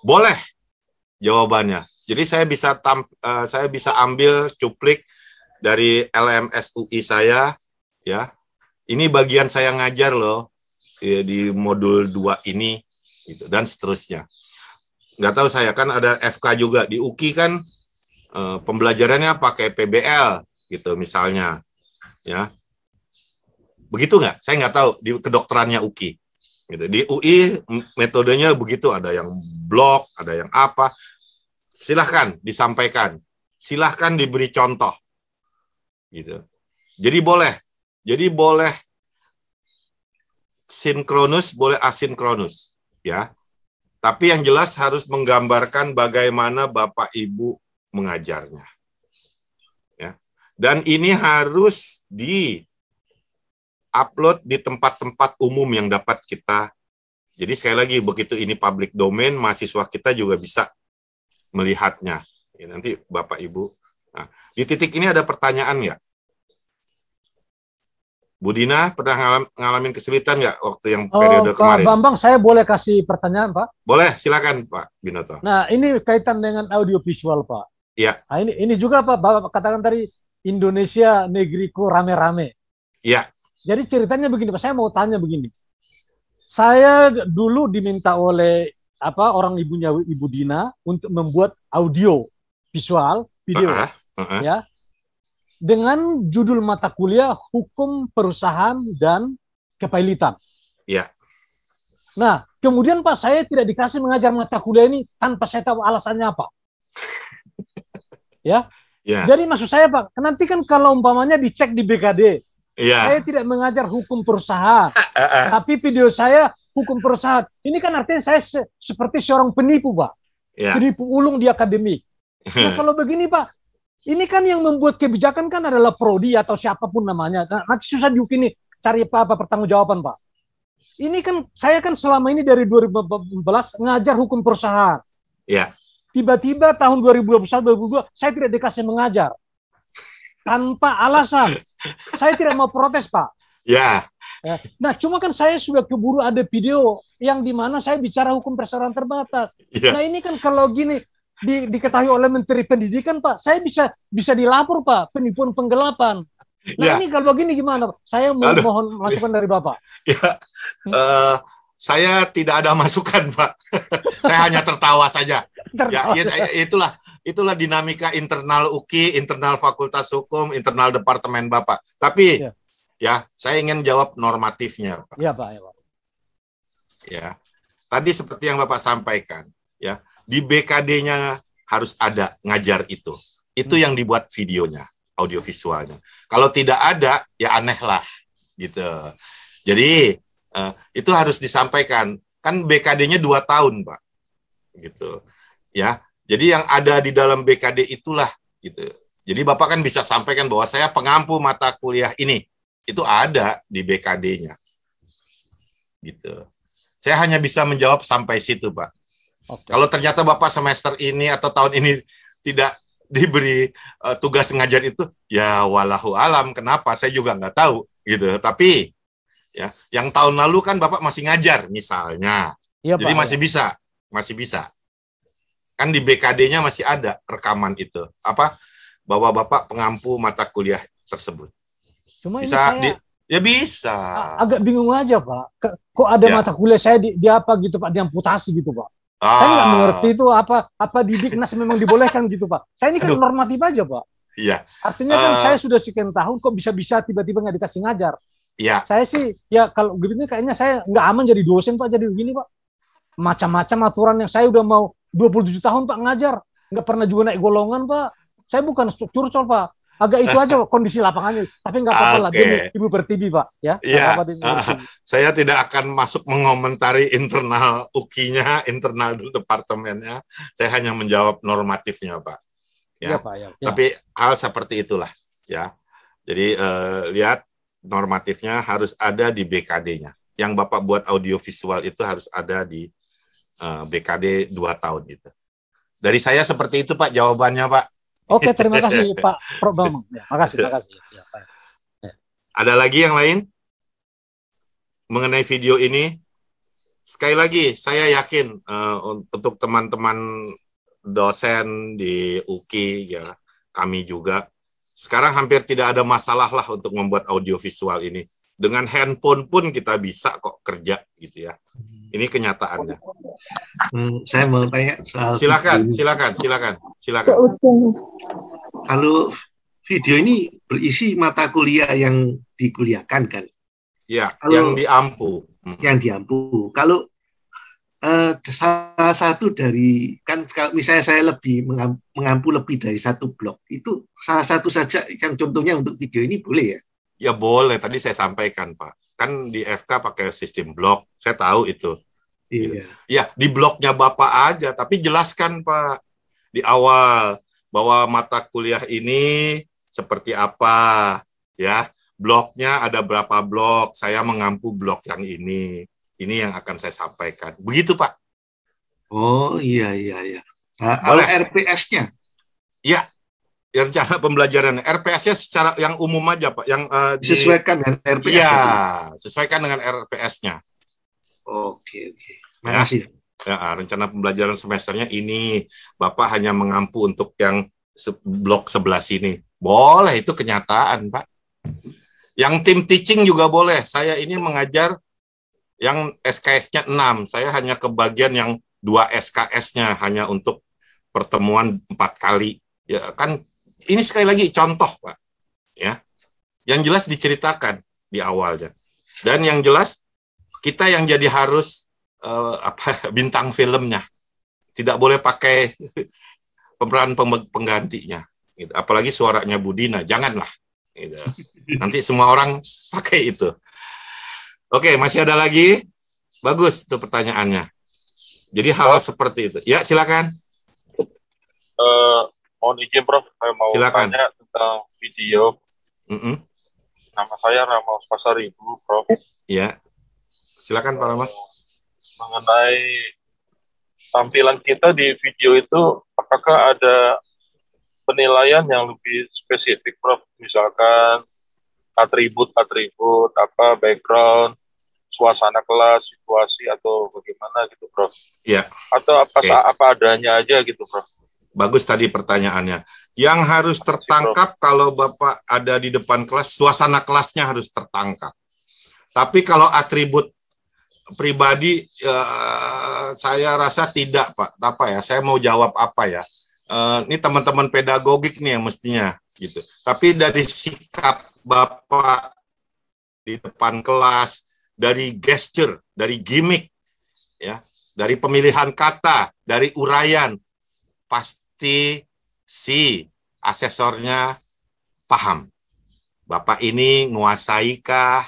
Boleh jawabannya. Jadi saya bisa tam, uh, saya bisa ambil cuplik dari LMS UI saya ya. Ini bagian saya ngajar loh ya, di modul 2 ini gitu dan seterusnya. Nggak tahu saya kan ada FK juga di UKI kan uh, pembelajarannya pakai PBL gitu misalnya ya. Begitu nggak? Saya nggak tahu di kedokterannya UKI. Gitu. Di UI metodenya begitu, ada yang blok, ada yang apa silahkan disampaikan, silahkan diberi contoh, gitu. Jadi boleh, jadi boleh sinkronus, boleh asinkronus, ya. Tapi yang jelas harus menggambarkan bagaimana Bapak Ibu mengajarnya. Ya. Dan ini harus di upload di tempat-tempat umum yang dapat kita. Jadi sekali lagi begitu ini public domain, mahasiswa kita juga bisa melihatnya. Ya, nanti Bapak Ibu. Nah, di titik ini ada pertanyaan ya. Budina pernah ngalam, ngalamin kesulitan nggak waktu yang oh, periode oh, Pak kemarin? Bambang, saya boleh kasih pertanyaan Pak? Boleh, silakan Pak Binoto. Nah ini kaitan dengan audio visual Pak. Iya. Nah, ini ini juga Pak Bapak katakan tadi Indonesia negeriku rame-rame. Iya. Jadi ceritanya begini Pak, saya mau tanya begini. Saya dulu diminta oleh apa orang ibunya ibu Dina untuk membuat audio visual video uh -huh. Uh -huh. ya dengan judul mata kuliah hukum perusahaan dan kepailitan. Ya. Nah, kemudian Pak saya tidak dikasih mengajar mata kuliah ini tanpa saya tahu alasannya apa. (laughs) ya. ya. Jadi maksud saya Pak, nanti kan kalau umpamanya dicek di BKD, ya. saya tidak mengajar hukum perusahaan, (laughs) tapi video saya hukum perusahaan. Ini kan artinya saya se seperti seorang penipu, Pak. Yeah. Ya. Penipu ulung di akademi. Nah, (laughs) kalau begini, Pak, ini kan yang membuat kebijakan kan adalah prodi atau siapapun namanya. Nah, nanti susah diukur nih cari apa, apa pertanggungjawaban, Pak. Ini kan saya kan selama ini dari 2014 ngajar hukum perusahaan. Iya. Tiba-tiba tahun 2021 2022 saya tidak dikasih mengajar. Tanpa alasan. Saya tidak mau protes, Pak. Ya. ya. Nah, cuma kan saya sudah keburu ada video yang di mana saya bicara hukum perseroan terbatas. Yeah. Nah, ini kan kalau gini di, diketahui oleh Menteri Pendidikan, Pak, saya bisa bisa dilapor, Pak, penipuan penggelapan. Nah, yeah. ini kalau begini gimana, Pak? Saya Aduh. mohon masukan dari Bapak. Ya. Uh, saya tidak ada masukan, Pak. (laughs) saya hanya tertawa saja. Ya, tertawa. Ya, ya, itulah itulah dinamika internal UKI, internal Fakultas Hukum, internal Departemen Bapak. Tapi ya. Ya, saya ingin jawab normatifnya. Pak. Ya, Pak. Ya, Pak. ya. Tadi seperti yang Bapak sampaikan, ya di BKD-nya harus ada ngajar itu. Itu hmm. yang dibuat videonya, audiovisualnya. Kalau tidak ada, ya aneh lah, gitu. Jadi eh, itu harus disampaikan. Kan BKD-nya dua tahun, Pak, gitu. Ya, jadi yang ada di dalam BKD itulah, gitu. Jadi Bapak kan bisa sampaikan bahwa saya pengampu mata kuliah ini itu ada di BKD-nya. Gitu. Saya hanya bisa menjawab sampai situ, Pak. Okay. Kalau ternyata Bapak semester ini atau tahun ini tidak diberi uh, tugas ngajar itu, ya walahu alam. Kenapa? Saya juga nggak tahu, gitu. Tapi ya, yang tahun lalu kan Bapak masih ngajar, misalnya. Iya, Jadi Pak, masih bisa, masih bisa. Kan di BKD-nya masih ada rekaman itu. Apa? bahwa bapak pengampu mata kuliah tersebut. Cuma bisa ini saya, di, ya bisa. Agak bingung aja pak. Kok ada ya. mata kuliah saya di, di apa gitu pak? Di amputasi gitu pak. Ah. Saya nggak ah. mengerti itu apa apa di Diknas memang dibolehkan gitu pak. Saya ini kan Aduh. normatif aja pak. Iya. Artinya kan uh, saya sudah sekian tahun kok bisa-bisa tiba-tiba nggak dikasih ngajar. Iya. Saya sih ya kalau begini gitu kayaknya saya nggak aman jadi dosen pak jadi begini pak. Macam-macam aturan yang saya udah mau 27 tahun pak ngajar nggak pernah juga naik golongan pak. Saya bukan struktur pak agak itu aja kondisi lapangannya. Tapi nggak apa-apa okay. lah, demi ibu pertiwi pak. Ya. Yeah. Apa -apa saya tidak akan masuk mengomentari internal UKINYA, internal internal departemennya. Saya hanya menjawab normatifnya pak. Ya, ya pak. Ya, ya. Tapi hal seperti itulah ya. Jadi uh, lihat normatifnya harus ada di BKD-nya. Yang bapak buat audiovisual itu harus ada di uh, eh, BKD 2 tahun itu. Dari saya seperti itu pak jawabannya pak. Oke, terima kasih Pak Prof. Ya, makasih, iya. makasih. Ya, Ya. Ada lagi yang lain mengenai video ini? Sekali lagi, saya yakin uh, untuk teman-teman dosen di UKI ya, kami juga sekarang hampir tidak ada masalah lah untuk membuat audio visual ini dengan handphone pun kita bisa kok kerja gitu ya. Hmm. Ini kenyataannya. Hmm, saya mau tanya soal silakan, video. silakan, silakan, silakan. Kalau video ini berisi mata kuliah yang dikuliahkan kan? Ya, Kalau, yang diampu. Hmm. Yang diampu. Kalau eh, salah satu dari kan misalnya saya lebih mengampu lebih dari satu blok itu salah satu saja yang contohnya untuk video ini boleh ya? Ya boleh, tadi saya sampaikan Pak. Kan di FK pakai sistem blok, saya tahu itu. Iya. Ya, di bloknya Bapak aja, tapi jelaskan Pak di awal bahwa mata kuliah ini seperti apa, ya. Bloknya ada berapa blok, saya mengampu blok yang ini. Ini yang akan saya sampaikan. Begitu Pak. Oh iya iya iya. Nah, ada RPS-nya? Ya, Ya, rencana pembelajaran RPS-nya secara yang umum aja Pak yang uh, disesuaikan dengan RPS. Iya, ya? sesuaikan dengan RPS-nya. Oke, oke. Makasih. Ya, ya, ah, rencana pembelajaran semesternya ini Bapak hanya mengampu untuk yang se blok sebelah sini. Boleh itu kenyataan, Pak. Yang tim teaching juga boleh. Saya ini mengajar yang SKS-nya 6. Saya hanya ke bagian yang 2 SKS-nya hanya untuk pertemuan 4 kali. Ya kan ini sekali lagi contoh Pak. Ya. Yang jelas diceritakan di awalnya. Dan yang jelas kita yang jadi harus uh, apa (laughs) bintang filmnya. Tidak boleh pakai (laughs) pemeran penggantinya. Gitu. Apalagi suaranya Budina, janganlah. Gitu. Nanti semua orang (laughs) pakai itu. Oke, masih ada lagi? Bagus itu pertanyaannya. Jadi hal, -hal seperti itu. Ya, silakan. Eh, Mohon izin Prof, saya mau Silakan. tanya tentang video. Mm hmm Nama saya Ramos Ibu Prof. Iya. Silakan Pak Ramos. Mengenai tampilan kita di video itu, apakah ada penilaian yang lebih spesifik, Prof? Misalkan atribut-atribut, apa background, suasana kelas, situasi atau bagaimana gitu, Prof? Iya. Atau apa okay. apa adanya aja gitu, Prof? bagus tadi pertanyaannya. Yang harus tertangkap kalau Bapak ada di depan kelas, suasana kelasnya harus tertangkap. Tapi kalau atribut pribadi eh, saya rasa tidak Pak. Apa ya? Saya mau jawab apa ya? Eh, ini teman-teman pedagogik nih yang mestinya gitu. Tapi dari sikap Bapak di depan kelas, dari gesture, dari gimmick ya, dari pemilihan kata, dari urayan, pasti si asesornya paham. Bapak ini nguasai kah,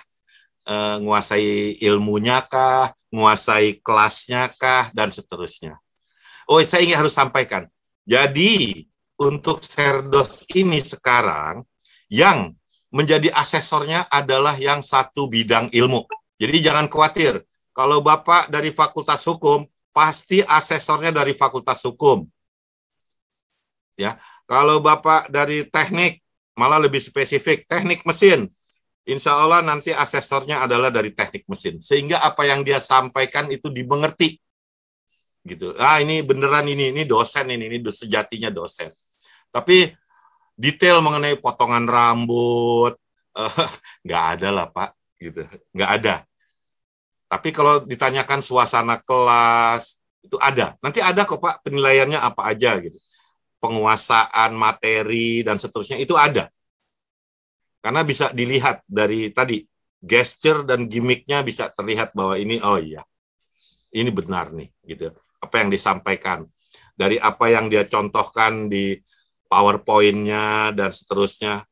eh, nguasai ilmunya kah, nguasai kelasnya kah, dan seterusnya. Oh, saya ingin harus sampaikan. Jadi, untuk Serdos ini sekarang, yang menjadi asesornya adalah yang satu bidang ilmu. Jadi jangan khawatir, kalau Bapak dari Fakultas Hukum, pasti asesornya dari Fakultas Hukum ya. Kalau Bapak dari teknik malah lebih spesifik teknik mesin. Insya Allah nanti asesornya adalah dari teknik mesin sehingga apa yang dia sampaikan itu dimengerti gitu. Ah ini beneran ini ini dosen ini ini sejatinya dosen. Tapi detail mengenai potongan rambut (laughs) eh, nggak eh, ada lah pak gitu nggak ada tapi kalau ditanyakan suasana kelas itu ada nanti ada kok pak penilaiannya apa aja gitu penguasaan materi dan seterusnya itu ada. Karena bisa dilihat dari tadi gesture dan gimmicknya bisa terlihat bahwa ini oh iya ini benar nih gitu apa yang disampaikan dari apa yang dia contohkan di powerpointnya dan seterusnya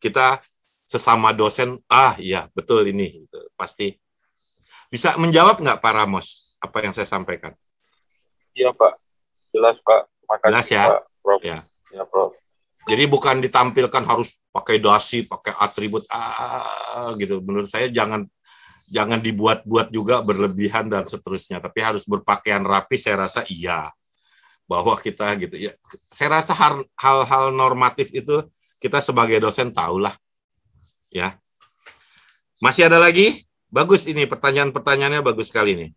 kita sesama dosen ah iya betul ini gitu. pasti bisa menjawab nggak Pak Ramos apa yang saya sampaikan? Iya Pak jelas Pak makasih jelas ya. Pak. Prof. Ya. ya Prof. Jadi bukan ditampilkan harus pakai dasi, pakai atribut ah gitu. Menurut saya jangan jangan dibuat-buat juga berlebihan dan seterusnya, tapi harus berpakaian rapi saya rasa iya. Bahwa kita gitu ya. Saya rasa hal-hal normatif itu kita sebagai dosen tahulah. Ya. Masih ada lagi? Bagus ini pertanyaan-pertanyaannya bagus sekali nih.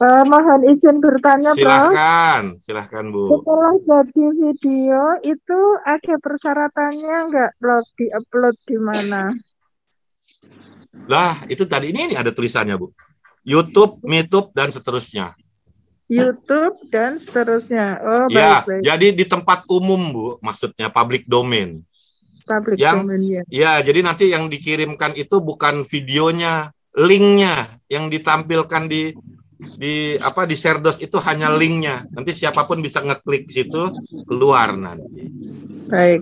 Uh, mohon izin bertanya, silahkan, Prof. Silahkan, Bu. Setelah jadi video, itu ada persyaratannya nggak, Prof? Di-upload di mana? Lah, itu tadi ini, ini ada tulisannya, Bu. YouTube, MeTube, dan seterusnya. YouTube dan seterusnya. Oh, ya, baik. jadi di tempat umum, Bu, maksudnya public domain. Public yang, domain, ya. Ya, jadi nanti yang dikirimkan itu bukan videonya, linknya yang ditampilkan di di apa di Serdos itu hanya linknya. Nanti siapapun bisa ngeklik situ keluar nanti. Baik.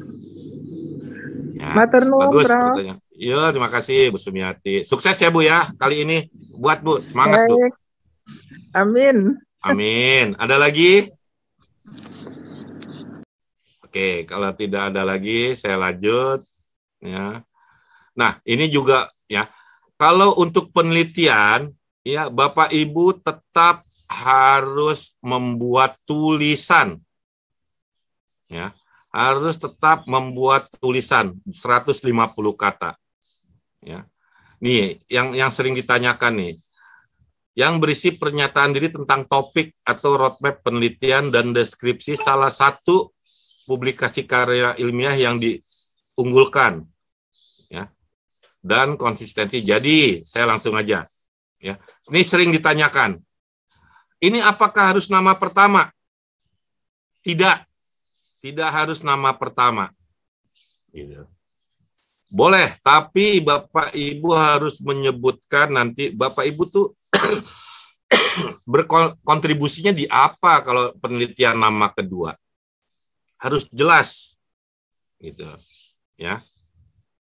Ya, Maternum, bagus Ya Iya, terima kasih Bu Sumiati. Sukses ya Bu ya kali ini buat Bu. Semangat Baik. Bu. Amin. Amin. Ada lagi? Oke, kalau tidak ada lagi saya lanjut ya. Nah, ini juga ya. Kalau untuk penelitian ya Bapak Ibu tetap harus membuat tulisan. Ya, harus tetap membuat tulisan 150 kata. Ya. Nih, yang yang sering ditanyakan nih. Yang berisi pernyataan diri tentang topik atau roadmap penelitian dan deskripsi salah satu publikasi karya ilmiah yang diunggulkan. Ya. Dan konsistensi. Jadi, saya langsung aja Ya, ini sering ditanyakan. Ini apakah harus nama pertama? Tidak, tidak harus nama pertama. Gitu. Boleh, tapi Bapak Ibu harus menyebutkan nanti Bapak Ibu tuh (clears throat) berkontribusinya di apa kalau penelitian nama kedua. Harus jelas. Gitu. Ya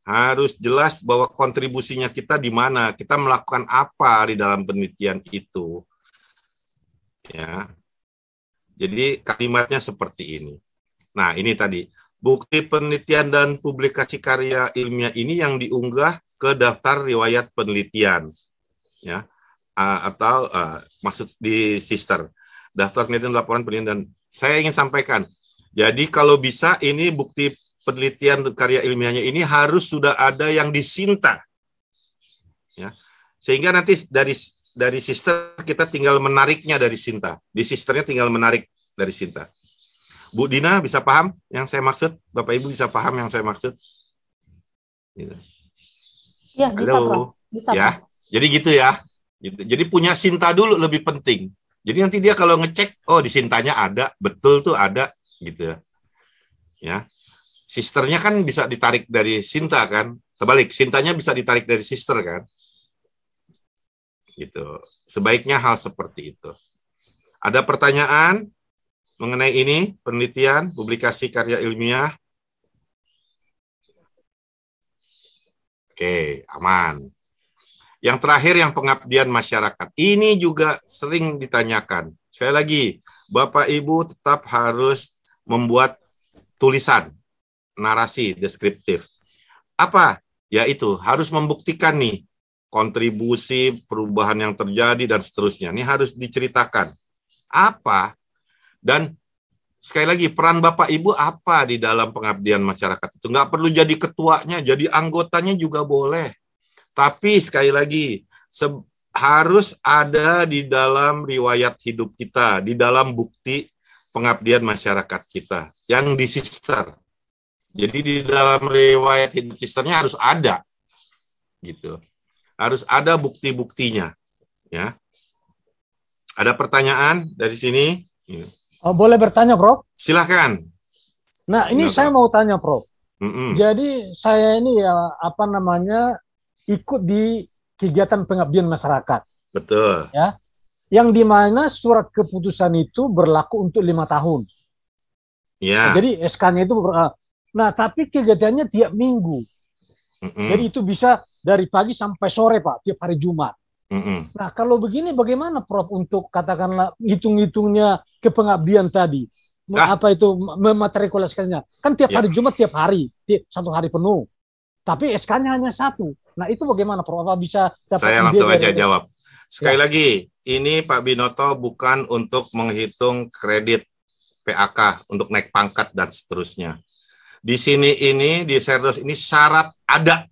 harus jelas bahwa kontribusinya kita di mana, kita melakukan apa di dalam penelitian itu. Ya. Jadi kalimatnya seperti ini. Nah, ini tadi bukti penelitian dan publikasi karya ilmiah ini yang diunggah ke daftar riwayat penelitian. Ya. atau uh, maksud di sister. Daftar penelitian laporan penelitian dan saya ingin sampaikan. Jadi kalau bisa ini bukti penelitian karya ilmiahnya ini harus sudah ada yang disinta. Ya. Sehingga nanti dari dari sister kita tinggal menariknya dari Sinta. Di sisternya tinggal menarik dari Sinta. Bu Dina bisa paham yang saya maksud? Bapak Ibu bisa paham yang saya maksud? Gitu. Ya, bisa, Halo. Bisa Bisa, ya. Jadi gitu ya. Gitu. Jadi punya Sinta dulu lebih penting. Jadi nanti dia kalau ngecek, oh di Sintanya ada, betul tuh ada gitu ya. Ya sisternya kan bisa ditarik dari Sinta kan sebalik Sintanya bisa ditarik dari sister kan gitu sebaiknya hal seperti itu ada pertanyaan mengenai ini penelitian publikasi karya ilmiah oke aman yang terakhir yang pengabdian masyarakat ini juga sering ditanyakan sekali lagi Bapak Ibu tetap harus membuat tulisan narasi deskriptif. Apa? Yaitu harus membuktikan nih kontribusi perubahan yang terjadi dan seterusnya. Ini harus diceritakan. Apa? Dan sekali lagi peran Bapak Ibu apa di dalam pengabdian masyarakat itu? Nggak perlu jadi ketuanya, jadi anggotanya juga boleh. Tapi sekali lagi harus ada di dalam riwayat hidup kita, di dalam bukti pengabdian masyarakat kita yang disister jadi di dalam riwayat hidup Kristennya harus ada gitu. Harus ada bukti-buktinya ya. Ada pertanyaan dari sini? Iya. Oh, boleh bertanya, Prof? Silahkan. Nah, ini Silahkan. saya mau tanya, Prof. Mm-mm. Jadi saya ini ya apa namanya ikut di kegiatan pengabdian masyarakat. Betul. Ya, yang dimana surat keputusan itu berlaku untuk lima tahun. Ya. Nah, jadi SK-nya itu Nah, tapi kegiatannya tiap minggu. Mm-hmm. Jadi itu bisa dari pagi sampai sore, Pak, tiap hari Jumat. Mm-hmm. Nah, kalau begini bagaimana Prof untuk katakanlah hitung-hitungnya kepengabdian tadi? Nah. Apa itu mematrikulasikannya? Kan tiap ya. hari Jumat tiap hari, tiap, satu hari penuh. Tapi SK-nya hanya satu. Nah, itu bagaimana Prof? Apa bisa Saya langsung aja ini? jawab. Sekali ya. lagi, ini Pak Binoto bukan untuk menghitung kredit PAK untuk naik pangkat dan seterusnya di sini ini di Serdos ini syarat ada.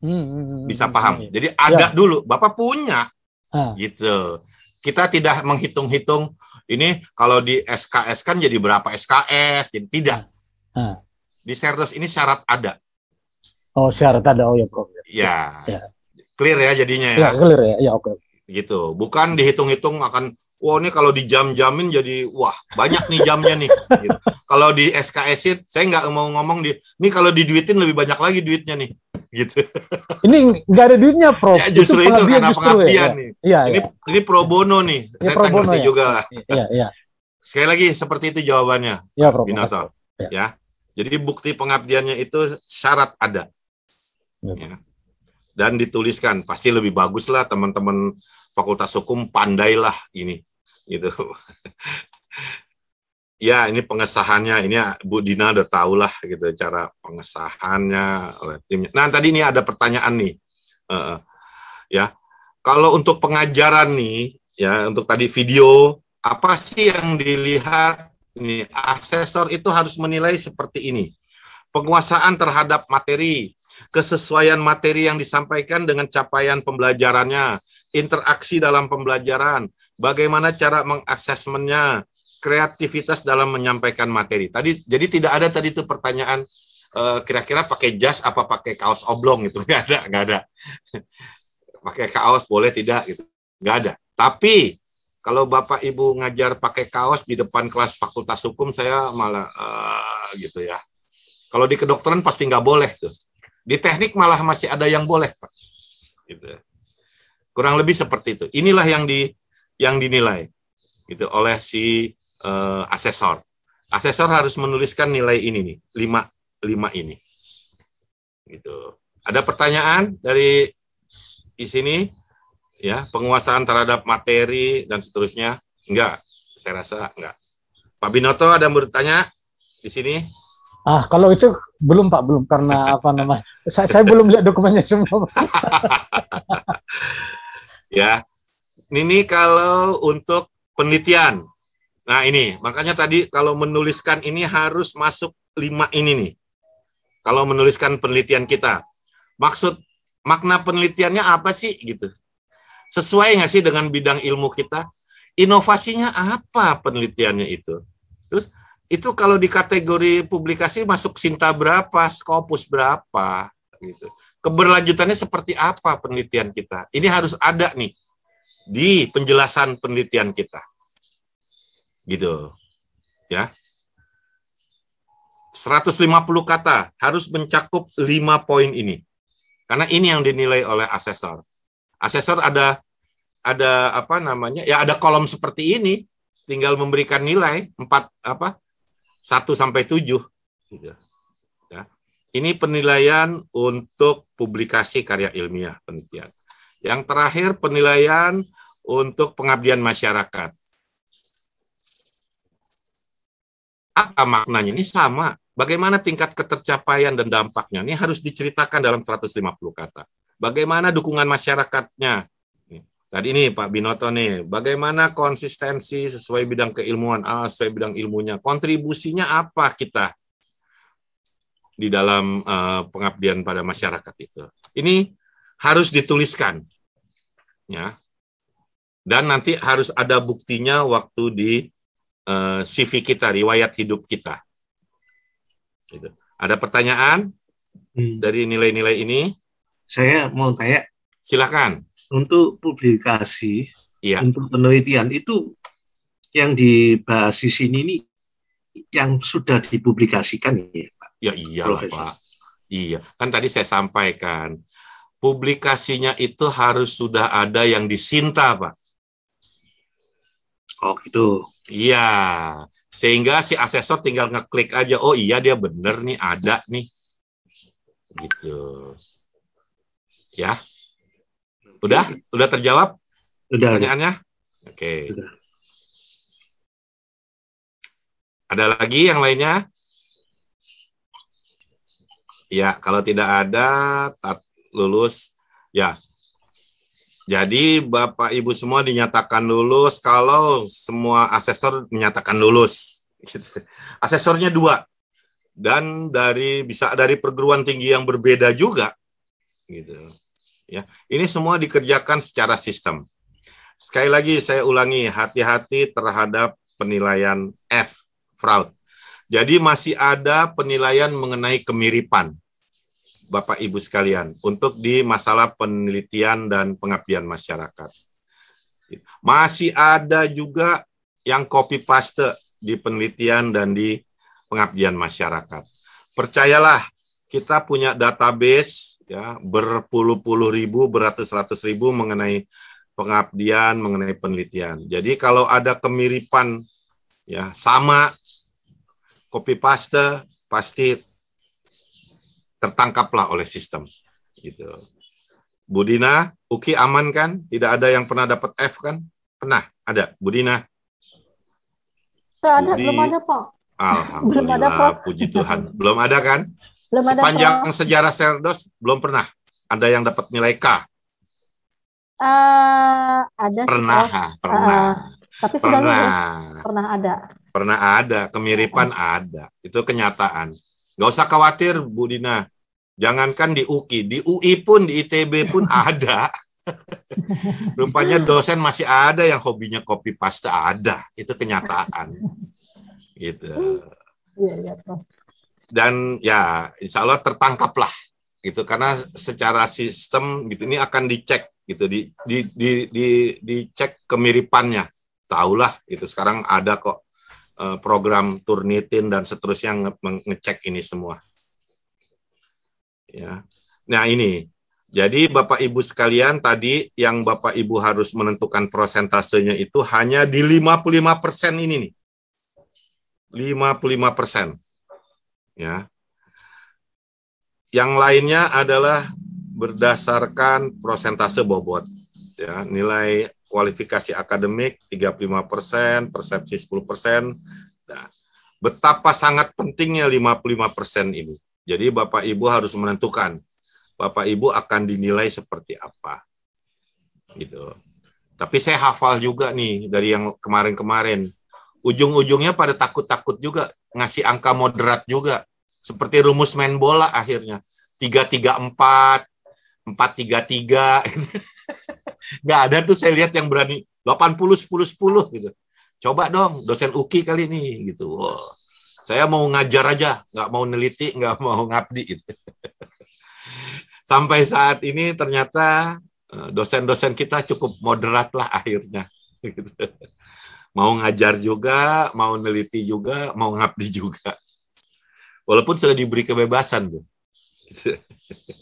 Hmm, hmm, hmm, Bisa paham. Jadi ada ya. dulu, Bapak punya. Ha. Ah. Gitu. Kita tidak menghitung-hitung ini kalau di SKS kan jadi berapa SKS, jadi tidak. Ha. Ah. Ah. Di Serdos ini syarat ada. Oh, syarat ada. Oh ya, Prof. Ya. ya. ya. Clear ya jadinya ya. Ya, clear ya. Ya, oke. Okay gitu. Bukan dihitung-hitung akan wah ini kalau di jam jamin jadi wah banyak nih jamnya nih. (laughs) Gitu. Kalau di SKS saya nggak mau ngomong di ini kalau diduitin lebih banyak lagi duitnya nih (laughs) gitu. Ini nggak ada duitnya Prof. (laughs) Ya, justru itu, itu karena justru ya. pengabdian ya. nih. Ya, ini ya. ini pro bono nih. Ya, saya pro kan bono ya. juga lah. Iya, iya. Sekali lagi seperti itu jawabannya. Iya, Prof. Ya. ya. Jadi bukti pengabdiannya itu syarat ada. Iya. Ya. Dan dituliskan pasti lebih bagus lah teman-teman fakultas hukum pandailah ini gitu (laughs) ya ini pengesahannya ini Bu Dina udah tahu lah gitu cara pengesahannya oleh timnya nah tadi ini ada pertanyaan nih uh, ya kalau untuk pengajaran nih ya untuk tadi video apa sih yang dilihat ini asesor itu harus menilai seperti ini penguasaan terhadap materi kesesuaian materi yang disampaikan dengan capaian pembelajarannya interaksi dalam pembelajaran, bagaimana cara mengaksesmennya, kreativitas dalam menyampaikan materi. Tadi jadi tidak ada tadi itu pertanyaan eh, kira-kira pakai jas apa pakai kaos oblong itu (laughs) nggak ada nggak ada (laughs) pakai kaos boleh tidak gitu nggak ada tapi kalau bapak ibu ngajar pakai kaos di depan kelas fakultas hukum saya malah uh, gitu ya kalau di kedokteran pasti nggak boleh tuh di teknik malah masih ada yang boleh pak gitu Kurang lebih seperti itu. Inilah yang di yang dinilai gitu oleh si uh, asesor. Asesor harus menuliskan nilai ini nih, lima lima ini. Gitu. Ada pertanyaan dari di sini ya, penguasaan terhadap materi dan seterusnya? Enggak. Saya rasa enggak. Pak Binoto ada yang bertanya di sini? Ah, kalau itu belum Pak, belum karena apa namanya? saya, saya belum lihat dokumennya semua. (laughs) ya. Ini kalau untuk penelitian. Nah, ini makanya tadi kalau menuliskan ini harus masuk lima ini nih. Kalau menuliskan penelitian kita. Maksud makna penelitiannya apa sih gitu. Sesuai nggak sih dengan bidang ilmu kita? Inovasinya apa penelitiannya itu? Terus itu kalau di kategori publikasi masuk Sinta berapa, skopus berapa, gitu. Keberlanjutannya seperti apa penelitian kita? Ini harus ada nih di penjelasan penelitian kita. Gitu. Ya. 150 kata harus mencakup lima poin ini. Karena ini yang dinilai oleh asesor. Asesor ada ada apa namanya? Ya ada kolom seperti ini, tinggal memberikan nilai 4 apa? 1 sampai 7 gitu. Ya. Ini penilaian untuk publikasi karya ilmiah penelitian. Yang terakhir penilaian untuk pengabdian masyarakat. Apa maknanya? Ini sama. Bagaimana tingkat ketercapaian dan dampaknya? Ini harus diceritakan dalam 150 kata. Bagaimana dukungan masyarakatnya? Tadi ini Pak Binoto nih, bagaimana konsistensi sesuai bidang keilmuan ah, sesuai bidang ilmunya, kontribusinya apa kita di dalam uh, pengabdian pada masyarakat itu. Ini harus dituliskan, ya. Dan nanti harus ada buktinya waktu di uh, eh, CV kita, riwayat hidup kita. Gitu. Ada pertanyaan hmm. dari nilai-nilai ini? Saya mau tanya. Silakan untuk publikasi, ya. untuk penelitian itu yang dibahas di sini ini yang sudah dipublikasikan ya Pak. Ya iya Pak. Iya, kan tadi saya sampaikan publikasinya itu harus sudah ada yang disinta, Pak. Oh, gitu. Iya. Sehingga si asesor tinggal ngeklik aja, oh iya dia bener nih, ada nih. Gitu. Ya. Udah? Udah terjawab? Udah. Pertanyaannya? Oke. Okay. Ada lagi yang lainnya? Ya, kalau tidak ada, tak lulus. Ya, jadi Bapak Ibu semua dinyatakan lulus kalau semua asesor menyatakan lulus. (laughs) Asesornya dua dan dari bisa dari perguruan tinggi yang berbeda juga, gitu ya. Ini semua dikerjakan secara sistem. Sekali lagi saya ulangi, hati-hati terhadap penilaian F, fraud. Jadi masih ada penilaian mengenai kemiripan. Bapak Ibu sekalian, untuk di masalah penelitian dan pengabdian masyarakat. Masih ada juga yang copy paste di penelitian dan di pengabdian masyarakat. Percayalah, kita punya database ya berpuluh-puluh ribu, beratus-ratus ribu mengenai pengabdian, mengenai penelitian. Jadi kalau ada kemiripan ya sama copy paste pasti tertangkaplah oleh sistem gitu. Budina, Uki aman kan? Tidak ada yang pernah dapat F kan? Pernah, ada. Budina. ada, Budi, belum ada, Pak. Alhamdulillah, belum ada, puji Tuhan. Belum ada kan? Belum Sepanjang ada sejarah Serdos belum pernah ada yang dapat nilai K. Uh, ada pernah, oh, pernah. Uh, tapi sudah pernah. pernah ada. Pernah ada, kemiripan uh. ada. Itu kenyataan. Gak usah khawatir Bu Dina. Jangankan di UKI, di UI pun, di ITB pun (laughs) ada. Rupanya dosen masih ada yang hobinya kopi paste ada. Itu kenyataan. (laughs) gitu. Iya, iya, dan ya insya Allah tertangkaplah gitu karena secara sistem gitu ini akan dicek gitu di di di di dicek kemiripannya tahulah itu sekarang ada kok eh, program turnitin dan seterusnya nge ngecek ini semua ya nah ini jadi Bapak Ibu sekalian tadi yang Bapak Ibu harus menentukan prosentasenya itu hanya di 55% persen ini nih. 55%. persen ya. Yang lainnya adalah berdasarkan prosentase bobot ya, nilai kualifikasi akademik 35%, persepsi 10%. Nah, betapa sangat pentingnya 55% ini. Jadi Bapak Ibu harus menentukan Bapak Ibu akan dinilai seperti apa. Gitu. Tapi saya hafal juga nih dari yang kemarin-kemarin. Ujung-ujungnya pada takut-takut juga ngasih angka moderat juga. Seperti rumus main bola akhirnya. tiga tiga empat empat tiga tiga (laughs) Nggak ada tuh saya lihat yang berani 80-10-10 gitu. Coba dong dosen UKI kali ini gitu. Wow. Saya mau ngajar aja, nggak mau neliti, nggak mau ngabdi gitu. (laughs) Sampai saat ini ternyata eh, dosen-dosen kita cukup moderat lah akhirnya. (laughs) Gitu mau ngajar juga, mau neliti juga, mau ngabdi juga. Walaupun sudah diberi kebebasan tuh. Gitu.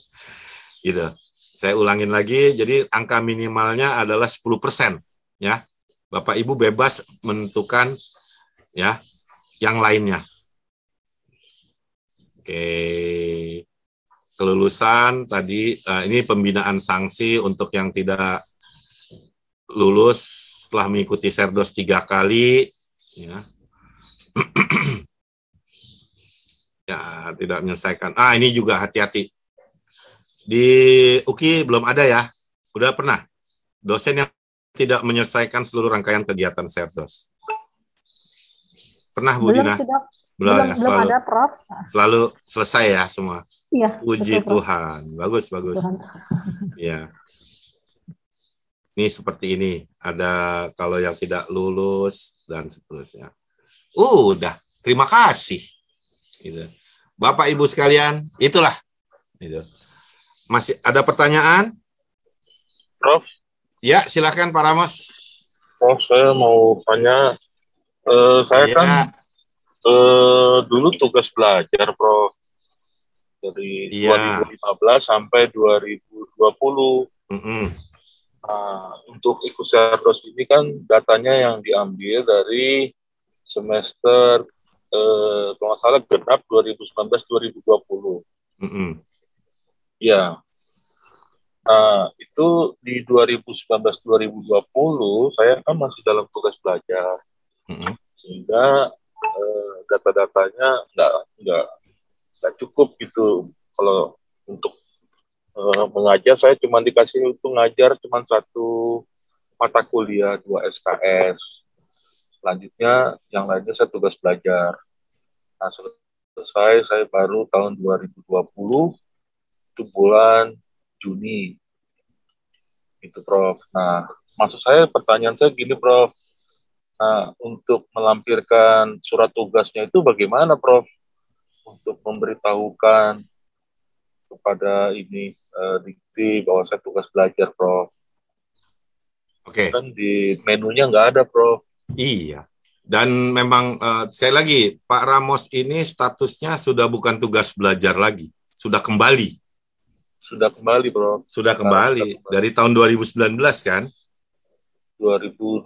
(laughs) gitu. Saya ulangin lagi, jadi angka minimalnya adalah 10%, ya. Bapak Ibu bebas menentukan ya yang lainnya. Oke. Kelulusan tadi eh, ini pembinaan sanksi untuk yang tidak lulus setelah mengikuti serdos tiga kali, ya, (clears throat) ya tidak menyelesaikan. Ah ini juga hati-hati. Di UKI belum ada ya. Udah pernah dosen yang tidak menyelesaikan seluruh rangkaian kegiatan serdos. Pernah Bu belum, Dina? Belum, belum, ya, selalu, ada Prof. Selalu selesai ya semua. Iya. Puji betul, Tuhan. Bagus, bagus. Tuhan. Ya ini seperti ini, ada kalau yang tidak lulus dan seterusnya. udah, terima kasih. Gitu. Bapak Ibu sekalian, itulah. Gitu. Masih ada pertanyaan? Prof. Ya, silakan Pak Ramos. Oh, saya mau tanya, uh, saya ya. kan uh, dulu tugas belajar, Prof. Dari ya. 2015 sampai 2020. Nah, untuk ikut Serdos ini kan datanya yang diambil dari semester eh, kalau salah genap 2019-2020. Mm -hmm. Ya. Nah, itu di 2019-2020 saya kan masih dalam tugas belajar. Mm -hmm. Sehingga eh, data-datanya nggak nggak nggak cukup gitu kalau untuk Eh, mengajar saya cuma dikasih untuk ngajar cuma satu mata kuliah dua SKS selanjutnya yang lainnya saya tugas belajar nah selesai saya baru tahun 2020 itu bulan Juni itu Prof nah maksud saya pertanyaan saya gini Prof nah untuk melampirkan surat tugasnya itu bagaimana Prof untuk memberitahukan kepada ini uh, dikti bahwa saya tugas belajar, Prof. Oke. Okay. Kan di menunya nggak ada, Prof. Iya. Dan memang uh, sekali lagi Pak Ramos ini statusnya sudah bukan tugas belajar lagi, sudah kembali. Sudah kembali, Prof. Sudah kembali, sudah kembali. dari tahun 2019 kan? 2020.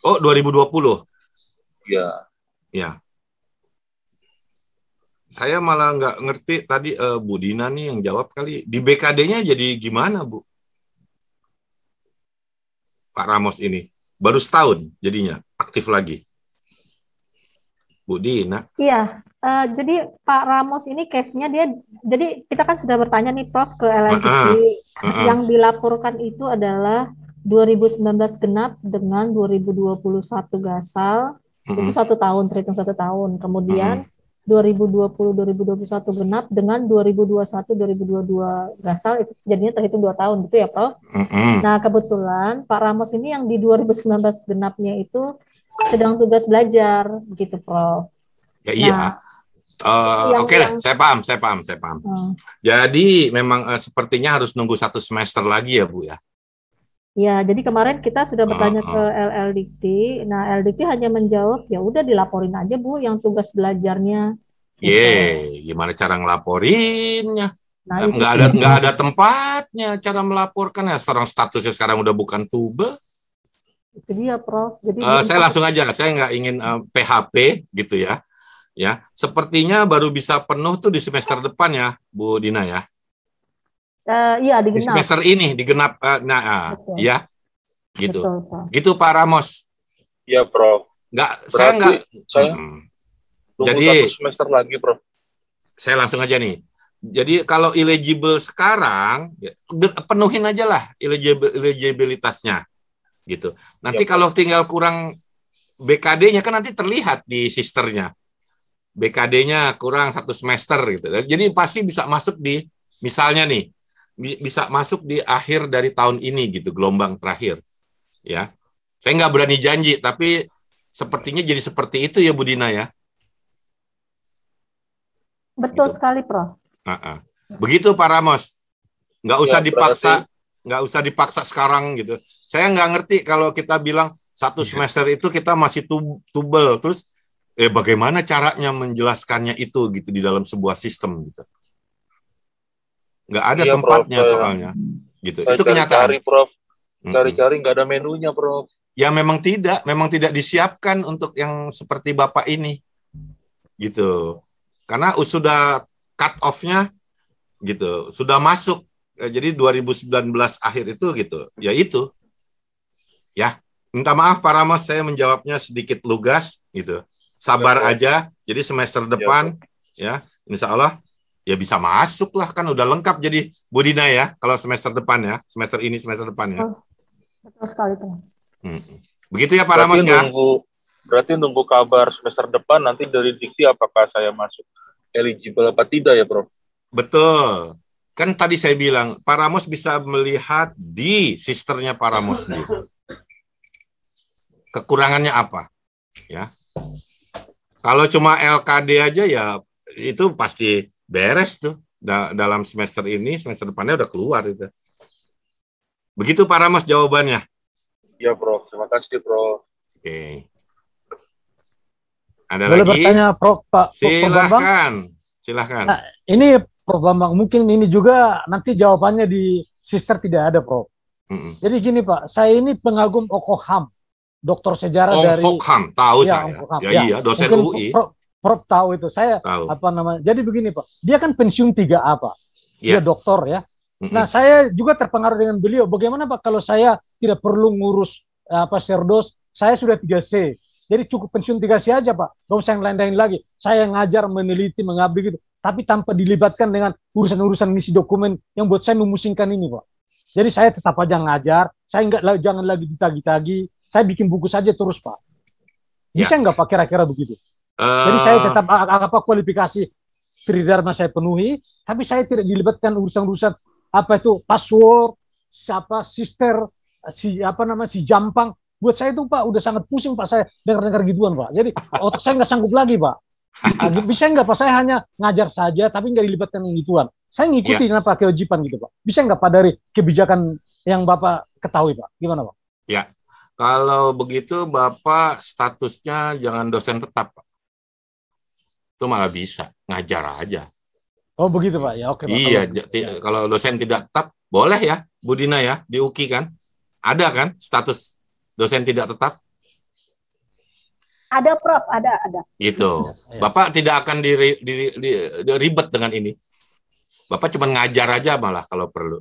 Oh, 2020. Iya. Ya saya malah nggak ngerti tadi uh, Bu Dina nih yang jawab kali di BKD-nya jadi gimana Bu? Pak Ramos ini baru setahun jadinya aktif lagi. Bu Dina. Iya, uh, jadi Pak Ramos ini case-nya dia jadi kita kan sudah bertanya nih Prof ke LSD uh, uh, uh, yang dilaporkan itu adalah 2019 genap dengan 2021 gasal mm -hmm. itu satu tahun terhitung satu tahun kemudian uh 2020-2021 genap dengan 2021-2022 gasal itu jadinya terhitung dua tahun gitu ya Prof. Mm-hmm. Nah kebetulan Pak Ramos ini yang di 2019 genapnya itu sedang tugas belajar gitu Prof. Ya, iya. nah, iya. Uh, Oke okay lah, saya paham, saya paham, saya paham. Hmm. Jadi memang uh, sepertinya harus nunggu satu semester lagi ya Bu ya. Ya, jadi kemarin kita sudah ah, bertanya ke ah. LLDT. Nah, LDT hanya menjawab, ya udah dilaporin aja Bu yang tugas belajarnya. Ye, gitu. gimana cara ngelaporinnya? Nah, nggak ada nggak ada tempatnya cara melaporkan ya. Sekarang statusnya sekarang udah bukan tube. Itu dia, Prof. Jadi uh, saya langsung aja, saya nggak ingin uh, eh, PHP gitu ya. Ya, sepertinya baru bisa penuh tuh di semester depan ya, Bu Dina ya uh, ya Di semester ini digenap uh, nah uh, ya. Gitu. Betul, Pak. Gitu Pak Ramos. Iya, Prof. Enggak, saya nggak Saya hmm. Jadi semester lagi, Prof. Saya langsung aja nih. Jadi kalau eligible sekarang ya, penuhin aja lah eligibilitasnya gitu. Nanti ya. kalau tinggal kurang BKD-nya kan nanti terlihat di sisternya. BKD-nya kurang satu semester gitu. Jadi pasti bisa masuk di misalnya nih bisa masuk di akhir dari tahun ini gitu gelombang terakhir ya saya nggak berani janji tapi sepertinya jadi seperti itu ya Budina ya betul gitu. sekali Prof uh -uh. begitu Pak Ramos nggak ya, usah dipaksa nggak usah dipaksa sekarang gitu saya nggak ngerti kalau kita bilang satu iya. semester itu kita masih tub tubel terus eh bagaimana caranya menjelaskannya itu gitu di dalam sebuah sistem gitu nggak ada iya, tempatnya prof, soalnya gitu itu kenyataan cari prof cari-cari nggak ada menunya prof ya memang tidak memang tidak disiapkan untuk yang seperti bapak ini gitu karena sudah cut offnya, gitu sudah masuk eh, jadi 2019 akhir itu gitu ya itu ya minta maaf Pak Ramos saya menjawabnya sedikit lugas gitu sabar ya, aja jadi semester ya, depan ya, ya Insya Allah ya bisa masuk lah kan udah lengkap jadi Budina ya kalau semester depan ya semester ini semester depan ya betul sekali teman hmm. begitu ya Pak Ramos ya nunggu, berarti nunggu kabar semester depan nanti dari diksi apakah saya masuk eligible apa tidak ya Prof betul kan tadi saya bilang Pak Ramos bisa melihat di sisternya Pak Ramos nih kekurangannya apa ya kalau cuma LKD aja ya itu pasti beres tuh da dalam semester ini semester depannya udah keluar itu begitu Pak Ramos jawabannya Iya Bro terima kasih Bro oke okay. ada Boleh lagi bertanya bro Pak silahkan silahkan nah, ini Prof Bambang mungkin ini juga nanti jawabannya di sister tidak ada Prof mm -mm. jadi gini Pak saya ini pengagum Okoham dokter sejarah Ong dari Fokham tahu iya, ya, saya ya, ya iya dosen mungkin UI Prof, Prof tahu itu. Saya tahu. apa namanya? Jadi begini Pak, dia kan pensiun tiga apa? Yeah. Dia iya. dokter ya. Nah saya juga terpengaruh dengan beliau. Bagaimana Pak kalau saya tidak perlu ngurus eh, apa serdos? Saya sudah 3 C. Jadi cukup pensiun tiga C aja Pak. Gak usah yang lain-lain lagi. Saya ngajar, meneliti, mengabdi gitu. Tapi tanpa dilibatkan dengan urusan-urusan misi dokumen yang buat saya memusingkan ini Pak. Jadi saya tetap aja ngajar. Saya nggak jangan lagi ditagi-tagi. Saya bikin buku saja terus Pak. Ya. Bisa yeah. nggak Pak kira-kira begitu? Jadi saya ah. tetap apa kualifikasi tridharma saya penuhi, tapi saya tidak dilibatkan urusan-urusan apa itu password, siapa sister, si apa nama si jampang. Buat saya itu Pak udah sangat pusing Pak saya dengar-dengar gituan Pak. Jadi otak saya nggak sanggup lagi Pak. Ah, bisa nggak Pak saya hanya ngajar saja tapi nggak dilibatkan gituan. Saya ngikuti yeah. Iya. apa kewajiban gitu Pak. Bisa nggak Pak dari kebijakan yang Bapak ketahui Pak? Gimana Pak? Ya, kalau begitu Bapak statusnya jangan dosen tetap Pak itu malah bisa ngajar aja. Oh begitu pak ya oke. Iya gitu. kalau, dosen tidak tetap boleh ya Budina ya di UKI kan ada kan status dosen tidak tetap. Ada Prof ada ada. Gitu iya, iya. Bapak tidak akan diri, diri, diri, diri, ribet dengan ini. Bapak cuma ngajar aja malah kalau perlu.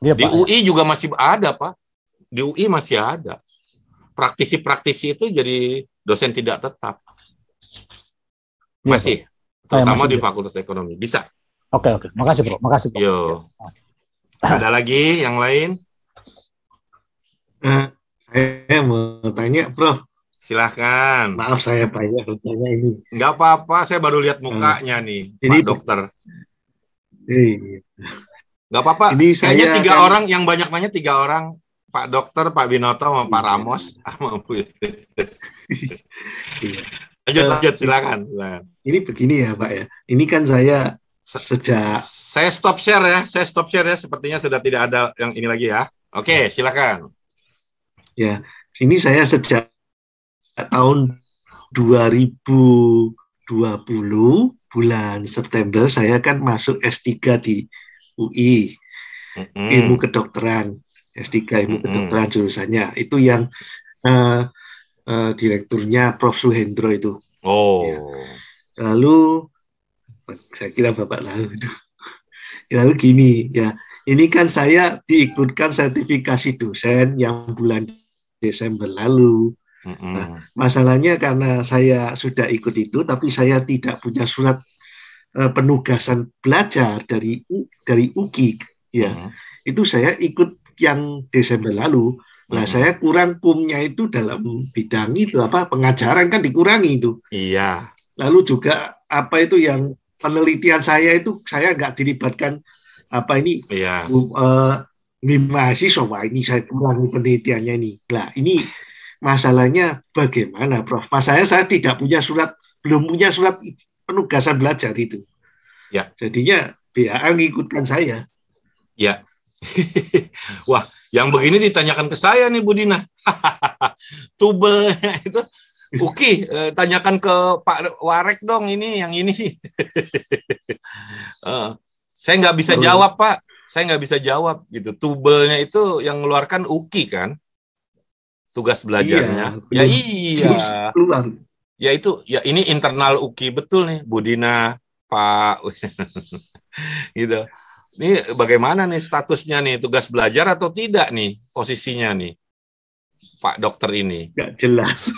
Ya, di pak, ya. UI juga masih ada pak. Di UI masih ada praktisi-praktisi itu jadi dosen tidak tetap Iya, masih, terutama masih di Fakultas Ekonomi. Bisa. Oke, oke. Makasih, Bro. Makasih, Bro. Yo. Ada lagi yang lain? Eh, saya mau tanya, Bro. Silahkan. Maaf saya banyak bertanya ini. Enggak apa-apa, saya baru lihat eh, mukanya nih, jadi, Pak Dokter. Iya. Enggak apa-apa. Kayaknya tiga saya, orang, yang banyak banyak tiga orang. Pak Dokter, Pak Binoto, sama Pak Ramos. Sama (laughs) iya. lanjut, lanjut, silakan ini begini ya Pak ya. Ini kan saya sejak saya stop share ya, saya stop share ya. Sepertinya sudah tidak ada yang ini lagi ya. Oke, silakan. Ya, ini saya sejak tahun 2020 bulan September saya kan masuk S3 di UI. Mm-hmm. Ilmu kedokteran, S3 ilmu mm-hmm. kedokteran jurusannya. Itu yang uh, uh, direkturnya Prof Suhendro itu. Oh. Ya lalu saya kira bapak lalu (laughs) lalu gini ya ini kan saya diikutkan sertifikasi dosen yang bulan Desember lalu nah, masalahnya karena saya sudah ikut itu tapi saya tidak punya surat eh, penugasan belajar dari dari UKI ya itu saya ikut yang Desember lalu Nah, saya kurang kumnya itu dalam bidang itu apa pengajaran kan dikurangi itu. Iya lalu juga apa itu yang penelitian saya itu saya nggak dilibatkan apa ini ya. uh, eh, ini mahasiswa ini saya kurangi penelitiannya ini lah ini masalahnya bagaimana Prof masalahnya saya tidak punya surat belum punya surat penugasan belajar itu ya jadinya ya ngikutkan saya ya (laughs) wah yang begini ditanyakan ke saya nih Budina (laughs) tubel itu Uki, eh, tanyakan ke Pak Warek dong ini yang ini. uh, (laughs) saya nggak bisa Terus. jawab Pak, saya nggak bisa jawab gitu. Tubelnya itu yang mengeluarkan Uki kan, tugas belajarnya. Iya, ya iya. Iya Ya itu, ya ini internal Uki betul nih, Budina, Pak, (laughs) gitu. Ini bagaimana nih statusnya nih, tugas belajar atau tidak nih posisinya nih? Pak dokter ini? Gak jelas.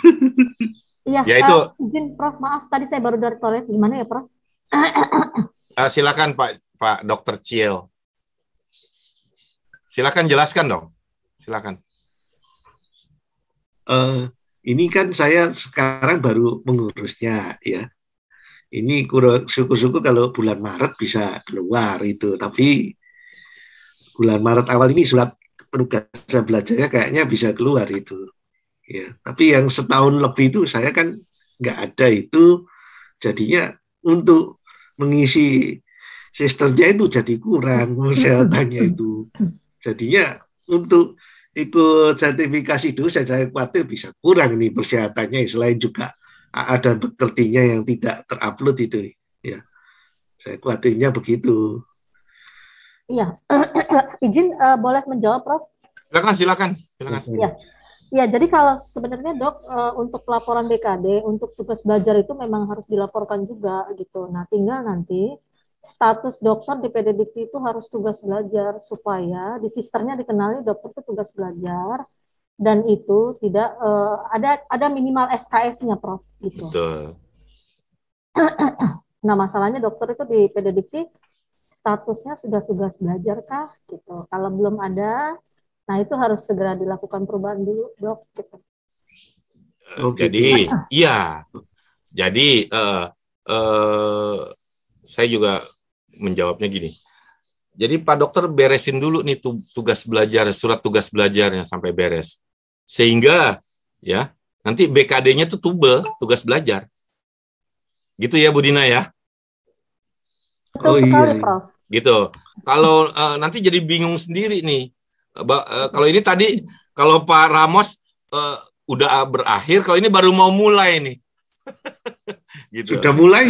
Iya. ya eh, itu. Uh, izin Prof, maaf tadi saya baru dari toilet. Gimana ya Prof? uh, (clears throat) silakan Pak Pak Dokter Ciel. Silakan jelaskan dong. Silakan. Uh, ini kan saya sekarang baru mengurusnya ya. Ini syukur suku kalau bulan Maret bisa keluar itu, tapi bulan Maret awal ini surat saya belajarnya kayaknya bisa keluar itu. Ya, tapi yang setahun lebih itu saya kan nggak ada itu, jadinya untuk mengisi sisternya itu jadi kurang kesehatannya (laughs) itu. Jadinya untuk ikut sertifikasi itu saya khawatir bisa kurang nih persyaratannya selain juga ada dan yang tidak terupload itu ya saya khawatirnya begitu Iya, (clears throat) izin uh, boleh menjawab, Prof? Silakan, silakan, silakan. Iya. Ya, jadi kalau sebenarnya dok uh, untuk laporan BKD untuk tugas belajar itu memang harus dilaporkan juga gitu. Nah, tinggal nanti status dokter di PD itu harus tugas belajar supaya di sisternya dikenali dokter itu tugas belajar dan itu tidak uh, ada ada minimal SKS-nya, Prof. Gitu. Betul. (clears throat) nah, masalahnya dokter itu di PD statusnya sudah tugas belajar kah gitu. Kalau belum ada, nah itu harus segera dilakukan perubahan dulu, Dok gitu. Oh, jadi, iya. Jadi uh, uh, saya juga menjawabnya gini. Jadi Pak Dokter beresin dulu nih tugas belajar, surat tugas belajarnya sampai beres. Sehingga ya, nanti BKD-nya tuh tubel, tugas belajar. Gitu ya Budina ya? Betul oh, iya, sekali, iya. Prof gitu. Kalau uh, nanti jadi bingung sendiri nih. Uh, kalau ini tadi kalau Pak Ramos uh, udah berakhir, kalau ini baru mau mulai nih. (laughs) gitu. Sudah mulai.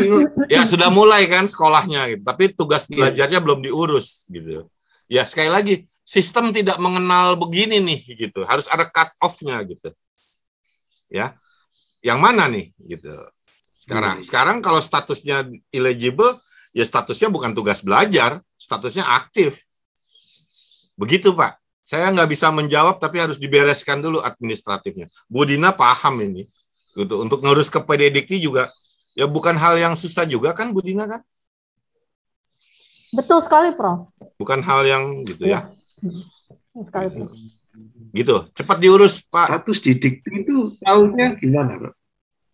Ya sudah mulai kan sekolahnya gitu. Tapi tugas iya. belajarnya belum diurus gitu. Ya sekali lagi sistem tidak mengenal begini nih gitu. Harus ada cut offnya gitu. Ya. Yang mana nih gitu. Sekarang hmm. sekarang kalau statusnya illegible ya statusnya bukan tugas belajar, statusnya aktif. Begitu Pak. Saya nggak bisa menjawab tapi harus dibereskan dulu administratifnya. Bu Dina paham ini. Gitu. Untuk ngurus ke PDDK juga ya bukan hal yang susah juga kan Bu Dina kan? Betul sekali, Prof. Bukan hal yang gitu ya. ya. Sekali, Prof. Gitu, cepat diurus, Pak. Status didik itu tahunnya gimana, Prof?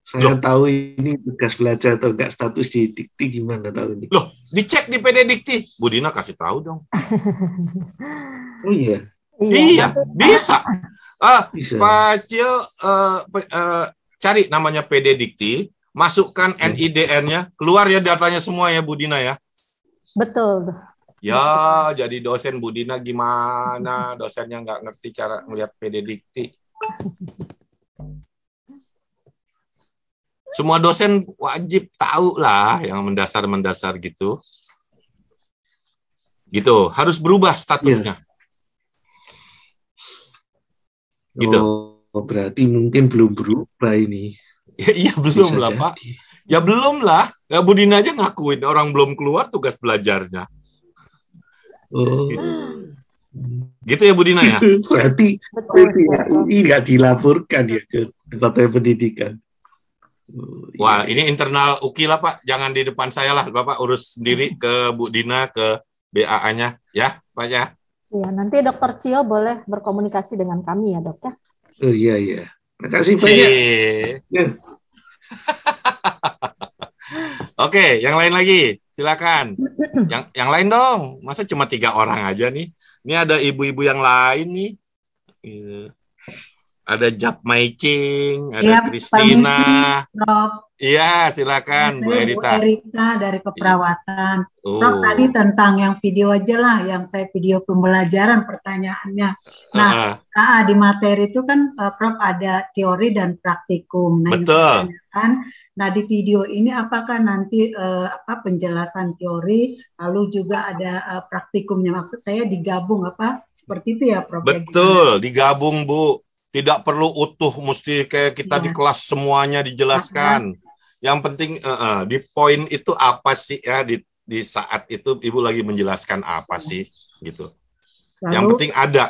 Saya Loh. tahu ini tugas belajar atau enggak status di Dikti gimana tahu ini. Loh, dicek di PD Dikti. Bu Dina kasih tahu dong. (laughs) oh iya. Iya, iya bisa. (laughs) Ah, bisa. Pak Cio uh, eh, uh, eh, cari namanya PD Dikti, masukkan hmm. Iya. NIDN-nya, keluar ya datanya semua ya Bu Dina ya. Betul. Ya, jadi dosen Bu Dina gimana? Dosennya nggak ngerti cara melihat PD Dikti. (laughs) semua dosen wajib tahu lah yang mendasar-mendasar gitu. Gitu, harus berubah statusnya. Ya. Gitu. Oh, berarti mungkin belum berubah ini. Ya, iya, belum Bisa lah, Pak. Ya belum lah. Ya Budina aja ngakuin orang belum keluar tugas belajarnya. Oh. Gitu. Gitu ya Budina ya? (laughs) Berarti, berarti ya, UI nggak dilaporkan ya ke Departemen Pendidikan. Iya. Wah, ini internal UKI lah Pak, jangan di depan saya lah, Bapak urus sendiri ke Bu Dina ke BAA-nya, ya Pak ya. Iya, nanti Dokter Cio boleh berkomunikasi dengan kami ya dok ya. Oh iya iya, makasih banyak. Iya. Ya. (laughs) Oke, yang lain lagi, silakan. yang yang lain dong, masa cuma tiga orang aja nih. Ini ada ibu-ibu yang lain nih. Iya ada Jap Maicing, ada ya, Kristina. Iya, silakan Bu Erita. Bu Erita dari keperawatan. Iya. Oh. Prof tadi tentang yang video aja lah, yang saya video pembelajaran pertanyaannya. Nah, uh. -huh. di materi itu kan uh, eh, Prof ada teori dan praktikum. Nah, Betul. Kan, nah di video ini apakah nanti uh, apa penjelasan teori, lalu juga ada uh, praktikumnya. Maksud saya digabung apa? Seperti itu ya, Prof. Ya, Betul, digabung Bu tidak perlu utuh mesti kayak kita ya. di iya. kelas semuanya dijelaskan. Yang penting uh, uh, di poin itu apa sih ya di di saat itu ibu lagi menjelaskan apa iya. sih gitu. Lalu, yang penting ada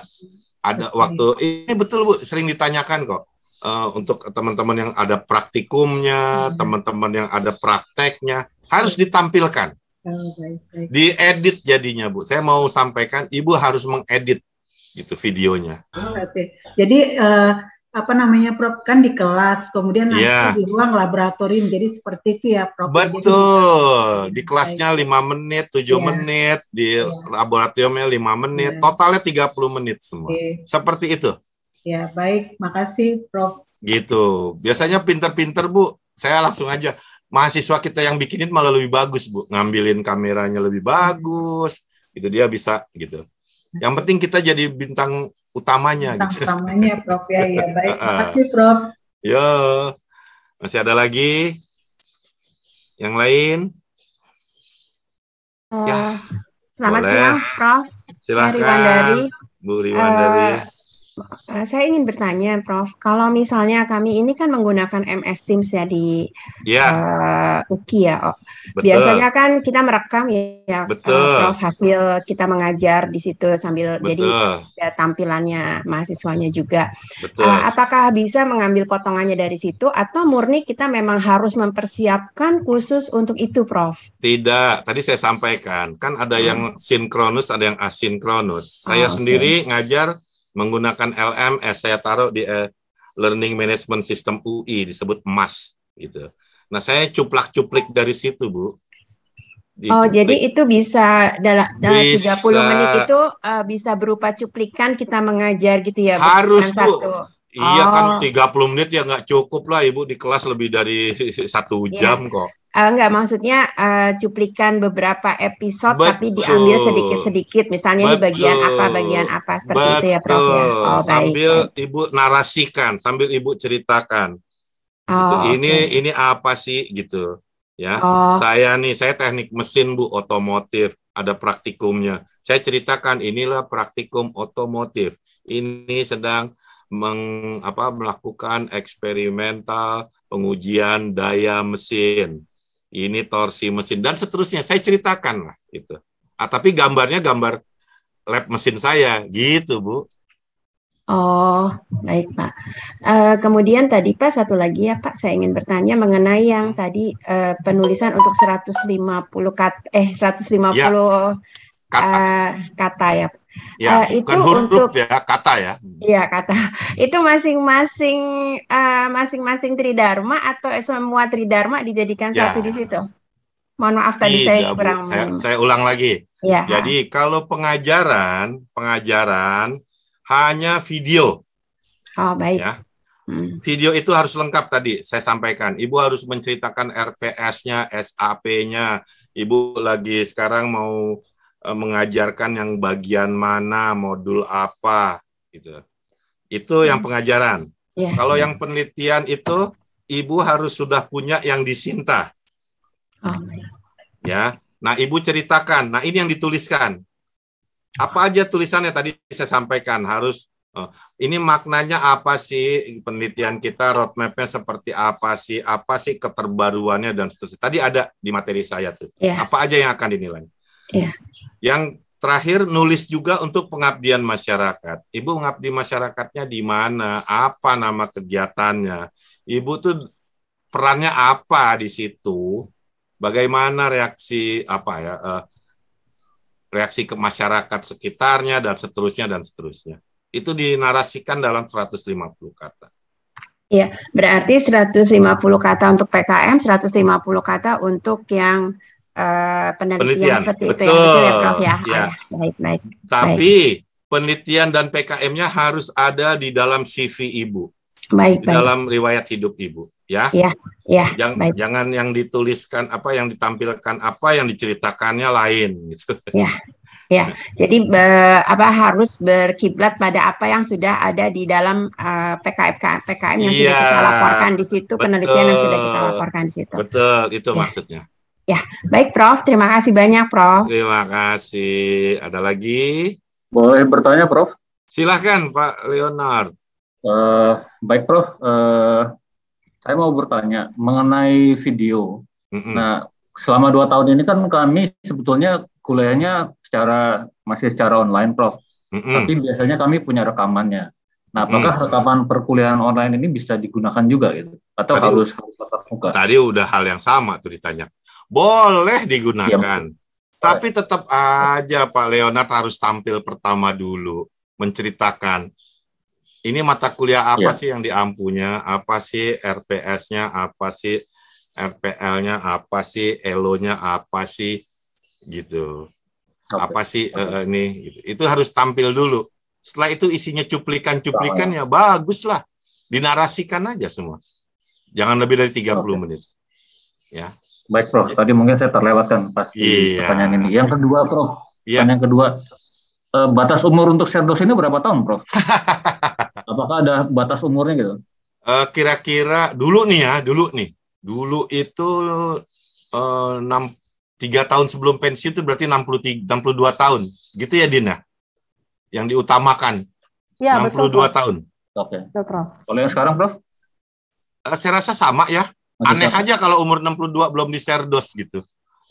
ada okay. waktu ini eh, betul bu sering ditanyakan kok uh, untuk teman-teman yang ada praktikumnya, teman iya. teman-teman yang ada prakteknya harus ditampilkan. Oh, baik, baik. edit jadinya bu. Saya mau sampaikan ibu harus mengedit gitu videonya. Ah, oke. Okay. Jadi uh, apa namanya Prof kan di kelas, kemudian yeah. di ruang laboratorium. Jadi seperti itu ya Prof. Betul. Jadi, di kelasnya lima menit, tujuh yeah. menit, di yeah. laboratoriumnya lima menit, yeah. totalnya 30 menit semua. Okay. Seperti itu. Ya, baik. Makasih Prof. Gitu. Biasanya pinter-pinter Bu, saya langsung aja mahasiswa kita yang bikinin malah lebih bagus bu ngambilin kameranya lebih bagus itu dia bisa gitu yang penting kita jadi bintang utamanya. Bintang gitu. utamanya, Prof. Ya, ya. (laughs) baik. Terima kasih, Prof. Yo, masih ada lagi yang lain? Uh, ya, selamat boleh. siang, Prof. Silahkan, Bu Riwandari. Uh, eh, Eh, saya ingin bertanya, Prof. Kalau misalnya kami ini kan menggunakan MS Teams ya di yeah. Iya. uh, UKI ya. Oh. Biasanya kan kita merekam ya, eh, Betul. Uh, Prof. Hasil kita mengajar di situ sambil Betul. jadi ya, tampilannya mahasiswanya juga. Betul. Uh, apakah bisa mengambil potongannya dari situ atau murni kita memang harus mempersiapkan khusus untuk itu, Prof? Tidak. Tadi saya sampaikan kan ada hmm. yang sinkronus, ada yang asinkronus. Saya oh, ah, okay. sendiri ngajar menggunakan LMS saya taruh di uh, Learning Management System UI disebut emas gitu. Nah, saya cuplak-cuplik dari situ, Bu. Dicuplik. Oh, jadi itu bisa dalam, dalam bisa, 30 menit itu uh, bisa berupa cuplikan kita mengajar gitu ya. Harus, Bu. Satu. Iya kan oh. kan 30 menit ya nggak cukup lah Ibu di kelas lebih dari (laughs) satu iya. jam yeah. kok. Uh, eh, enggak maksudnya uh, cuplikan beberapa episode Betul. tapi diambil sedikit-sedikit misalnya Betul. di bagian apa bagian apa seperti Betul. itu ya Prof ya. Oh, sambil baik. Ibu narasikan, sambil Ibu ceritakan. Gitu. Oh, gitu. ini ini apa sih gitu ya. Oh. Saya nih saya teknik mesin Bu otomotif, ada praktikumnya. Saya ceritakan inilah praktikum otomotif. Ini sedang meng, apa, melakukan eksperimental pengujian daya mesin ini torsi mesin dan seterusnya. Saya ceritakan lah gitu. Ah, tapi gambarnya gambar lab mesin saya gitu, Bu. Oh, baik Pak. E, kemudian tadi Pak satu lagi ya Pak, saya ingin bertanya mengenai yang tadi e, penulisan untuk 150 kat eh 150 ya. kata. Uh, kata ya. Ya, uh, itu bukan huruf untuk ya kata ya. Iya kata. Itu masing-masing uh, masing-masing tridharma atau eh, semua tridharma dijadikan ya. satu di situ. Mohon maaf tadi Tidak, saya kurang. saya, saya ulang lagi. Ya. Jadi kalau pengajaran pengajaran hanya video. Oh baik. Ya. Hmm. Video itu harus lengkap tadi saya sampaikan. Ibu harus menceritakan RPS-nya, SAP-nya. Ibu lagi sekarang mau Eh, mengajarkan yang bagian mana, modul apa gitu. Itu yang hmm. pengajaran. Yeah. Kalau yang penelitian itu ibu harus sudah punya yang disinta. Oh. Ya. Nah, ibu ceritakan. Nah, ini yang dituliskan. Apa aja tulisannya tadi saya sampaikan harus Oh, ini maknanya apa sih penelitian kita roadmapnya seperti apa sih apa sih keterbaruannya dan seterusnya tadi ada di materi saya tuh yeah. apa aja yang akan dinilai Yeah. Yang terakhir nulis juga untuk pengabdian masyarakat. Ibu mengabdi masyarakatnya di mana? Apa nama kegiatannya? Ibu tuh perannya apa di situ? Bagaimana reaksi apa ya? Uh, reaksi ke masyarakat sekitarnya dan seterusnya dan seterusnya. Itu dinarasikan dalam 150 kata. Iya, berarti 150 kata untuk PKM, 150 kata untuk yang Eh, penelitian, penelitian seperti betul. itu ya, betul ya Prof ya. ya. Baik, baik. Tapi baik. penelitian dan PKM-nya harus ada di dalam CV Ibu. Baik, di baik. dalam riwayat hidup Ibu ya. Iya, ya, ya. Jangan, baik. jangan yang dituliskan apa yang ditampilkan apa yang diceritakannya lain gitu. Ya. Ya, jadi be, apa harus berkiblat pada apa yang sudah ada di dalam uh, eh, PKM PKM yang ya, sudah iya. kita laporkan di situ, betul, penelitian yang sudah kita laporkan di situ. Betul, itu ya. maksudnya. Ya, baik Prof. Terima kasih banyak Prof. Terima kasih. Ada lagi? Boleh bertanya Prof? Silahkan Pak Leonard. Uh, baik Prof, uh, saya mau bertanya mengenai video. Mm -mm. Nah, selama dua tahun ini kan kami sebetulnya kuliahnya secara masih secara online Prof. Mm -mm. Tapi biasanya kami punya rekamannya. Nah, apakah hmm. rekaman perkuliahan online ini bisa digunakan juga gitu? Atau tadi, harus tatap muka? Tadi udah hal yang sama tuh ditanya boleh digunakan. Ya. Tapi tetap aja Pak Leonard harus tampil pertama dulu, menceritakan ini mata kuliah apa ya. sih yang diampunya, apa sih rps nya apa sih RPL-nya, apa sih ELO-nya, apa sih gitu. Okay. Apa sih uh, ini gitu. Itu harus tampil dulu. Setelah itu isinya cuplikan-cuplikan ya baguslah. Dinarasikan aja semua. Jangan lebih dari 30 okay. menit. Ya. Baik Prof, iya. tadi mungkin saya terlewatkan pas iya. pertanyaan ini. Yang kedua Prof, iya. yang kedua eh, batas umur untuk serdos ini berapa tahun Prof? (laughs) Apakah ada batas umurnya gitu? kira eh, kira-kira dulu nih ya, dulu nih, dulu itu eh, enam tiga tahun sebelum pensiun itu berarti 63, 62 tahun, gitu ya Dina? Yang diutamakan, ya, 62 betul, tahun. Oke. Okay. Kalau yang sekarang Prof? Uh, saya rasa sama ya, aneh aja kalau umur 62 belum di diserdos gitu.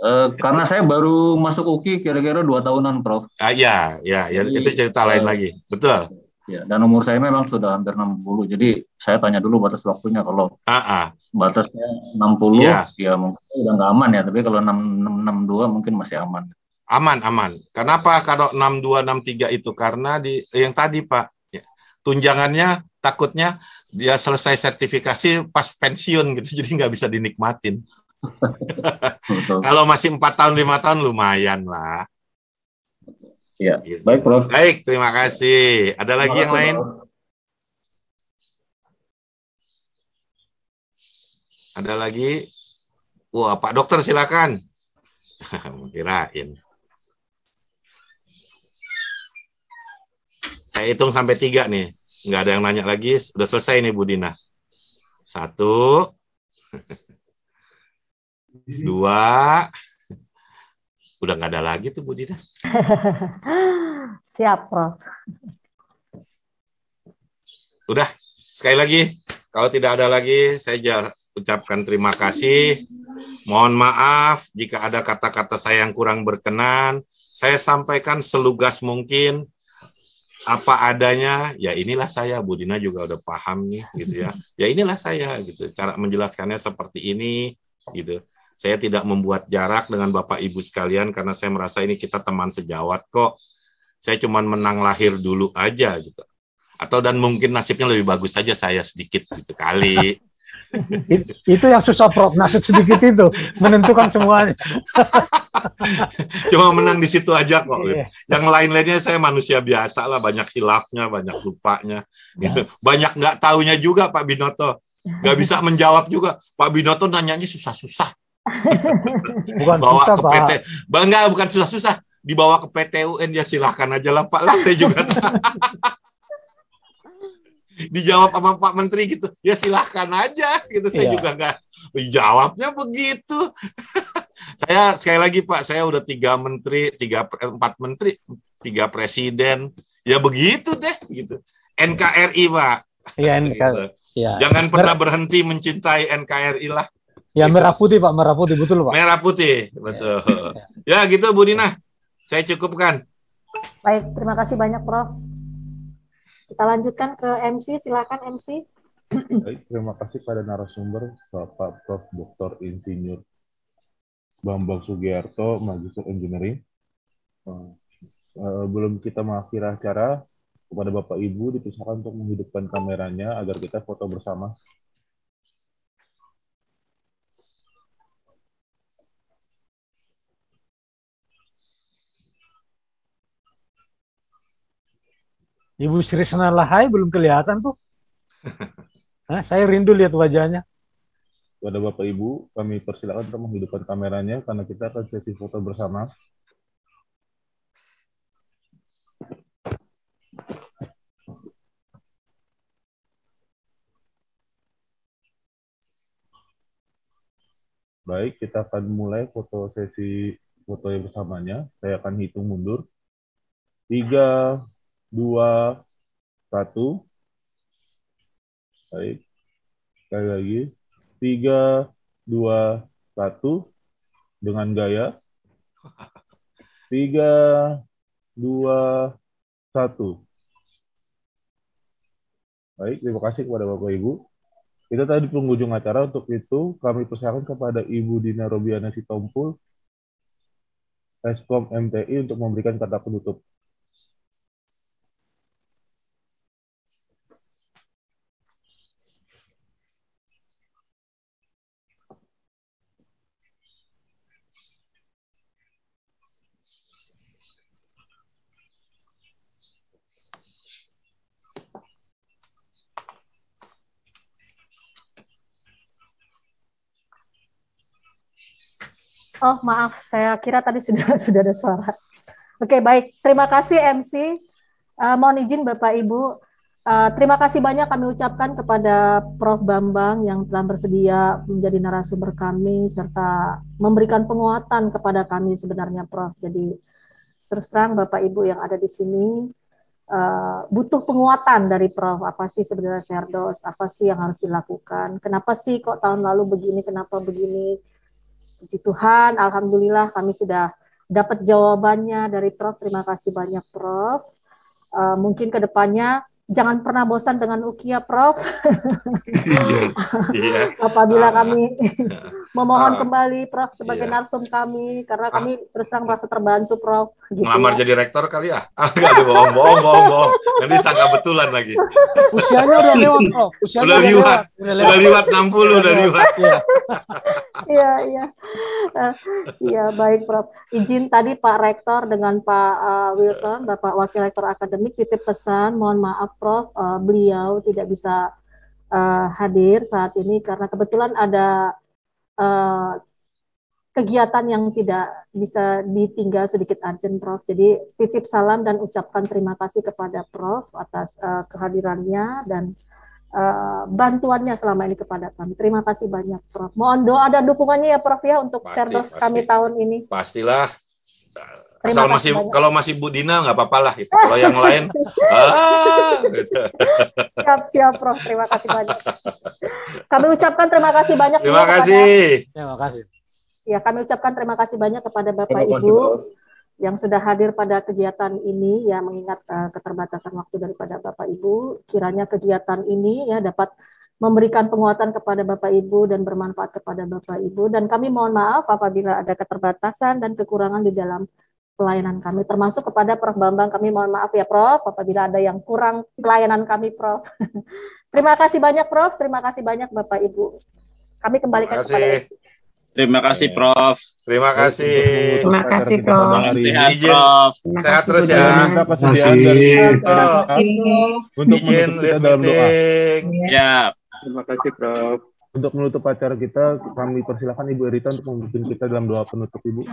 Uh, karena saya baru masuk UKI kira-kira dua tahunan, Prof. Ah, ya, ya, ya itu cerita uh, lain eh, lagi. Betul. Ya, dan umur saya memang sudah hampir 60. Jadi saya tanya dulu batas waktunya kalau uh -uh. batasnya 60 yeah. Iya. ya mungkin udah nggak aman ya, tapi kalau 662 mungkin masih aman. Aman, aman. Kenapa kalau enam tiga itu? Karena di yang tadi, Pak, ya, tunjangannya takutnya dia ya, selesai sertifikasi pas pensiun gitu (laughs) jadi nggak bisa dinikmatin (laughs) kalau masih empat tahun lima tahun lumayan lah ya baik prof baik terima kasih ada lagi terima yang lain prof. ada lagi wah pak dokter silakan (laughs) kirain saya hitung sampai tiga nih Nggak ada yang nanya lagi. Udah selesai nih Bu Dina. Satu. Dua. Udah nggak ada lagi tuh Bu Dina. (laughs) Siap, Prof. Udah, sekali lagi. Kalau tidak ada lagi, saya ucapkan terima kasih. Mohon maaf jika ada kata-kata saya yang kurang berkenan. Saya sampaikan selugas mungkin apa adanya ya inilah saya Budina juga udah paham nih gitu ya ya inilah saya gitu cara menjelaskannya seperti ini gitu saya tidak membuat jarak dengan Bapak Ibu sekalian karena saya merasa ini kita teman sejawat kok saya cuma menang lahir dulu aja gitu atau dan mungkin nasibnya lebih bagus saja saya sedikit gitu kali It, itu yang susah prof nasib sedikit itu menentukan semuanya. Cuma menang di situ aja kok. Gitu. Yang lain-lainnya saya manusia biasa lah, banyak hilafnya, banyak lupanya, ya. gitu. (laughs) banyak nggak taunya juga Pak Binoto. Nggak bisa menjawab juga. Pak Binoto nanyanya susah-susah. bukan Bawa susah, ke PT. bangga bukan susah-susah. Dibawa ke PT UN ya silahkan aja lah Pak lah, saya juga. (laughs) dijawab sama Pak Menteri gitu ya silahkan aja gitu saya iya. juga nggak jawabnya begitu (laughs) saya sekali lagi Pak saya udah tiga menteri tiga empat menteri tiga presiden ya begitu deh gitu NKRI Pak ya, (laughs) NK, gitu. ya. jangan pernah berhenti mencintai NKRI lah ya merah putih Pak merah putih betul Pak merah putih betul iya. ya gitu Bu Dina saya cukupkan baik terima kasih banyak Prof kita lanjutkan ke MC, silakan MC. Baik, terima kasih pada narasumber Bapak Prof. Dr. Insinyur Bambang Sugiarto, Magister Engineering. Eh, belum kita mengakhiri acara, kepada Bapak Ibu dipisahkan untuk menghidupkan kameranya agar kita foto bersama. Ibu Sri Lahai belum kelihatan tuh. Nah, (laughs) saya rindu lihat wajahnya. Pada Bapak Ibu, kami persilakan untuk menghidupkan kameranya karena kita akan sesi foto bersama. Baik, kita akan mulai foto sesi foto yang bersamanya. Saya akan hitung mundur. Tiga, dua, satu. Baik. Sekali lagi. Tiga, dua, satu. Dengan gaya. Tiga, dua, satu. Baik, terima kasih kepada Bapak Ibu. Kita tadi pengunjung penghujung acara untuk itu kami persilakan kepada Ibu Dina Robiana Sitompul, Eskom MTI untuk memberikan kata penutup. Oh maaf, saya kira tadi sudah (laughs) sudah ada suara. Oke baik, terima kasih MC. Uh, eh, mohon izin Bapak Ibu. Uh, terima kasih banyak kami ucapkan kepada Prof. Bambang yang telah bersedia menjadi narasumber kami serta memberikan penguatan kepada kami sebenarnya Prof. Jadi terus terang Bapak Ibu yang ada di sini uh, butuh penguatan dari Prof. Apa sih sebenarnya serdos? Apa sih yang harus dilakukan? Kenapa sih kok tahun lalu begini? Kenapa begini? Puji Tuhan, Alhamdulillah kami sudah dapat jawabannya dari Prof. Terima kasih banyak Prof. Uh, mungkin kedepannya jangan pernah bosan dengan Ukia, Prof. Iya, iya. (laughs) Apabila ah. kami (laughs) memohon ah. kembali, Prof, sebagai iya. narsum kami, karena ah. kami terus terang merasa terbantu, Prof gitu ngelamar ya. jadi rektor kali ya (laughs) ah ada bohong bohong bohong bohong nanti sangka betulan lagi (laughs) usianya udah lewat oh usianya udah, udah lewat udah lewat enam puluh udah iya. lewat iya iya iya. Ah, iya baik prof izin tadi pak rektor dengan pak uh, Wilson bapak wakil rektor akademik titip pesan mohon maaf prof uh, beliau tidak bisa uh, hadir saat ini karena kebetulan ada uh, kegiatan yang tidak bisa ditinggal sedikit urgent Prof. Jadi titip salam dan ucapkan terima kasih kepada Prof atas uh, kehadirannya dan uh, bantuannya selama ini kepada kami. Terima kasih banyak Prof. Mohon doa dan dukungannya ya Prof ya untuk serdos kami tahun ini. Pastilah. Asal masih banyak. kalau masih Bu Dina nggak apa-apa lah gitu. Kalau yang lain (laughs) ah, gitu. siap siap Prof. Terima kasih banyak. Kami ucapkan terima kasih banyak. Terima kasih. Terima kasih. Ya, kami ucapkan terima kasih banyak kepada Bapak kasih, Ibu bro. yang sudah hadir pada kegiatan ini ya mengingat uh, keterbatasan waktu daripada Bapak Ibu, kiranya kegiatan ini ya dapat memberikan penguatan kepada Bapak Ibu dan bermanfaat kepada Bapak Ibu dan kami mohon maaf apabila ada keterbatasan dan kekurangan di dalam pelayanan kami termasuk kepada Prof Bambang kami mohon maaf ya Prof apabila ada yang kurang pelayanan kami Prof. (laughs) terima kasih banyak Prof, terima kasih banyak Bapak Ibu. Kami kembalikan kepada Terima kasih, Prof. Terima kasih. Terima kasih, Prof. Sehat, Prof. Sehat terus ya. Terima kasih. Untuk menutup dalam doa. Ya. Terima kasih, Prof. Untuk menutup acara kita, kami persilahkan Ibu Erita untuk memimpin kita dalam doa penutup, Ibu.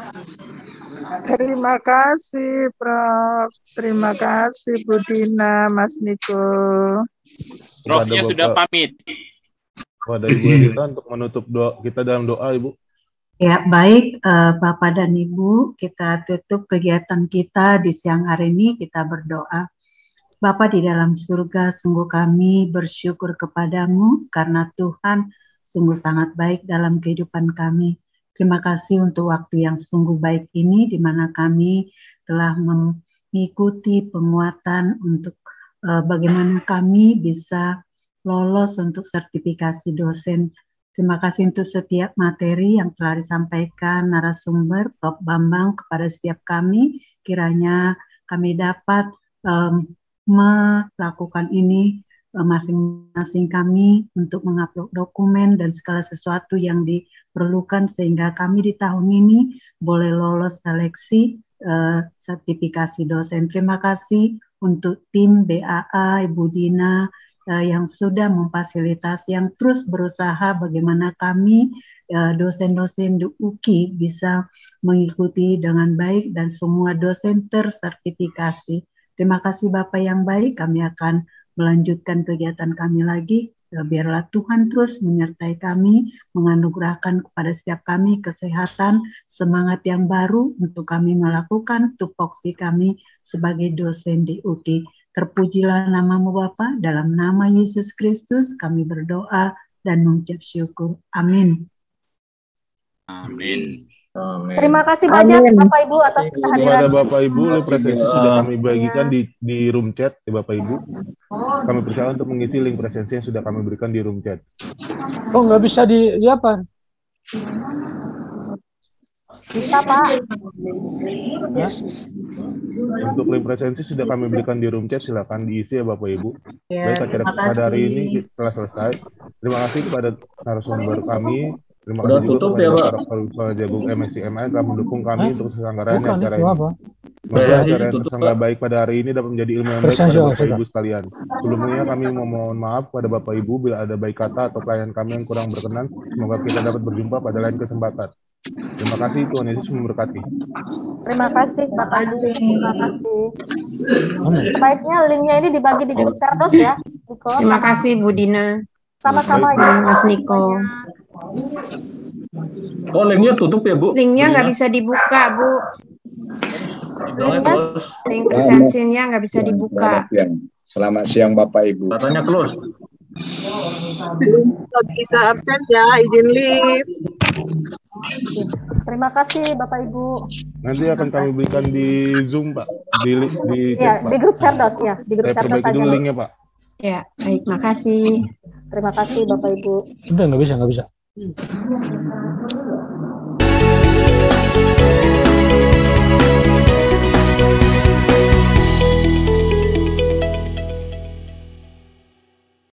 Terima kasih, Prof. Terima kasih, Bu Dina, Mas Niko. Profnya sudah pamit. Kepada Ibu Erita untuk menutup doa kita dalam doa, Ibu. Ya, baik uh, Bapak dan Ibu, kita tutup kegiatan kita di siang hari ini, kita berdoa. Bapa di dalam surga, sungguh kami bersyukur kepadamu karena Tuhan sungguh sangat baik dalam kehidupan kami. Terima kasih untuk waktu yang sungguh baik ini di mana kami telah mengikuti penguatan untuk uh, bagaimana kami bisa lolos untuk sertifikasi dosen Terima kasih untuk setiap materi yang telah disampaikan narasumber Prof. Bambang kepada setiap kami. Kiranya kami dapat um, melakukan ini eh, masing-masing kami untuk mengupload dokumen dan segala sesuatu yang diperlukan sehingga kami di tahun ini boleh lolos seleksi uh, sertifikasi dosen. Terima kasih untuk tim BAA, Ibu Dina, Eh, yang sudah memfasilitas, yang terus berusaha bagaimana kami eh, dosen-dosen di UKI bisa mengikuti dengan baik dan semua dosen tersertifikasi. Terima kasih Bapak yang baik, kami akan melanjutkan kegiatan kami lagi. Eh, biarlah Tuhan terus menyertai kami, menganugerahkan kepada setiap kami kesehatan, semangat yang baru untuk kami melakukan tupoksi kami sebagai dosen di UKI. Terpujilah namamu Bapa, dalam nama Yesus Kristus kami berdoa dan mengucap syukur. Amin. Amin. Amin. Terima kasih banyak Amin. Bapak Ibu atas kehadiran. Kepada Bapak Ibu, oleh presensi Amin. sudah kami iya. bagikan di, di room chat ya Bapak Ibu. Oh. Kami percaya untuk mengisi link presensi yang sudah kami berikan di room chat. Oh nggak bisa di, di ya, apa? Bisa, Pak. Ya. untuk link presensi sudah kami berikan di room chat, silakan diisi ya Bapak Ibu. Ya, Baik, acara pada hari ini telah selesai. Terima kasih kepada narasumber kami, Terima Udah kasih tutup ya, Pak. Jagung eh, MSCMI telah mendukung kami untuk Sanggaran iya, iya, yang acara ini. Semoga acara yang tersangka baik pada hari ini dapat menjadi ilmu yang baik pada Bapak Ibu sekalian. Sebelumnya kami memohon maaf pada Bapak Ibu bila ada baik kata atau pelayan kami yang kurang berkenan. Semoga kita dapat berjumpa pada lain kesempatan. Terima kasih Tuhan Yesus memberkati. Terima kasih Pak Ibu. Terima kasih. Sebaiknya linknya ini dibagi di grup Serdos ya. Terima kasih Bu Dina. Sama-sama ya. Mas Niko. Oh, linknya tutup ya, Bu? Linknya nggak iya. bisa dibuka, Bu. Link, link presensinya nggak bisa dibuka. Selamat siang. Bapak Ibu. Katanya close. bisa absen ya, izin lift. Terima kasih Bapak Ibu. Nanti akan kami berikan di Zoom Pak, di di, ya, Pak. di grup Sardos ya, di grup Serdos saja. linknya Pak. Ya, baik, makasih. Terima kasih Bapak Ibu. Sudah nggak bisa, nggak bisa. 嗯。